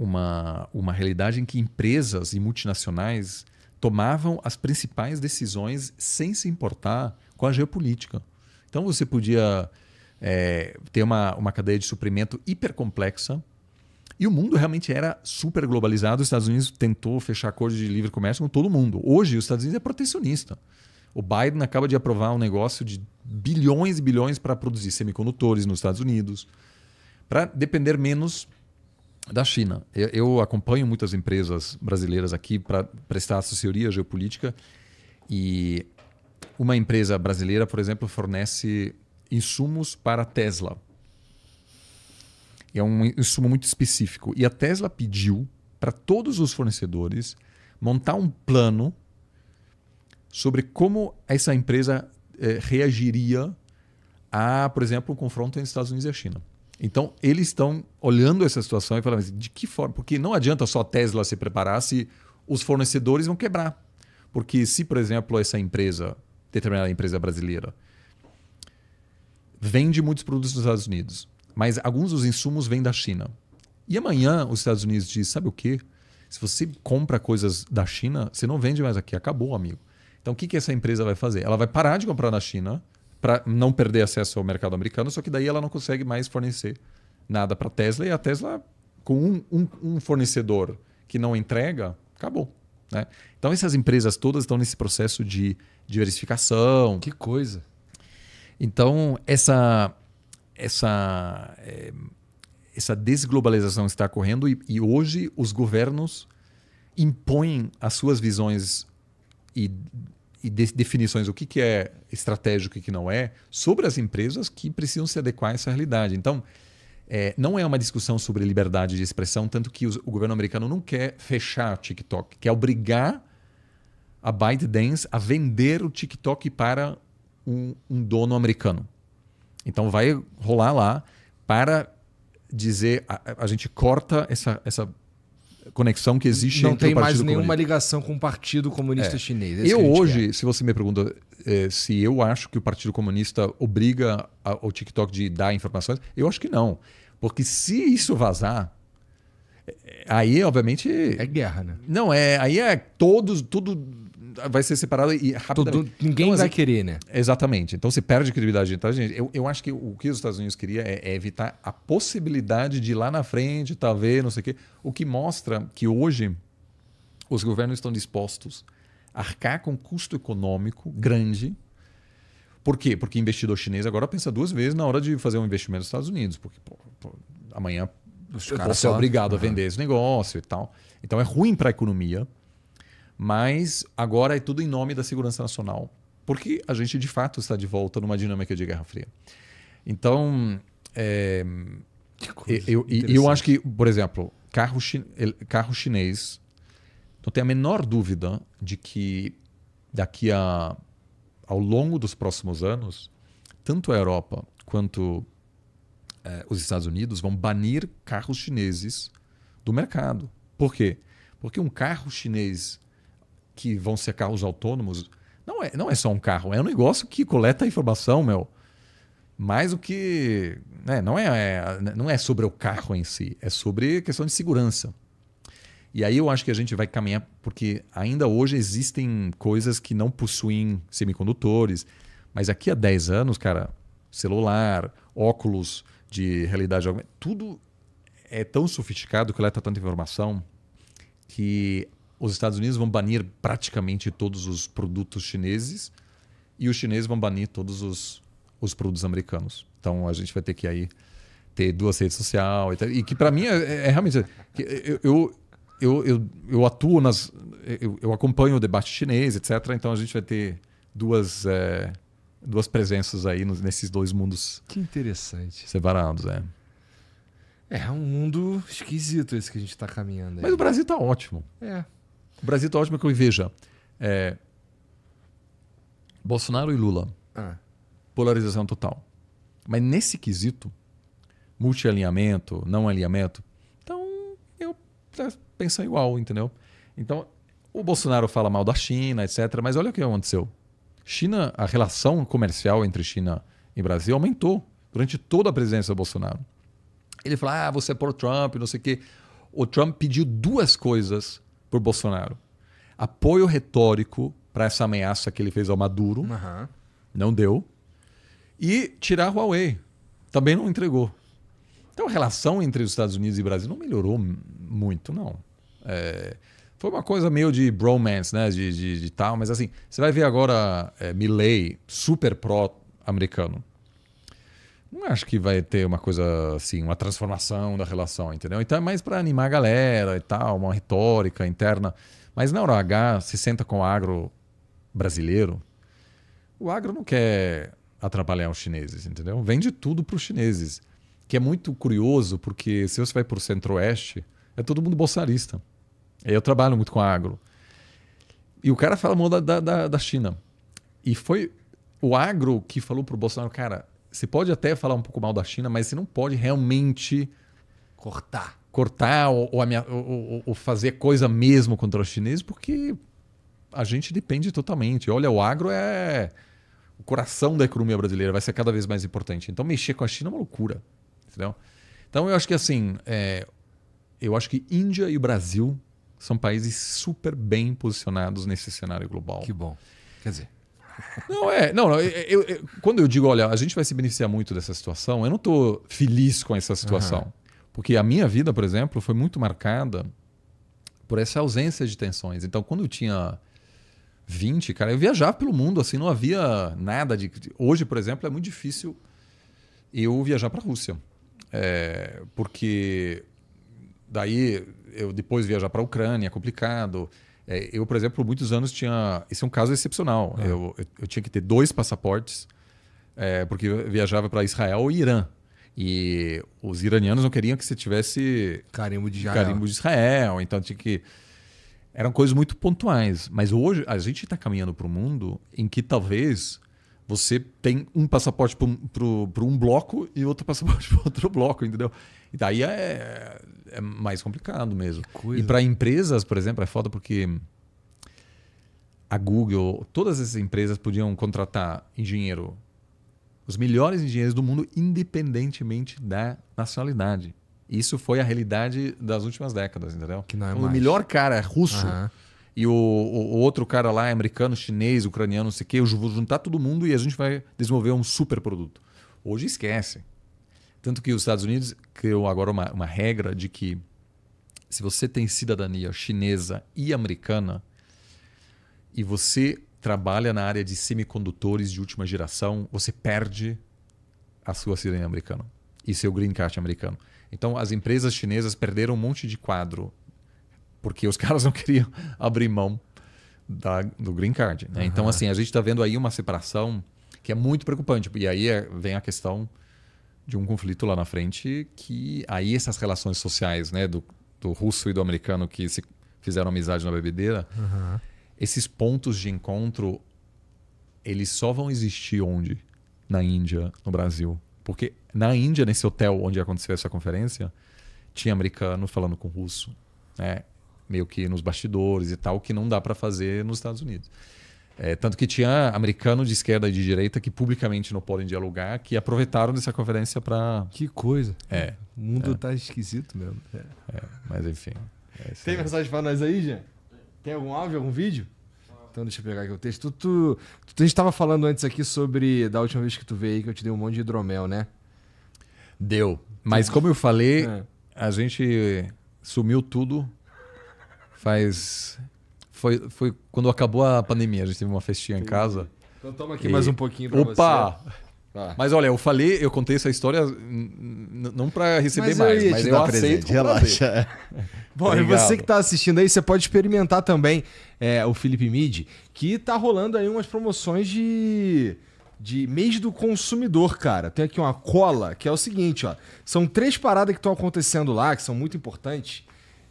uma, uma realidade em que empresas e multinacionais tomavam as principais decisões sem se importar com a geopolítica. Então você podia é, ter uma, uma cadeia de suprimento hipercomplexa e o mundo realmente era super globalizado. Os Estados Unidos tentou fechar acordos de livre comércio com todo mundo. Hoje, os Estados Unidos é protecionista. O Biden acaba de aprovar um negócio de bilhões e bilhões para produzir semicondutores nos Estados Unidos, para depender menos da China. Eu, eu acompanho muitas empresas brasileiras aqui para prestar assessoria geopolítica e uma empresa brasileira, por exemplo, fornece insumos para a Tesla. É um insumo muito específico. E a Tesla pediu para todos os fornecedores montar um plano sobre como essa empresa eh, reagiria a, por exemplo, um confronto entre Estados Unidos e a China. Então, eles estão olhando essa situação e falando assim, de que forma? Porque não adianta só a Tesla se preparar se os fornecedores vão quebrar. Porque se, por exemplo, essa empresa, determinada empresa brasileira, vende muitos produtos dos Estados Unidos, mas alguns dos insumos vêm da China. E amanhã os Estados Unidos diz, sabe o quê? Se você compra coisas da China, você não vende mais aqui, acabou, amigo. Então, o que, que essa empresa vai fazer? Ela vai parar de comprar na China, para não perder acesso ao mercado americano, só que daí ela não consegue mais fornecer nada para a Tesla e a Tesla, com um, um, um fornecedor que não entrega, acabou. Né? Então essas empresas todas estão nesse processo de diversificação. Que coisa! Então essa essa é, essa desglobalização está ocorrendo e, e, hoje os governos impõem as suas visões e e de, definições o que, que é estratégico e o que não é, sobre as empresas que precisam se adequar a essa realidade. Então, é, não é uma discussão sobre liberdade de expressão, tanto que os, o governo americano não quer fechar o TikTok, quer obrigar a ByteDance a vender o TikTok para um, um dono americano. Então vai rolar lá para dizer a, a gente corta essa, essa conexão que existe não entre tem o mais nenhuma comunista. ligação com o Partido Comunista é. Chinês. Eu hoje, quer. se você me pergunta é, se eu acho que o Partido Comunista obriga a, o TikTok de dar informações, eu acho que não, porque se isso vazar, é, aí obviamente é guerra, né? Não é, aí é todos tudo vai ser separado e rapidamente. ninguém então, vai assim, querer, né? Exatamente. Então você perde credibilidade. Então, gente, eu, eu acho que o que os Estados Unidos queria é, é evitar a possibilidade de ir lá na frente, talvez, não sei o quê. O que mostra que hoje os governos estão dispostos a arcar com um custo econômico grande. Por quê? Porque investidor chinês agora pensa duas vezes na hora de fazer um investimento nos Estados Unidos, porque pô, pô, amanhã os caras são obrigados uhum. a vender esse negócio e tal. Então é ruim para a economia. Mas agora é tudo em nome da segurança nacional, porque a gente de fato está de volta numa dinâmica de Guerra Fria. Então, é, eu, eu acho que, por exemplo, carro, carro chinês, não tenho a menor dúvida de que daqui a ao longo dos próximos anos, tanto a Europa quanto é, os Estados Unidos vão banir carros chineses do mercado. Por quê? Porque um carro chinês que vão ser carros autônomos, não é, não é só um carro, é um negócio que coleta informação, meu. mais o que. Né, não, é, é, não é sobre o carro em si, é sobre questão de segurança. E aí eu acho que a gente vai caminhar, porque ainda hoje existem coisas que não possuem semicondutores, mas aqui há 10 anos, cara, celular, óculos de realidade tudo é tão sofisticado, coleta tanta informação, que os Estados Unidos vão banir praticamente todos os produtos chineses e os chineses vão banir todos os, os produtos americanos. Então a gente vai ter que aí ter duas redes sociais e, que para mim é, é, é realmente eu, eu eu, eu, eu, atuo nas. Eu, eu, acompanho o debate chinês, etc. Então a gente vai ter duas, é, duas presenças aí nos, nesses dois mundos. Que interessante. Separados, é. É, é um mundo esquisito esse que a gente está caminhando. Aí. Mas o Brasil está ótimo. É. O Brasil está ótimo que eu veja. É, Bolsonaro e Lula. Ah. Polarização total. Mas nesse quesito, multi alinhamento, não alinhamento, então eu penso igual, entendeu? Então, o Bolsonaro fala mal da China, etc. Mas olha o que aconteceu. China, a relação comercial entre China e Brasil aumentou durante toda a presidência do Bolsonaro. Ele fala, ah, você é pro Trump, não sei o quê. O Trump pediu duas coisas por Bolsonaro. Apoio retórico para essa ameaça que ele fez ao Maduro. Uhum. Não deu. E tirar a Huawei. Também não entregou. Então a relação entre os Estados Unidos e o Brasil não melhorou muito, não. É, foi uma coisa meio de bromance, né? De, de, de, tal, mas assim, você vai ver agora é, Milley super pró-americano não acho que vai ter uma coisa assim, uma transformação da relação, entendeu? Então é mais para animar a galera e tal, uma retórica interna. Mas na hora H, se senta com o agro brasileiro, o agro não quer atrapalhar os chineses, entendeu? Vende tudo para os chineses, que é muito curioso, porque se você vai para o centro-oeste, é todo mundo bolsarista. Eu trabalho muito com agro. E o cara fala da, da, da China. E foi o agro que falou para o Bolsonaro, cara, você pode até falar um pouco mal da China, mas você não pode realmente cortar. Cortar ou, ou, ou fazer coisa mesmo contra os chineses, porque a gente depende totalmente. Olha, o agro é o coração da economia brasileira, vai ser cada vez mais importante. Então, mexer com a China é uma loucura. Entendeu? Então, eu acho que assim, é... eu acho que Índia e o Brasil são países super bem posicionados nesse cenário global. Que bom. Quer dizer, não, é. Não, é, eu, eu, é, quando eu digo, olha, a gente vai se beneficiar muito dessa situação, eu não estou feliz com essa situação. Uhum. Porque a minha vida, por exemplo, foi muito marcada por essa ausência de tensões. Então, quando eu tinha 20, cara, eu viajava pelo mundo, assim, não havia nada de. Hoje, por exemplo, é muito difícil eu viajar para a Rússia. É, porque daí eu depois viajar para a Ucrânia é complicado. É, eu, por exemplo, por muitos anos tinha. Esse é um caso excepcional. Ah. Eu, eu, eu, tinha que ter dois passaportes, é, porque eu viajava para Israel e Irã. E os iranianos não queriam que você tivesse. Carimbo de Israel. Carimbo de Israel. Então tinha que. Eram coisas muito pontuais. Mas hoje a gente está caminhando para um mundo em que talvez você tem um passaporte para um bloco e outro passaporte *laughs* para outro bloco, entendeu? E daí é é mais complicado mesmo. E para empresas, por exemplo, é foda porque a Google, todas essas empresas podiam contratar engenheiro, os melhores engenheiros do mundo, independentemente da nacionalidade. Isso foi a realidade das últimas décadas, entendeu? Que não é o mais. melhor cara é russo. Uhum. E o, o, outro cara lá é americano, chinês, ucraniano, não sei o quê. Eu vou juntar todo mundo e a gente vai desenvolver um super produto. Hoje esquece. Tanto que os Estados Unidos criou agora uma, uma regra de que se você tem cidadania chinesa e americana e você trabalha na área de semicondutores de última geração, você perde a sua cidadania americana e seu green card americano. Então, as empresas chinesas perderam um monte de quadro porque os *laughs* caras não queriam abrir mão da, do green card. Né? Uhum. Então, assim, a gente está vendo aí uma separação que é muito preocupante. E aí é, vem a questão de um conflito lá na frente que aí essas relações sociais, né, do, do russo e do americano que se fizeram amizade na bebedeira, uhum. esses pontos de encontro eles só vão existir onde? Na Índia, no Brasil. Porque na Índia, nesse hotel onde aconteceu essa conferência, tinha americano falando com russo, né? meio que nos bastidores e tal, que não dá para fazer nos Estados Unidos. É, tanto que tinha americano de esquerda e de direita que publicamente não podem dialogar, que aproveitaram dessa conferência para. Que coisa! É. O mundo é. tá esquisito mesmo. É. é mas enfim. É Tem mensagem para nós aí, Jean? Tem algum áudio, algum vídeo? Então deixa eu pegar aqui o texto. Tu, tu, tu, estava falando antes aqui sobre da última vez que tu veio aí que eu te dei um monte de hidromel, né? Deu. Mas como eu falei, é. a gente sumiu tudo faz foi, foi quando acabou a pandemia, a gente teve uma festinha em casa. Então toma aqui e... mais um pouquinho pra Opa! você. Ah. Mas olha, eu falei, eu contei essa história não para receber mas mais, mas eu aceito. relaxa. *laughs* Bom, e você que está assistindo aí, você pode experimentar também é, o Felipe Mid, que tá rolando aí umas promoções de de mês do consumidor, cara. Tem aqui uma cola que é o seguinte, ó. São três paradas que estão acontecendo lá, que são muito importantes.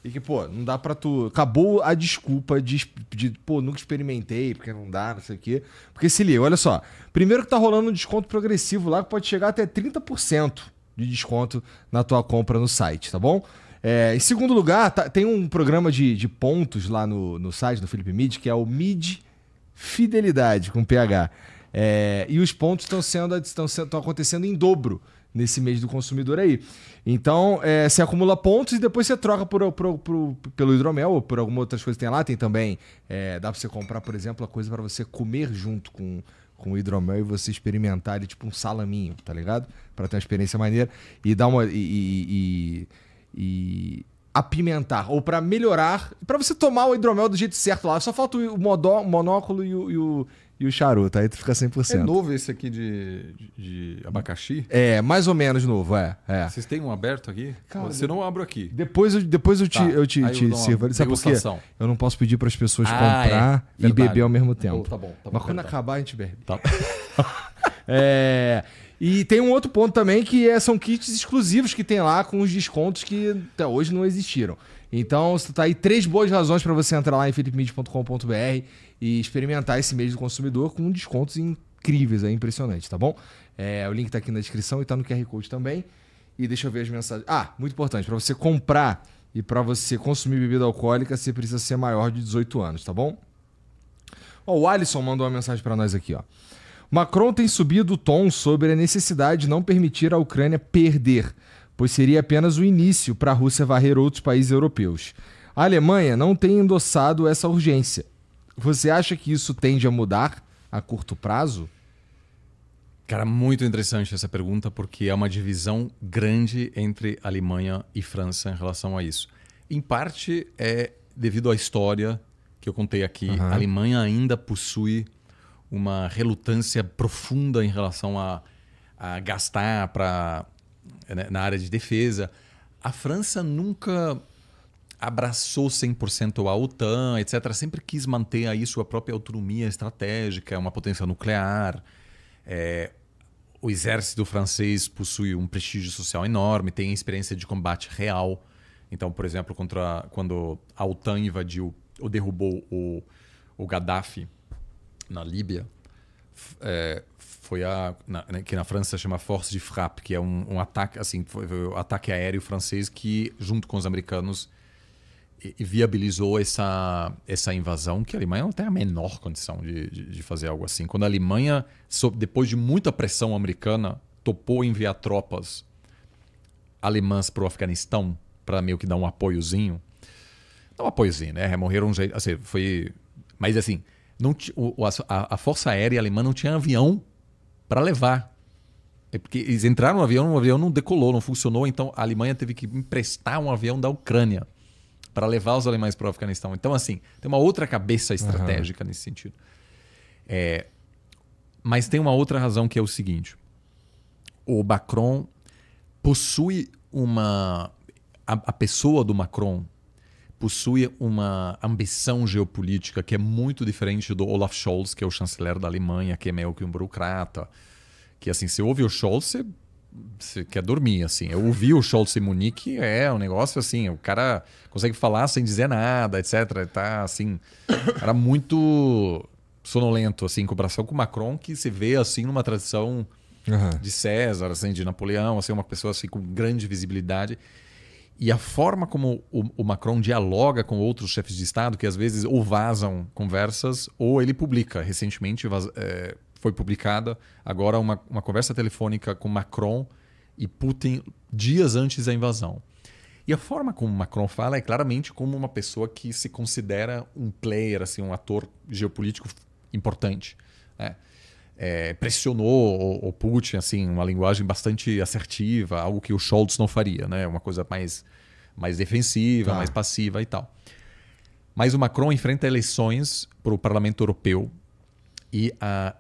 E que, pô, não dá pra tu. Acabou a desculpa de, de pô, nunca experimentei, porque não dá, não sei o quê. Porque se liga, olha só. Primeiro que tá rolando um desconto progressivo lá que pode chegar até 30% de desconto na tua compra no site, tá bom? É, em segundo lugar, tá, tem um programa de, de pontos lá no, no site do Felipe Mid, que é o Mid Fidelidade com PH. É, e os pontos estão sendo, estão acontecendo em dobro nesse mês do consumidor aí. Então, é, você acumula pontos e depois você troca por, por, por, pelo hidromel ou por alguma outras coisas que tem lá. Tem também, é, dá pra você comprar, por exemplo, a coisa para você comer junto com, com o hidromel e você experimentar ele tipo um salaminho, tá ligado? Para ter uma experiência maneira e dar uma... e, e, e, e apimentar ou para melhorar, para você tomar o hidromel do jeito certo lá. Só falta o monóculo e o, e o e o charuto. Aí tu fica 100%. É novo esse aqui de, de, de abacaxi? É, mais ou menos novo, é. é. Vocês têm um aberto aqui? Cara, Se eu não abro aqui. Depois eu, depois eu te, tá. eu te, te eu sirvo. Sabe por quê? Eu não posso pedir para as pessoas ah, comprar é. e beber ao mesmo tempo. Oh, tá bom, tá Mas quando tá. acabar, a gente bebe. Tá. *laughs* é. E tem um outro ponto também que é, são kits exclusivos que tem lá com os descontos que até hoje não existiram. Então, tá aí três boas razões para você entrar lá em felipemid.com.br e experimentar esse mês do consumidor com descontos incríveis, é impressionante, tá bom? É, o link está aqui na descrição e está no QR Code também. E deixa eu ver as mensagens. Ah, muito importante, para você comprar e para você consumir bebida alcoólica, você precisa ser maior de 18 anos, tá bom? Ó, o Alisson mandou uma mensagem para nós aqui, ó. Macron tem subido o tom sobre a necessidade de não permitir a Ucrânia perder, pois seria apenas o início para a Rússia varrer outros países europeus. A Alemanha não tem endossado essa urgência você acha que isso tende a mudar a curto prazo? Cara, muito interessante essa pergunta, porque há é uma divisão grande entre Alemanha e França em relação a isso. Em parte é devido à história que eu contei aqui. Uhum. A Alemanha ainda possui uma relutância profunda em relação a, a gastar pra, né, na área de defesa. A França nunca abraçou 100% a OTAN, etc., sempre quis manter aí sua própria autonomia estratégica, uma potência nuclear. É, o exército francês possui um prestígio social enorme, tem experiência de combate real. Então, por exemplo, contra, quando a OTAN invadiu ou derrubou o, o Gaddafi na Líbia, é, foi a na, né, que na França chama Force de Frappe, que é um, um ataque assim, foi, foi ataque aéreo francês que junto com os americanos viabilizou essa, essa invasão, que a Alemanha não tem a menor condição de, de, de fazer algo assim. Quando a Alemanha, depois de muita pressão americana, topou enviar tropas alemãs para o Afeganistão, para meio que dar um apoiozinho. Não um apoiozinho, né? Morreram um jeito. Assim, foi. Mas assim, não t... o, a, a Força Aérea Alemã não tinha avião para levar. É porque eles entraram no avião, o avião não decolou, não funcionou, então a Alemanha teve que emprestar um avião da Ucrânia para levar os alemães para o Afeganistão. Então, assim, tem uma outra cabeça estratégica uhum. nesse sentido. É, mas tem uma outra razão que é o seguinte: o Macron possui uma. A, a pessoa do Macron possui uma ambição geopolítica que é muito diferente do Olaf Scholz, que é o chanceler da Alemanha, que é meio que um burocrata. Que assim, você ouve o Scholz, você você quer dormir, assim. Eu ouvi o Scholz e Munique, é um negócio assim, o cara consegue falar sem dizer nada, etc. Tá, assim, era muito sonolento, assim, em comparação com o Macron, que se vê, assim, numa tradição uhum. de César, assim, de Napoleão, assim, uma pessoa, assim, com grande visibilidade. E a forma como o, o Macron dialoga com outros chefes de Estado, que às vezes ou vazam conversas, ou ele publica. Recentemente, vaz, é, foi publicada agora uma, uma conversa telefônica com Macron e Putin dias antes da invasão. E a forma como Macron fala é claramente como uma pessoa que se considera um player, assim, um ator geopolítico importante. Né? É, pressionou o, o, Putin, assim, uma linguagem bastante assertiva, algo que o Scholz não faria, né? Uma coisa mais, mais defensiva, tá. mais passiva e tal. Mas o Macron enfrenta eleições para o Parlamento Europeu e a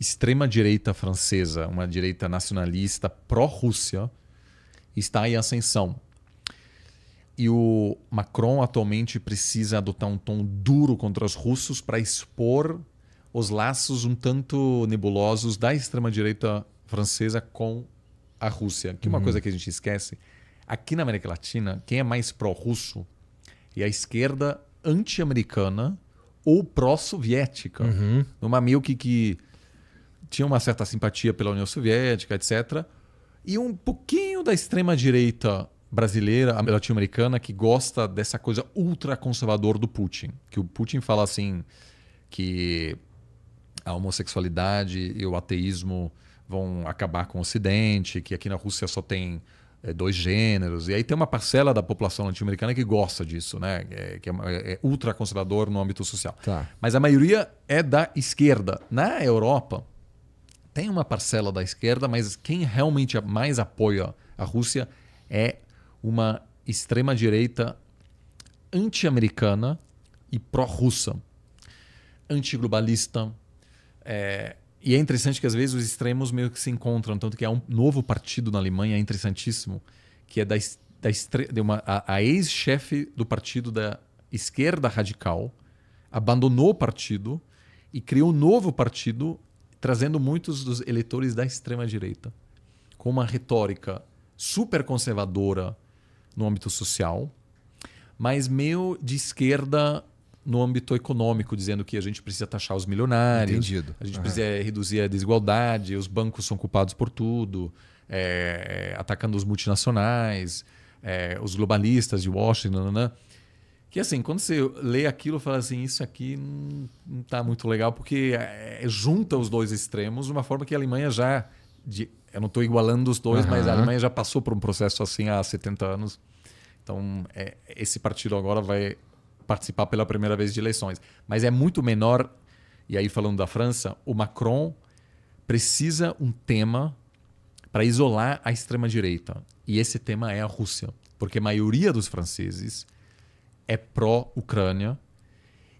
extrema-direita francesa, uma direita nacionalista pró-Rússia, está em ascensão. E o Macron atualmente precisa adotar um tom duro contra os russos para expor os laços um tanto nebulosos da extrema-direita francesa com a Rússia. Que é uma uhum. coisa que a gente esquece, aqui na América Latina, quem é mais pró-russo é a esquerda anti-americana ou pró-soviética. Uhum. Numa meio que, que tinha uma certa simpatia pela União Soviética, etc. E um pouquinho da extrema-direita brasileira, latino-americana, que gosta dessa coisa ultraconservador do Putin. Que o Putin fala assim que a homossexualidade e o ateísmo vão acabar com o Ocidente, que aqui na Rússia só tem é, dois gêneros. E aí tem uma parcela da população latino-americana que gosta disso, né? É, que é, é, é ultraconservador no âmbito social. Tá. Mas a maioria é da esquerda. Na Europa, tem uma parcela da esquerda, mas quem realmente mais apoia a Rússia é uma extrema-direita anti-americana e pró-russa, antiglobalista. É, e é interessante que às vezes os extremos meio que se encontram, tanto que há um novo partido na Alemanha, é interessantíssimo, que é da, da de uma, a, a ex-chefe do partido da esquerda radical, abandonou o partido e criou um novo partido trazendo muitos dos eleitores da extrema-direita com uma retórica super conservadora no âmbito social, mas meio de esquerda no âmbito econômico, dizendo que a gente precisa taxar os milionários, Entendido. a gente uhum. precisa reduzir a desigualdade, os bancos são culpados por tudo, é, é atacando os multinacionais, é, os globalistas de Washington, nanana. Que assim, quando você lê aquilo, fala assim, isso aqui não, está muito legal, porque é, junta os dois extremos de uma forma que a Alemanha já. De, eu não estou igualando os dois, uhum. mas a Alemanha já passou por um processo assim há 70 anos. Então, é, esse partido agora vai participar pela primeira vez de eleições. Mas é muito menor. E aí, falando da França, o Macron precisa um tema para isolar a extrema-direita. E esse tema é a Rússia. Porque a maioria dos franceses é pró-Ucrânia.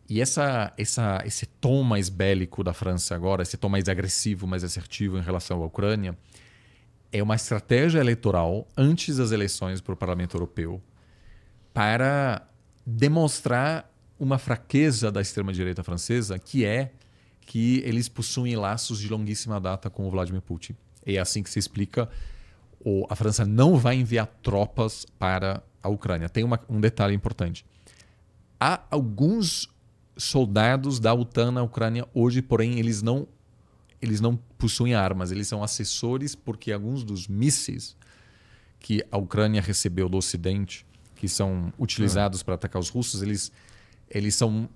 E essa, essa, esse tom mais bélico da França agora, esse tom mais agressivo, mais assertivo em relação à Ucrânia, é uma estratégia eleitoral antes das eleições para o Parlamento Europeu para demonstrar uma fraqueza da extrema-direita francesa, que é que eles possuem laços de longuíssima data com o Vladimir Putin. E é assim que se explica: a França não vai enviar tropas para a Ucrânia. Tem uma, um detalhe importante Há alguns soldados da OTAN na Ucrânia hoje, porém, eles não, eles não possuem armas, eles são assessores porque alguns dos mísseis que a Ucrânia recebeu do Ocidente, que são utilizados ah. para atacar os russos, eles, eles são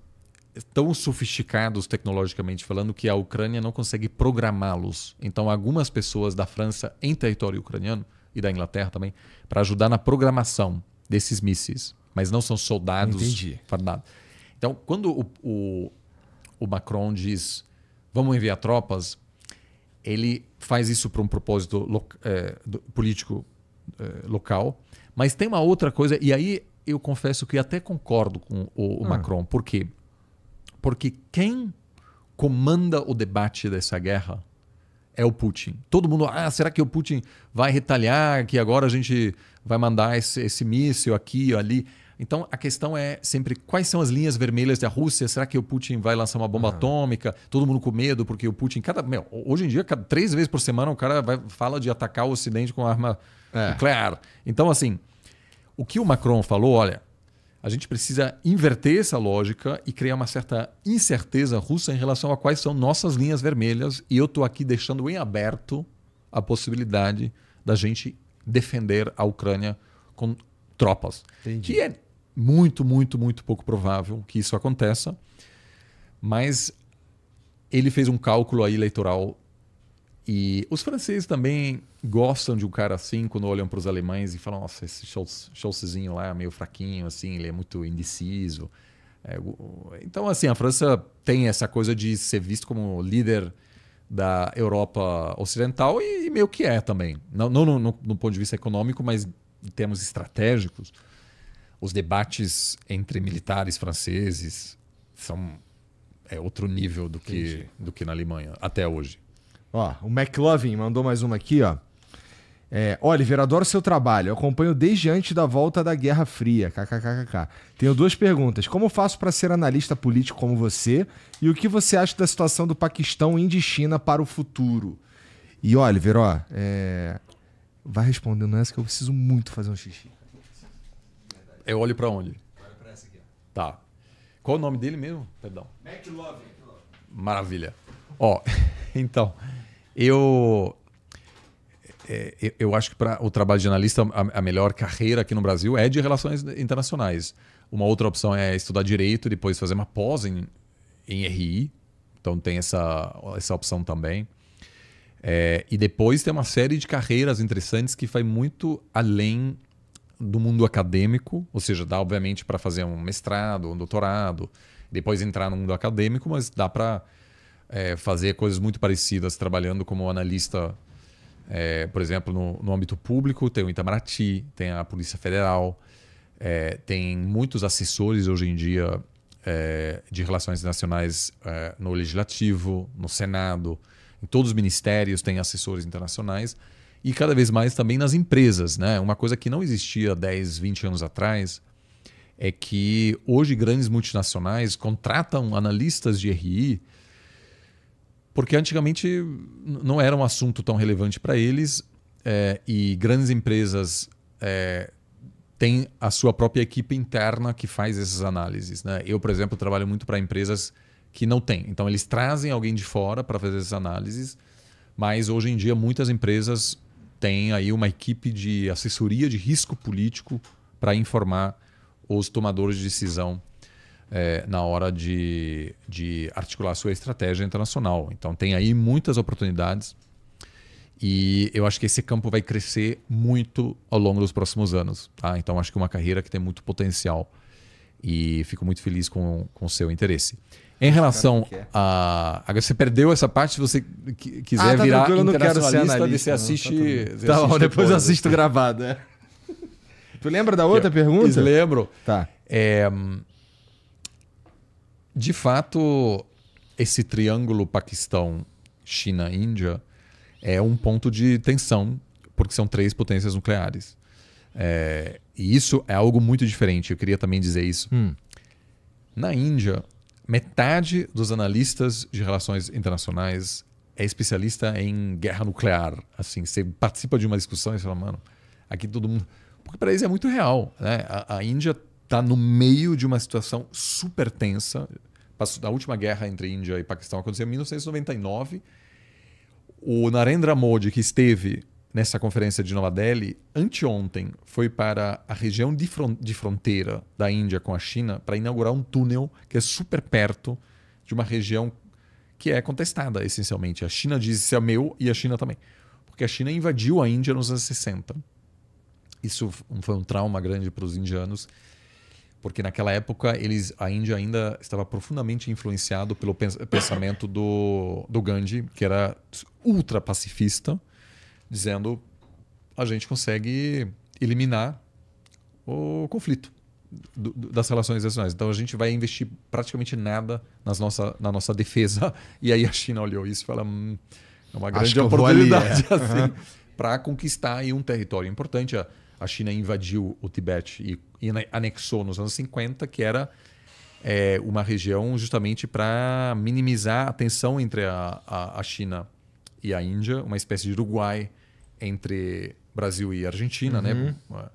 tão sofisticados tecnologicamente falando que a Ucrânia não consegue programá-los. Então, algumas pessoas da França em território ucraniano e da Inglaterra também, para ajudar na programação desses mísseis mas não são soldados Entendi. fardados. Então, quando o, o, o Macron diz vamos enviar tropas, ele faz isso para um propósito lo, é, do, político é, local. Mas tem uma outra coisa, e aí eu confesso que até concordo com o, o ah. Macron. Por quê? Porque quem comanda o debate dessa guerra é o Putin. Todo mundo, ah, será que o Putin vai retaliar? Que agora a gente vai mandar esse, esse míssil aqui ou ali. Então a questão é sempre quais são as linhas vermelhas da Rússia? Será que o Putin vai lançar uma bomba uhum. atômica? Todo mundo com medo porque o Putin cada meu, hoje em dia cada três vezes por semana o cara vai, fala de atacar o Ocidente com arma é. nuclear. Então assim, o que o Macron falou, olha, a gente precisa inverter essa lógica e criar uma certa incerteza russa em relação a quais são nossas linhas vermelhas. E eu estou aqui deixando em aberto a possibilidade da gente defender a Ucrânia com tropas. Entendi. E é muito, muito, muito pouco provável que isso aconteça. Mas ele fez um cálculo aí eleitoral e os franceses também gostam de um cara assim quando olham para os alemães e falam: nossa, esse showzinho lá é meio fraquinho, assim, ele é muito indeciso. É, então, assim, a França tem essa coisa de ser visto como líder da Europa Ocidental e, e meio que é também. Não, não, não, no, no ponto de vista econômico, mas em termos estratégicos, os debates entre militares franceses são é outro nível do que, do que na Alemanha, até hoje. Ó, o McLovin mandou mais uma aqui, ó. É, Oliver, adoro seu trabalho. Eu acompanho desde antes da volta da Guerra Fria. KKKKK. Tenho duas perguntas. Como faço para ser analista político como você? E o que você acha da situação do Paquistão e de China para o futuro? E Oliver, ó, é... vai respondendo essa que eu preciso muito fazer um xixi. Eu olho para onde? Olha pra essa aqui. Ó. Tá. Qual o nome dele mesmo? Perdão. Love. Maravilha. Ó, *laughs* então, eu é, eu acho que para o trabalho de analista, a, a, melhor carreira aqui no Brasil é de relações internacionais. Uma outra opção é estudar direito, depois fazer uma pós em, em RI. Então tem essa, essa opção também. É, e depois tem uma série de carreiras interessantes que vai muito além do mundo acadêmico, ou seja, dá obviamente para fazer um mestrado, um doutorado, depois entrar no mundo acadêmico, mas dá para é, fazer coisas muito parecidas trabalhando como analista é, por exemplo, no, no, âmbito público, tem o Itamaraty, tem a Polícia Federal, é, tem muitos assessores hoje em dia é, de relações internacionais é, no Legislativo, no Senado, em todos os ministérios tem assessores internacionais e cada vez mais também nas empresas. Né? Uma coisa que não existia 10, 20 anos atrás é que hoje grandes multinacionais contratam analistas de RI porque antigamente não era um assunto tão relevante para eles é, e grandes empresas é, têm a sua própria equipe interna que faz essas análises. Né? Eu, por exemplo, trabalho muito para empresas que não têm. Então, eles trazem alguém de fora para fazer essas análises, mas hoje em dia muitas empresas têm aí uma equipe de assessoria de risco político para informar os tomadores de decisão é, na hora de, de articular sua estratégia internacional. Então, tem aí muitas oportunidades e eu acho que esse campo vai crescer muito ao longo dos próximos anos. Tá? Então, acho que é uma carreira que tem muito potencial e fico muito feliz com o seu interesse. Em relação é. a. Agora você perdeu essa parte, se você quiser ah, tá virar eu não quero ser analista, você assiste. Não, tá, você tá bom, depois, eu né? assisto gravado. É. Tu lembra da outra eu, pergunta? Lembro. Tá. É, de fato, esse triângulo Paquistão-China-Índia é um ponto de tensão, porque são três potências nucleares. É, e isso é algo muito diferente, eu queria também dizer isso. Hum. Na Índia, metade dos analistas de relações internacionais é especialista em guerra nuclear. Assim, você participa de uma discussão e fala, mano, aqui todo mundo. Porque para eles é muito real. Né? A, a Índia está no meio de uma situação super tensa. A última guerra entre Índia e Paquistão aconteceu em 1999. O Narendra Modi, que esteve nessa conferência de Nova Delhi, anteontem foi para a região de, fron de fronteira da Índia com a China para inaugurar um túnel que é super perto de uma região que é contestada, essencialmente. A China diz que é meu e a China também. Porque a China invadiu a Índia nos anos 60. Isso foi um trauma grande para os indianos porque naquela época eles a Índia ainda estava profundamente influenciado pelo pensamento do, do Gandhi, que era ultra pacifista, dizendo a gente consegue eliminar o conflito das relações nacionais. Então a gente vai investir praticamente nada nas nossa, na nossa defesa. *laughs* E aí a China olhou isso e falou hum, é uma grande oportunidade *laughs* assim, uhum. para conquistar um território importante. A, a China invadiu o Tibete e, e anexou nos anos 50, que era é, uma região justamente para minimizar a tensão entre a, a, a China e a Índia, uma espécie de Uruguai entre Brasil e Argentina, né? uhum. né?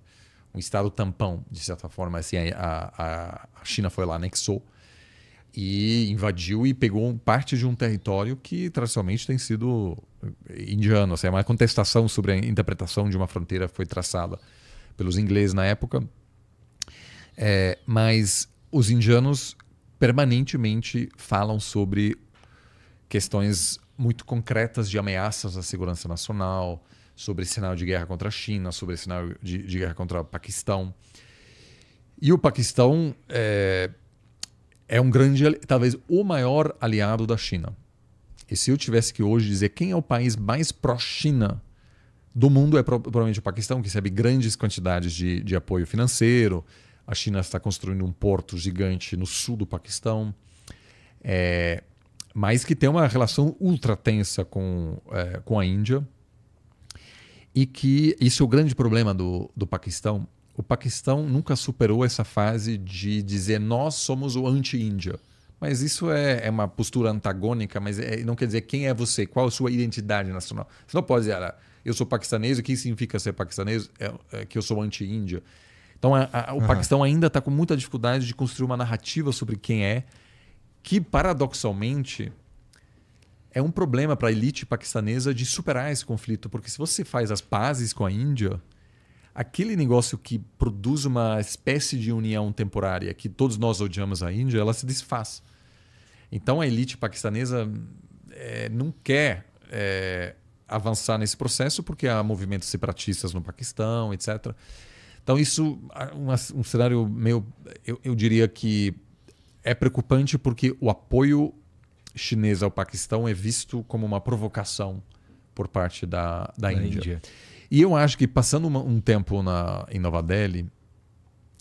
Um estado tampão, de certa forma. Assim, a, a, China foi lá, anexou e invadiu e pegou parte de um território que tradicionalmente tem sido indiano, assim, é uma contestação sobre a interpretação de uma fronteira foi traçada pelos ingleses na época. É, mas os indianos permanentemente falam sobre questões muito concretas de ameaças à segurança nacional, sobre sinal de guerra contra a China, sobre sinal de, de guerra contra o Paquistão. E o Paquistão é, é um grande, talvez o maior aliado da China. E se eu tivesse que hoje dizer quem é o país mais pró-China do mundo, é provavelmente o Paquistão, que recebe grandes quantidades de, de apoio financeiro. A China está construindo um porto gigante no sul do Paquistão. É, mas que tem uma relação ultra tensa com, é, com a Índia. E que isso é o grande problema do, do Paquistão. O Paquistão nunca superou essa fase de dizer nós somos o anti-Índia. Mas isso é, é uma postura antagônica, mas é, não quer dizer quem é você, qual a sua identidade nacional. Você não pode dizer, ah, eu sou paquistanês, o que significa ser paquistanês? É, é que eu sou anti-Índia. Então, a, a, o uhum. Paquistão ainda está com muita dificuldade de construir uma narrativa sobre quem é, que paradoxalmente é um problema para a elite paquistanesa de superar esse conflito, porque se você faz as pazes com a Índia, aquele negócio que produz uma espécie de união temporária que todos nós odiamos a Índia, ela se desfaz. Então a elite paquistanesa é, não quer é, avançar nesse processo porque há movimentos separatistas no Paquistão, etc. Então isso ah, uma, um cenário meio, eu, eu diria que é preocupante porque o apoio chinês ao Paquistão é visto como uma provocação por parte da, da, da Índia. Índia. E eu acho que passando uma, um tempo na, em Nova Delhi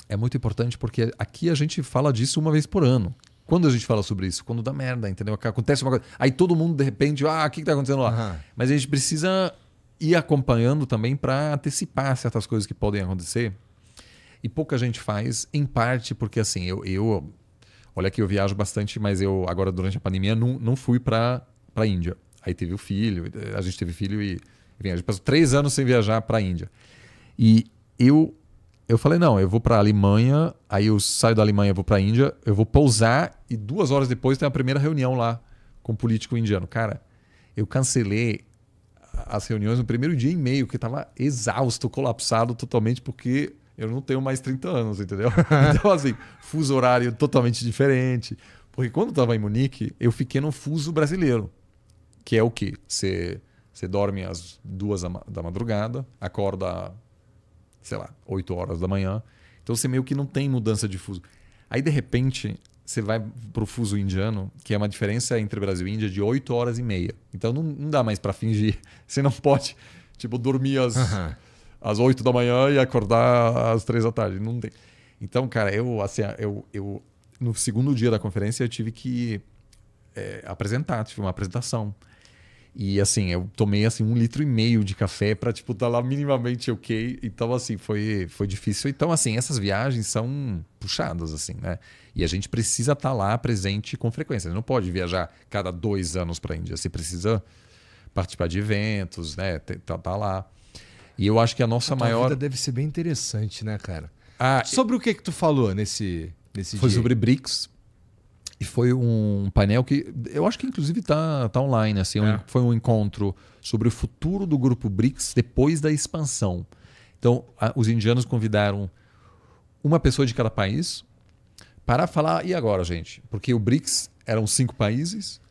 é muito importante porque aqui a gente fala disso uma vez por ano. Quando a gente fala sobre isso, quando dá merda, entendeu? Acontece uma coisa. Aí todo mundo, de repente, ah, o que, está acontecendo lá? Uhum. Mas a gente precisa ir acompanhando também para antecipar certas coisas que podem acontecer. E pouca gente faz, em parte porque, assim, eu. eu olha que eu viajo bastante, mas eu, agora durante a pandemia, não, não fui para a Índia. Aí teve o filho, a gente teve filho e. Enfim, a gente passou três anos sem viajar para a Índia. E eu eu falei, não, eu vou para a Alemanha, aí eu saio da Alemanha, vou para a Índia, eu vou pousar e duas horas depois tem a primeira reunião lá com um político indiano. Cara, eu cancelei as reuniões no primeiro dia e meio, que estava exausto, colapsado totalmente, porque eu não tenho mais 30 anos, entendeu? *laughs* então, assim, fuso horário totalmente diferente. Porque quando eu estava em Munique, eu fiquei no fuso brasileiro, que é o quê? Você, você dorme às duas da madrugada, acorda sei lá, 8 horas da manhã. Então você meio que não tem mudança de fuso. Aí de repente você vai pro fuso indiano, que é uma diferença entre Brasil e Índia de 8 horas e meia. Então não, não dá mais para fingir. *laughs* Você não pode, tipo, dormir às, uhum. às 8 da manhã e acordar às 3 da tarde. Não tem. Então, cara, eu, assim, eu, eu no segundo dia da conferência eu tive que é, apresentar, tive uma apresentação. E assim, eu tomei assim um litro e meio de café para tipo estar tá lá minimamente ok. Então assim, foi foi difícil. Então assim, essas viagens são puxadas assim, né? E a gente precisa estar tá lá presente com frequência. Você não pode viajar cada dois anos para a Índia. Você precisa participar de eventos, né? Tá, tá lá. E eu acho que a nossa a maior vida deve ser bem interessante, né, cara? Ah, sobre o que que tu falou nesse nesse foi dia? sobre BRICS, e foi um painel que eu acho que inclusive está tá online, assim, é. foi um encontro sobre o futuro do grupo BRICS depois da expansão. Então, a, os indianos convidaram uma pessoa de cada país para falar e agora, gente, porque o BRICS eram cinco países.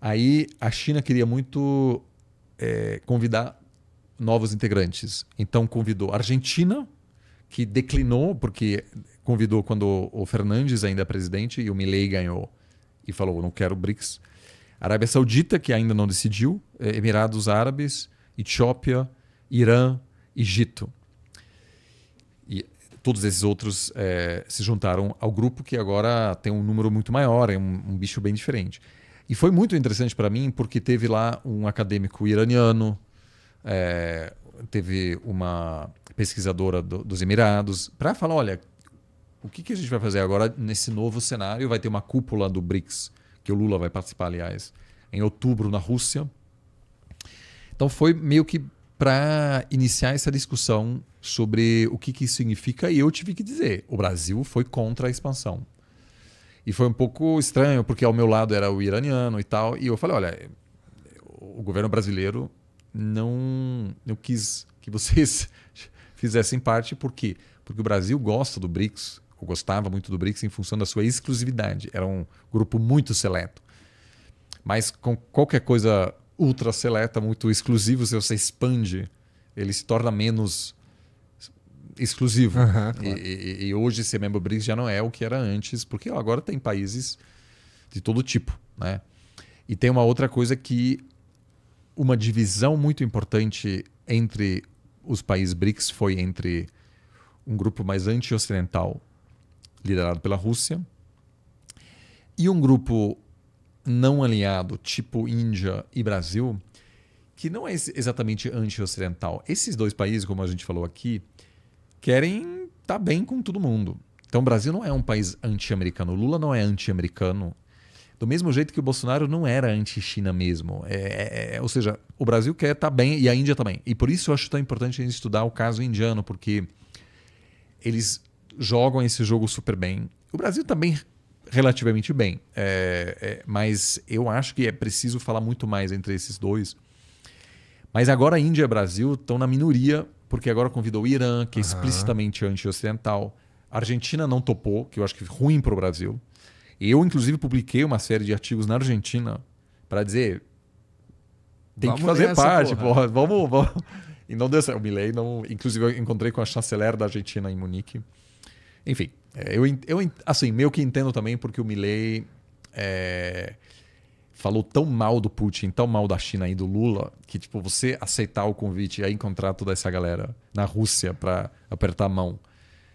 Aí a China queria muito é, convidar novos integrantes. Então convidou a Argentina, que declinou porque convidou quando o Fernandes ainda é presidente e o Milley ganhou e falou: não quero BRICS. Arábia Saudita, que ainda não decidiu, eh, Emirados Árabes, Etiópia, Irã, Egito. E todos esses outros é, se juntaram ao grupo que agora tem um número muito maior, é um, um bicho bem diferente. E foi muito interessante para mim porque teve lá um acadêmico iraniano, é, teve uma pesquisadora do, dos Emirados, para falar: olha, o que, que a gente vai fazer agora nesse novo cenário? Vai ter uma cúpula do BRICS, que o Lula vai participar, aliás, em outubro na Rússia. Então foi meio que para iniciar essa discussão sobre o que, que isso significa e eu tive que dizer, o Brasil foi contra a expansão. E foi um pouco estranho, porque ao meu lado era o iraniano e tal, e eu falei, olha, o governo brasileiro não, não quis que vocês *laughs* fizessem parte, por quê? Porque o Brasil gosta do BRICS, eu gostava muito do BRICS em função da sua exclusividade. Era um grupo muito seleto. Mas com qualquer coisa ultra seleta, muito exclusivo, se você expande, ele se torna menos exclusivo. Uhum, claro. e, e, e, hoje ser membro BRICS já não é o que era antes, porque ó, agora tem países de todo tipo. Né? E tem uma outra coisa que uma divisão muito importante entre os países BRICS foi entre um grupo mais anti-ocidental liderado pela Rússia, e um grupo não alinhado, tipo Índia e Brasil, que não é exatamente anti-ocidental. Esses dois países, como a gente falou aqui, querem estar tá bem com todo mundo. Então o Brasil não é um país anti-americano. O Lula não é anti-americano. Do mesmo jeito que o Bolsonaro não era anti-China mesmo. É, é, é ou seja, o Brasil quer estar tá bem e a Índia também. E por isso eu acho tão importante a gente estudar o caso indiano, porque eles jogam esse jogo super bem. O Brasil também tá relativamente bem, é, é, mas eu acho que é preciso falar muito mais entre esses dois. Mas agora a Índia e Brasil estão na minoria, porque agora convidou o Irã, que é explicitamente anti-ocidental. A Argentina não topou, que eu acho que é ruim para o Brasil. Eu, inclusive, publiquei uma série de artigos na Argentina para dizer tem vamos que fazer parte, porra. porra. Vamos, vamos. E não deu certo. O Milley não. Inclusive, eu encontrei com a chanceler da Argentina em Munique. Enfim, é, eu, eu assim, meio que entendo também porque o Milley é, falou tão mal do Putin, tão mal da China e do Lula, que tipo, você aceitar o convite e aí encontrar toda essa galera na Rússia para apertar a mão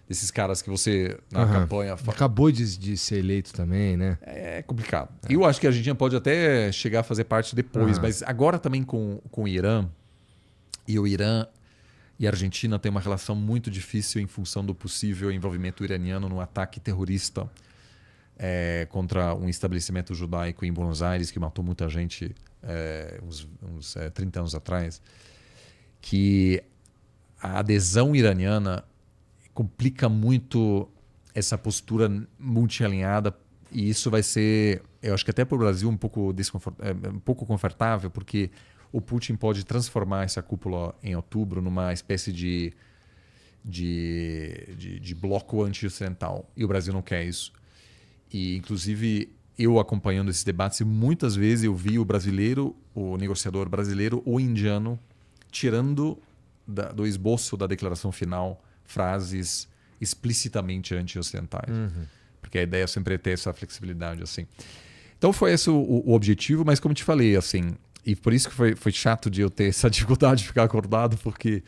desses caras que você na uhum. campanha acabou de, de, ser eleito também, né? É, é complicado. É. Eu acho que a Argentina pode até chegar a fazer parte depois, uhum. mas agora também com, com o Irã e o Irã e a Argentina tem uma relação muito difícil em função do possível envolvimento iraniano no ataque terrorista é, contra um estabelecimento judaico em Buenos Aires, que matou muita gente é, uns, uns é, 30 anos atrás. Que a adesão iraniana complica muito essa postura multialinhada e isso vai ser, eu acho que até para o Brasil um pouco desconfortável, é, um pouco confortável porque o Putin pode transformar essa cúpula em outubro numa espécie de, de, de, de bloco anti-ocidental. E o Brasil não quer isso. E, inclusive, eu acompanhando esses debates, muitas vezes eu vi o brasileiro, o negociador brasileiro, o indiano, tirando da, do esboço da declaração final frases explicitamente anti-ocidentais. Uhum. Porque a ideia é sempre é ter essa flexibilidade. assim. Então foi esse o, o objetivo, mas como te falei, assim, e por isso que foi, foi chato de eu ter essa *laughs* dificuldade de ficar acordado, porque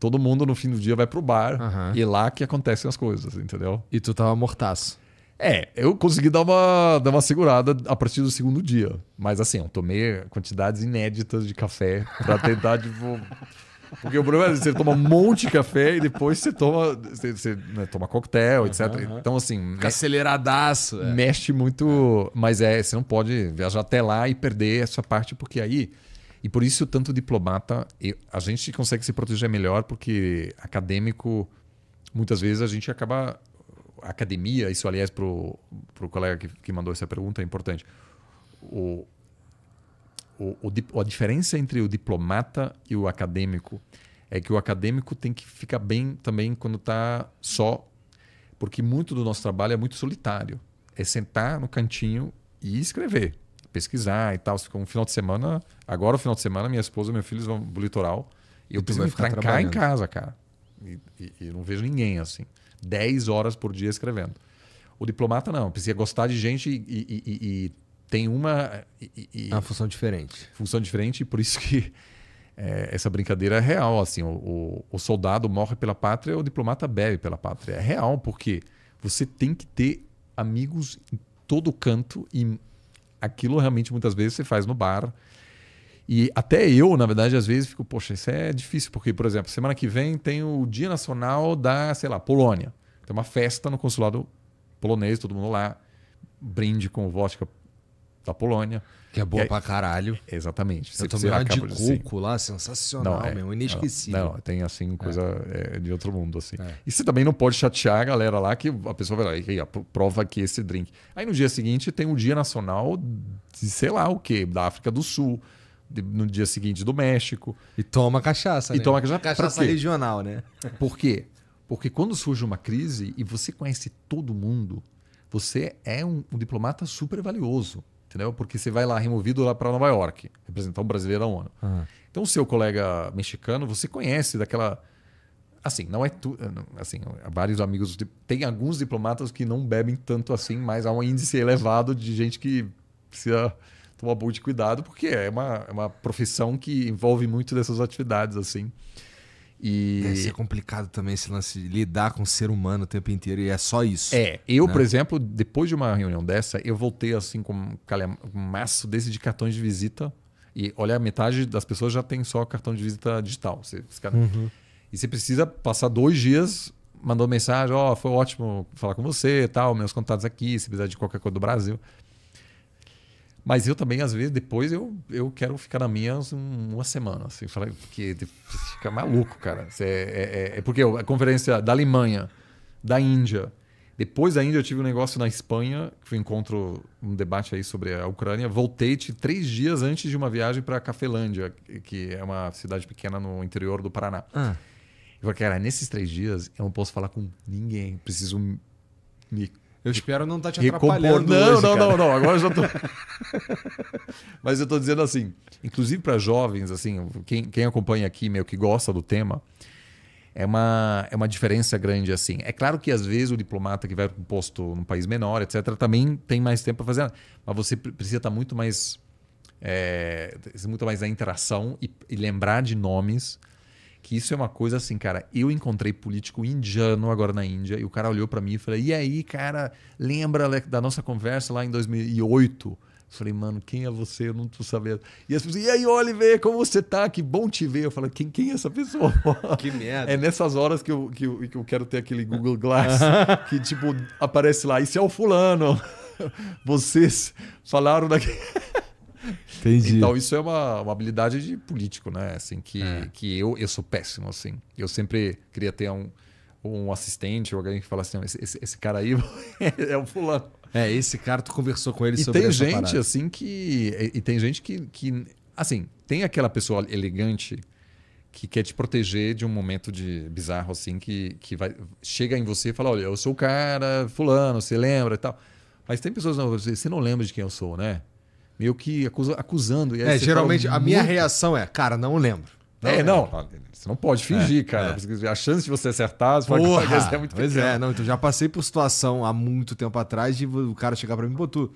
todo mundo no fim do dia vai pro bar uhum. e é lá que acontecem as coisas, entendeu? E tu tava mortaço. É, eu consegui dar uma, dar uma segurada a partir do segundo dia. Mas assim, eu tomei quantidades inéditas de café para tentar, *laughs* tipo. Porque o problema é você toma um monte de café e depois você toma, você, você né, toma coquetel, etc. Uhum, então, assim. Fica aceleradaço. É. Mexe muito. É. Mas é, você não pode viajar até lá e perder essa parte, porque aí. E por isso, tanto diplomata, a gente consegue se proteger melhor, porque acadêmico, muitas vezes a gente acaba. A academia, isso aliás, para o colega que, que mandou essa pergunta, é importante. O, o, o, a diferença entre o diplomata e o acadêmico é que o acadêmico tem que ficar bem também quando está só, porque muito do nosso trabalho é muito solitário. É sentar no cantinho e escrever, pesquisar e tal. um final de semana, agora o final de semana, minha esposa e meus filhos vão pro litoral e eu e preciso me trancar em casa, cara. E, e, e, não vejo ninguém assim. dez horas por dia escrevendo. O diplomata não, precisa gostar de gente e, e tem uma. E, e, uma função diferente. Função diferente, e por isso que é, essa brincadeira é real. Assim, o, o, o, soldado morre pela pátria, o diplomata bebe pela pátria. É real, porque você tem que ter amigos em todo canto e aquilo realmente muitas vezes você faz no bar. E até eu, na verdade, às vezes fico, poxa, isso é difícil, porque, por exemplo, semana que vem tem o Dia Nacional da, sei lá, Polônia. Tem uma festa no consulado polonês, todo mundo lá, brinde com vodka da Polônia. Que é boa é, pra caralho. Exatamente. Você eu tomei uma de coco assim. lá, sensacional, não, é, meu, inesquecível. Não, não, tem assim, é. coisa é. É, de outro mundo, assim. É. E você também não pode chatear a galera lá que a pessoa vai lá, e prova aqui esse drink. Aí no dia seguinte tem um dia nacional de sei lá o quê, da África do Sul. De, no dia seguinte do México. E toma cachaça. E né? toma cachaça. Cachaça regional, né? Por quê? Porque quando surge uma crise e você conhece todo mundo, você é um, um diplomata super valioso entendeu? Porque você vai lá removido lá para Nova York, representar um brasileiro da ONU. Uhum. Então, o seu colega mexicano, você conhece daquela. Assim, não é tu... Eh, assim, vários amigos. Tipo, tem alguns diplomatas que não bebem tanto assim, mas há um índice elevado de gente que precisa tomar um pouco de cuidado, porque é uma, é uma profissão que envolve muito dessas atividades, assim. E... Deve ser complicado também esse lance de lidar com o ser humano o tempo inteiro e é só isso. É, eu, né? por exemplo, depois de uma reunião dessa, eu voltei assim com um maço desse de cartões de visita. E olha, metade das pessoas já tem só cartão de visita digital. Você, cara... uhum. E você precisa passar dois dias mandando mensagem: Ó, oh, foi ótimo falar com você, tal, meus contatos aqui, se precisar de qualquer coisa do Brasil. Mas eu também, às vezes, depois eu, eu quero ficar na minha uma semana, assim, falei, porque você fica maluco, cara. Você, é, é, é, é porque a conferência da Alemanha, da Índia. Depois da Índia, eu tive um negócio na Espanha, que foi um encontro, um debate aí sobre a Ucrânia. Voltei três dias antes de uma viagem para Cafelândia, que é uma cidade pequena no interior do Paraná. Ah. Eu falei, cara, nesses três dias eu não posso falar com ninguém, preciso me eu espero não estar tá te atrapalhando. Não, hoje, não, não, não. Agora eu já tô. *laughs* Mas eu estou dizendo assim, inclusive para jovens, assim, quem, quem acompanha aqui, meio que gosta do tema, é uma, é uma diferença grande assim. É claro que às vezes o diplomata que vai para um posto num país menor, etc., também tem mais tempo para fazer, mas você precisa estar tá muito mais é, muito mais na interação e, e lembrar de nomes que isso é uma coisa assim, cara. Eu encontrei político indiano agora na Índia e o cara olhou para mim e falou: E aí, cara, lembra da nossa conversa lá em 2008? falei, mano, quem é você? Eu não tô sabendo. E as pessoas, e aí, Oliver, como você tá? Que bom te ver. Eu falei, quem, quem é essa pessoa? *laughs* Que merda. É nessas horas que eu, que eu, que eu quero ter aquele Google Glass *laughs* que, tipo, aparece lá, isso é o fulano. *laughs* Vocês falaram daquele. Entendi. Então isso é uma, uma habilidade de político, né? Assim, que, é. que eu, eu sou péssimo, assim. Eu sempre queria ter um, um assistente ou alguém que falasse assim, esse, esse, cara aí *laughs* é o fulano. É, esse cara, tu conversou com ele e sobre tem gente, parada. assim, que... E, e tem gente que, que... Assim, tem aquela pessoa elegante que quer te proteger de um momento de bizarro assim que, que vai chega em você e fala olha eu sou o cara fulano você lembra e tal mas tem pessoas não você não lembra de quem eu sou né meio que acusa, acusando. é, geralmente a minha muito... reação é, cara, não lembro. Não é, não. Você não pode fingir, é, cara. É. A chance de você acertar, você Porra, é muito pequeno. Pois é, não, então já passei por situação há muito tempo atrás de o cara chegar para mim, pô, tu,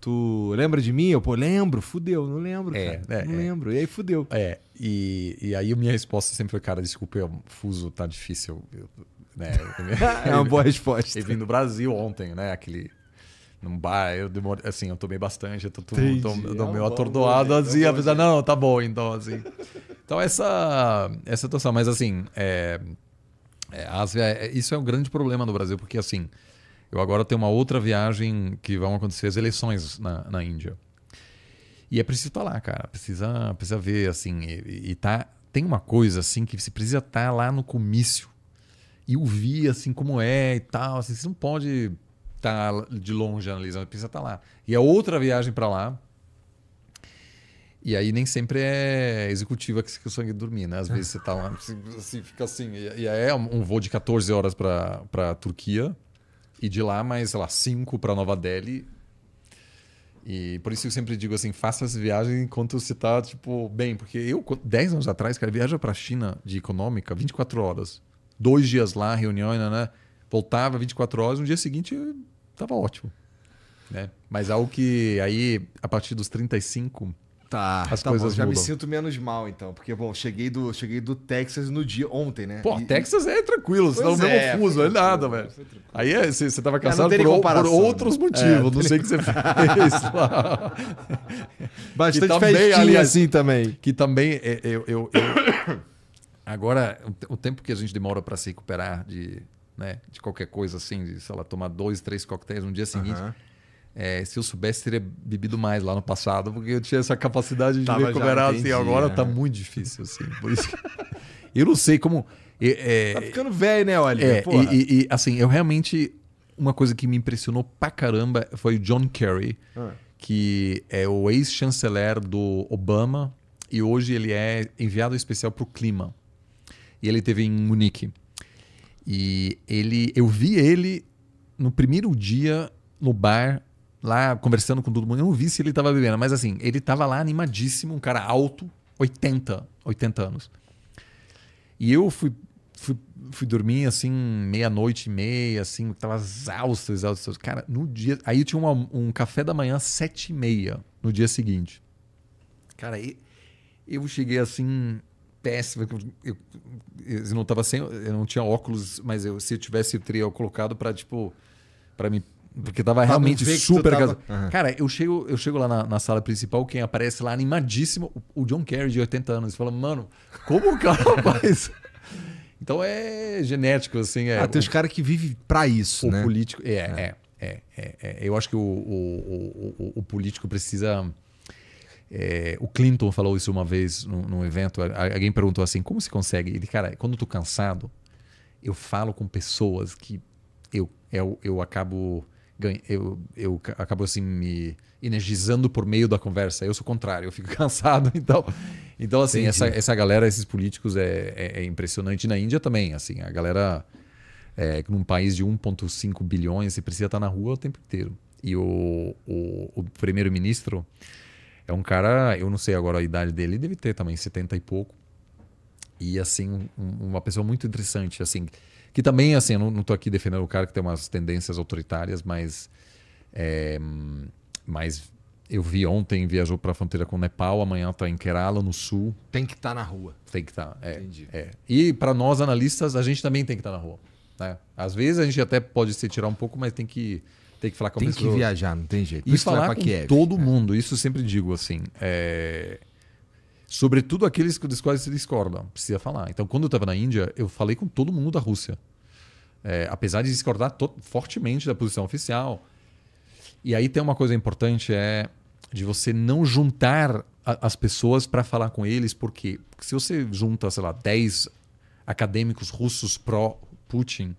tu lembra de mim? Eu, pô, lembro, fudeu, não lembro, é, cara. É, não é. lembro. E aí fudeu. É, e, e aí minha resposta sempre foi, cara, desculpa, eu é fuso, tá difícil. Eu, né? *laughs* é uma boa resposta. Ele vim do Brasil ontem, né? Aquele num bar, eu demorei, assim, eu tomei bastante, eu tô, tô, tô, tô é meio atordoado, assim, é bom, assim, apesar, não, tá bom, então, assim. Então, essa, essa situação, mas assim, é, é, é, isso é um grande problema no Brasil, porque assim, eu agora tenho uma outra viagem que vão acontecer as eleições na, na Índia. E é preciso estar tá lá, cara, precisa, precisa ver, assim, e, e tá, tem uma coisa, assim, que você precisa estar tá lá no comício e ouvir, assim, como é e tal, assim, você não pode tá de longe analisando, precisa estar tá lá. E a é outra viagem para lá. E aí nem sempre é executiva que o sangue dormir, né? Às vezes você tá lá, assim, assim fica assim. E é um voo de 14 horas para Turquia. E de lá mais, sei lá, 5 para Nova Delhi. E por isso eu sempre digo assim, faça essa viagem enquanto você tá, tipo, bem. Porque eu, 10 anos atrás, cara, viaja pra China de econômica 24 horas. Dois dias lá, reunião, né? né voltava 24 horas, no dia seguinte tava ótimo. Né? Mas algo que aí, a partir dos 35, Tá, as tá coisas bom, já mudam. me sinto menos mal então, porque bom, cheguei do cheguei do Texas no dia ontem, né? Pô, e, Texas é tranquilo, você tá no é, mesmo fuso, é nada, velho. Aí é, você, você tava cansado por, por, outros né? motivos, é, não sei o que você fez lá. *laughs* *laughs* Bastante também, festinha ali assim também. Que também é, é, eu, eu, eu, *coughs* eu... agora o tempo que a gente demora para se recuperar de né? De qualquer coisa assim, de, sei lá, tomar dois, três coquetéis no dia seguinte. Uhum. É, se eu soubesse, teria bebido mais lá no passado, porque eu tinha essa capacidade de Tava me recuperar assim. Agora né? tá muito difícil, assim. Por isso que... eu não sei como. É, é... tá ficando velho, né, Oliver? É, e, e, e, assim, eu realmente. Uma coisa que me impressionou pra caramba foi o John Kerry, ah. que é o ex-chanceler do Obama e hoje ele é enviado especial pro clima. E ele teve em Munique. E ele, eu vi ele no primeiro dia no bar, lá conversando com todo mundo. Eu não vi se ele tava bebendo, mas assim, ele tava lá animadíssimo, um cara alto, 80, 80 anos. E eu fui, fui, fui dormir assim, meia-noite e meia, assim, tava exausto, exausto. Cara, no dia. Aí tinha uma, um café da manhã, sete e meia, no dia seguinte. Cara, eu cheguei assim, péssima. Eu, eu não tava sem, eu não tinha óculos, mas eu, se eu tivesse o trio colocado para tipo para mim porque tava realmente super tava... Uhum. Cara, eu chego, eu chego lá na, na, sala principal, quem aparece lá é animadíssimo, o, o John Kerry de 80 anos, fala: "Mano, como é o cara *laughs* faz?" Então é genético assim, é. Ah, tem os caras que vivem para isso, o né? político, é é. é, é, é, Eu acho que o, o, o, o político precisa é, o Clinton falou isso uma vez num, num evento. Alguém perguntou assim: como se consegue? Ele, cara, quando eu tô cansado, eu falo com pessoas que eu, eu, eu acabo. Eu, eu acabo assim me energizando por meio da conversa. Eu sou o contrário, eu fico *laughs* cansado. Então, então assim, essa, essa galera, esses políticos, é, é, é, impressionante. Na Índia também, assim, a galera, é, num país de 1,5 bilhões, você precisa estar na rua o tempo inteiro. E o, o, o primeiro-ministro é um cara, eu não sei agora a idade dele, deve ter também 70 e pouco. E assim, um, uma pessoa muito interessante, assim, que também, assim, eu não, estou aqui defendendo o cara que tem umas tendências autoritárias, mas é, mas eu vi ontem, viajou para a fronteira com o Nepal, amanhã está em Kerala, no sul. Tem que estar tá na rua. Tem que estar, tá, é, Entendi. É. E para nós analistas, a gente também tem que estar tá na rua. Né? Às vezes a gente até pode se tirar um pouco, mas tem que tem que falar com tem pessoas. Tem que viajar, não tem jeito. Por e é falar com Kiev, todo né? mundo. Isso eu sempre digo assim. É... Sobretudo aqueles dos quais se discordam. Precisa falar. Então, quando eu estava na Índia, eu falei com todo mundo da Rússia. É, apesar de discordar fortemente da posição oficial. E aí tem uma coisa importante, é de você não juntar as pessoas para falar com eles, porque, porque se você junta, sei lá, 10 acadêmicos russos pró-Putin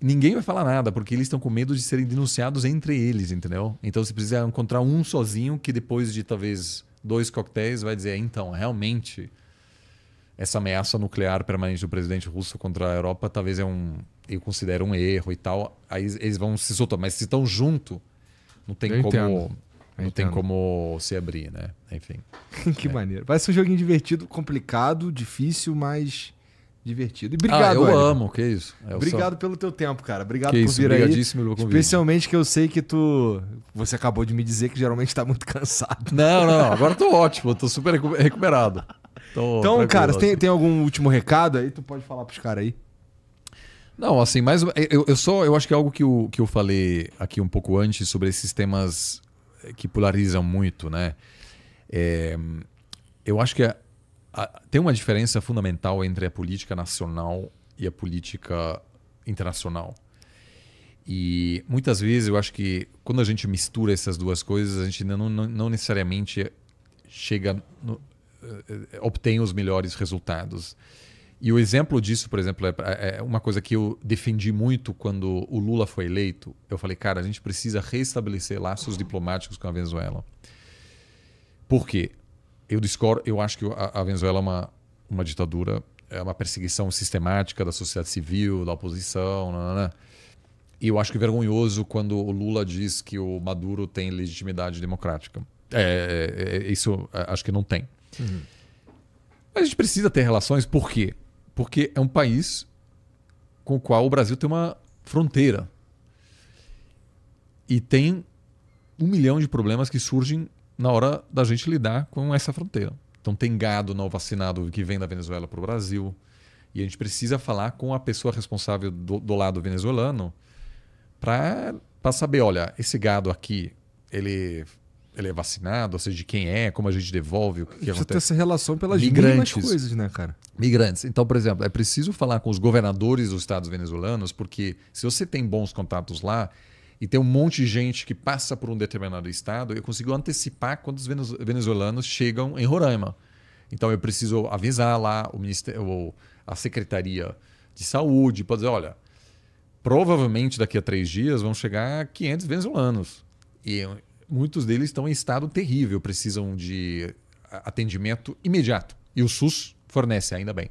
ninguém vai falar nada, porque eles estão com medo de serem denunciados entre eles, entendeu? Então você precisa encontrar um sozinho que depois de talvez dois coquetéis vai dizer: então, realmente, essa ameaça nuclear permanente do presidente russo contra a Europa talvez é um. Eu considero um erro e tal. Aí eles vão se soltar, mas se estão junto, não tem eu como. Entendo. Não tem como se abrir, né? Enfim. *laughs* que é. maneiro. Vai ser um joguinho divertido, complicado, difícil, mas divertido. E ah, obrigado, ah, eu amo, que isso. É, obrigado pelo teu tempo, cara. Obrigado que por isso, vir obrigadíssimo aí. Pelo convite. Especialmente que eu sei que tu você acabou de me dizer que geralmente tá muito *laughs* cansado. Não, não, agora tô ótimo, tô super recuperado. Tô então, cara, tem, assim. tem algum último recado aí? Tu pode falar pros caras aí. Não, assim, mas eu, eu só eu acho que é algo que eu, que eu falei aqui um pouco antes sobre esses temas que polarizam muito, né? É, eu acho que a, é tem uma diferença fundamental entre a política nacional e a política internacional. E muitas vezes eu acho que quando a gente mistura essas duas coisas, a gente não, não, não necessariamente chega, no, eh, obtém os melhores resultados. E o exemplo disso, por exemplo, é, é, é uma coisa que eu defendi muito quando o Lula foi eleito. Eu falei, cara, a gente precisa restabelecer laços diplomáticos com a Venezuela. Por quê? eu discordo, eu acho que a, Venezuela é uma, uma ditadura, é uma perseguição sistemática da sociedade civil, da oposição, nanana. Né, né, né. E eu acho que é vergonhoso quando o Lula diz que o Maduro tem legitimidade democrática. É, é, é, é isso é, acho que não tem. Uhum. Mas a gente precisa ter relações, por quê? Porque é um país com o qual o Brasil tem uma fronteira. E tem um milhão de problemas que surgem na hora da gente lidar com essa fronteira. Então, tem gado não vacinado que vem da Venezuela para o Brasil. E a gente precisa falar com a pessoa responsável do, do lado venezuelano para saber: olha, esse gado aqui, ele ele é vacinado, ou seja, de quem é, como a gente devolve, o que, Isso acontece. Tem essa relação pelas Migrantes. coisas, né, cara? Migrantes. Então, por exemplo, é preciso falar com os governadores dos estados venezuelanos, porque se você tem bons contatos lá, e tem um monte de gente que passa por um determinado estado, eu consigo antecipar quando os venezuelanos chegam em Roraima. Então eu preciso avisar lá o ministério, a secretaria de saúde para dizer, olha, provavelmente daqui a três dias vão chegar 500 venezuelanos e muitos deles estão em estado terrível, precisam de atendimento imediato e o SUS fornece ainda bem.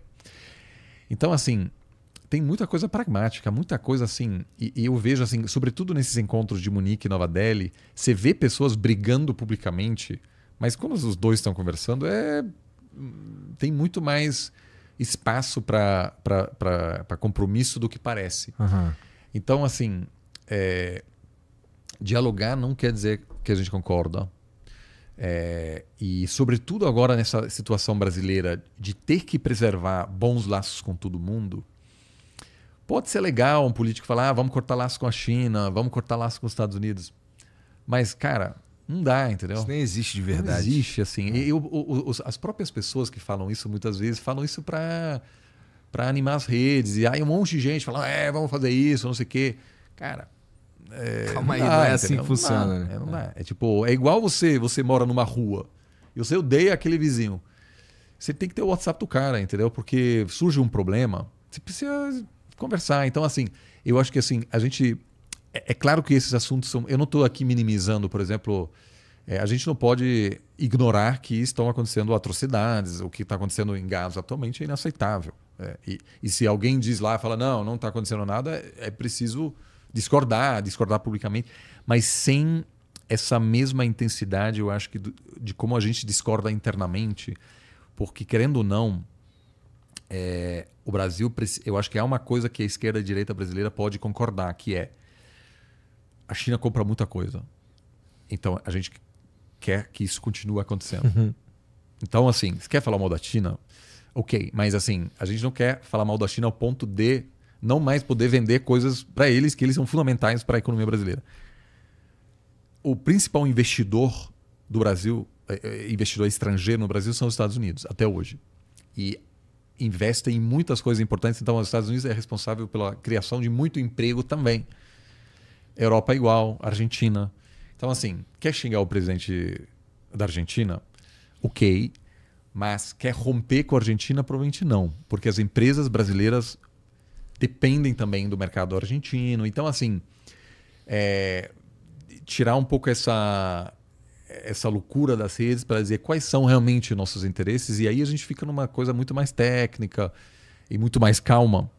Então assim tem muita coisa pragmática, muita coisa assim. E, e, eu vejo assim, sobretudo nesses encontros de Munique e Nova Delhi, você vê pessoas brigando publicamente, mas quando os dois estão conversando, é hum, tem muito mais espaço para compromisso do que parece. Uhum. Então, assim, é, dialogar não quer dizer que a gente concorda. É, e, sobretudo, agora nessa situação brasileira de ter que preservar bons laços com todo mundo, Pode ser legal um político falar, ah, vamos cortar laço com a China, vamos cortar laço com os Estados Unidos. Mas, cara, não dá, entendeu? Isso nem existe de verdade. Não existe, assim. É. E, eu, eu, as próprias pessoas que falam isso, muitas vezes, falam isso para animar as redes. E aí um monte de gente falando, é, vamos fazer isso, não sei o quê. Cara, é, Calma aí, não, não é assim que funciona, né? É, não dá. É tipo, é igual você, você mora numa rua e você odeia aquele vizinho. Você tem que ter o WhatsApp do cara, entendeu? Porque surge um problema, você precisa conversar. Então, assim, eu acho que assim, a gente. É, é claro que esses assuntos são. Eu não estou aqui minimizando, por exemplo. É, a gente não pode ignorar que estão acontecendo atrocidades, o que está acontecendo em Gaza atualmente é inaceitável. É, e, e, se alguém diz lá, fala, não, não está acontecendo nada, é, é preciso discordar, discordar publicamente, mas sem essa mesma intensidade, eu acho que, do, de como a gente discorda internamente, porque querendo ou não, é, o Brasil, eu acho que é uma coisa que a esquerda e a direita brasileira pode concordar, que é a China compra muita coisa. Então a gente quer que isso continue acontecendo. Uhum. Então, assim, se quer falar mal da China, ok, mas assim, a gente não quer falar mal da China ao ponto de não mais poder vender coisas para eles que eles são fundamentais para a economia brasileira. O principal investidor do Brasil, eh, eh, investidor estrangeiro no Brasil, são os Estados Unidos, até hoje. E investem em muitas coisas importantes. Então, os Estados Unidos é responsável pela criação de muito emprego também. Europa é igual, Argentina. Então, assim, quer xingar o presidente da Argentina? Ok. Mas quer romper com a Argentina? Provavelmente não. Porque as empresas brasileiras dependem também do mercado argentino. Então, assim, é, tirar um pouco essa essa loucura das redes para dizer quais são realmente nossos interesses, e aí a gente fica numa coisa muito mais técnica e muito mais calma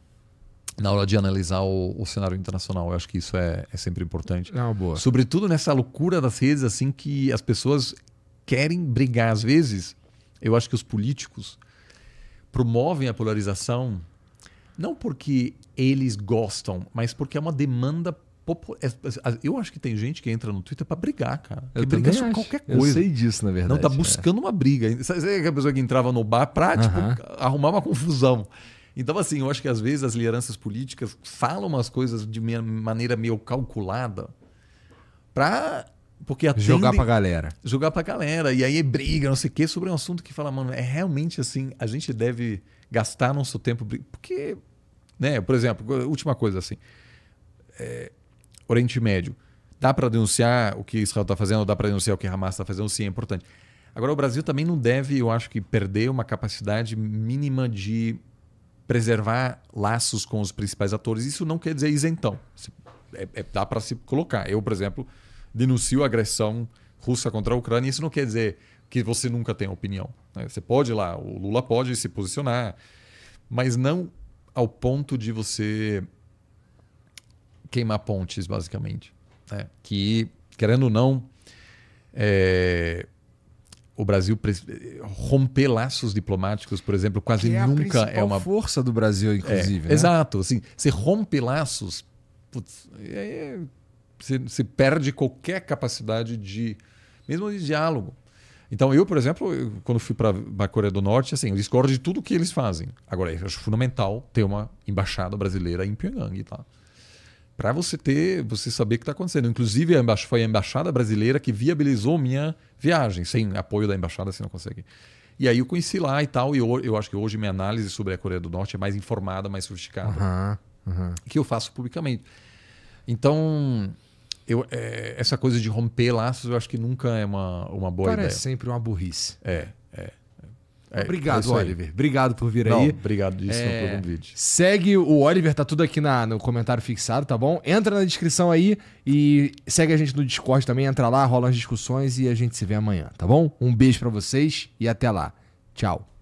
na hora de analisar o, o cenário internacional. Eu acho que isso é, é sempre importante. Não, é boa. Sobretudo nessa loucura das redes, assim, que as pessoas querem brigar. Às vezes, eu acho que os políticos promovem a polarização não porque eles gostam, mas porque é uma demanda é, é, eu acho que tem gente que entra no Twitter para brigar, cara. Que eu briga sobre qualquer coisa. Eu sei disso, na verdade. Não, tá é. buscando é. uma briga. Sabe que a pessoa que entrava no bar pra, uh tipo, -huh. arrumar uma confusão. Então, assim, eu acho que às vezes as lideranças políticas falam umas coisas de maneira meio calculada pra. Porque atendem, jogar pra galera. Jogar pra galera. E aí briga, não sei o quê, sobre um assunto que fala, mano, é realmente assim, a gente deve gastar nosso tempo. Porque, né, por exemplo, última coisa assim. É, Oriente Médio. Dá para denunciar o que Israel está fazendo, dá para denunciar o que Hamas está fazendo, sim, é importante. Agora, o Brasil também não deve, eu acho que, perder uma capacidade mínima de preservar laços com os principais atores. Isso não quer dizer isentão. É, é, dá para se colocar. Eu, por exemplo, denuncio a agressão russa contra a Ucrânia. Isso não quer dizer que você nunca tem opinião. Né? Você pode ir lá, o Lula pode se posicionar, mas não ao ponto de você queimar pontes, basicamente. Né? Que, querendo ou não, é, o Brasil romper laços diplomáticos, por exemplo, quase que é nunca é, a é uma força do Brasil, inclusive. É, né? Exato, assim, você rompe laços, putz, você, você, perde qualquer capacidade de, mesmo de diálogo. Então eu, por exemplo, eu, quando fui para a Coreia do Norte, assim, eu discordo de tudo que eles fazem. Agora, eu acho fundamental ter uma embaixada brasileira em Pyongyang, tá? para você ter, você saber o que está acontecendo. Inclusive, foi a embaixada brasileira que viabilizou minha viagem. Sem apoio da embaixada, você não consegue. E aí eu conheci lá e tal. E eu, eu acho que hoje minha análise sobre a Coreia do Norte é mais informada, mais sofisticada. Uhum, uhum. Que eu faço publicamente. Então, eu, é, essa coisa de romper laços eu acho que nunca é uma, uma boa Parece é ideia. Parece sempre uma burrice. É, é. É, obrigado, é Oliver. Obrigado por vir Não, aí. Obrigado disso é... pelo convite. Segue o Oliver, tá tudo aqui na, no comentário fixado, tá bom? Entra na descrição aí e segue a gente no Discord também. Entra lá, rola as discussões e a gente se vê amanhã, tá bom? Um beijo para vocês e até lá. Tchau.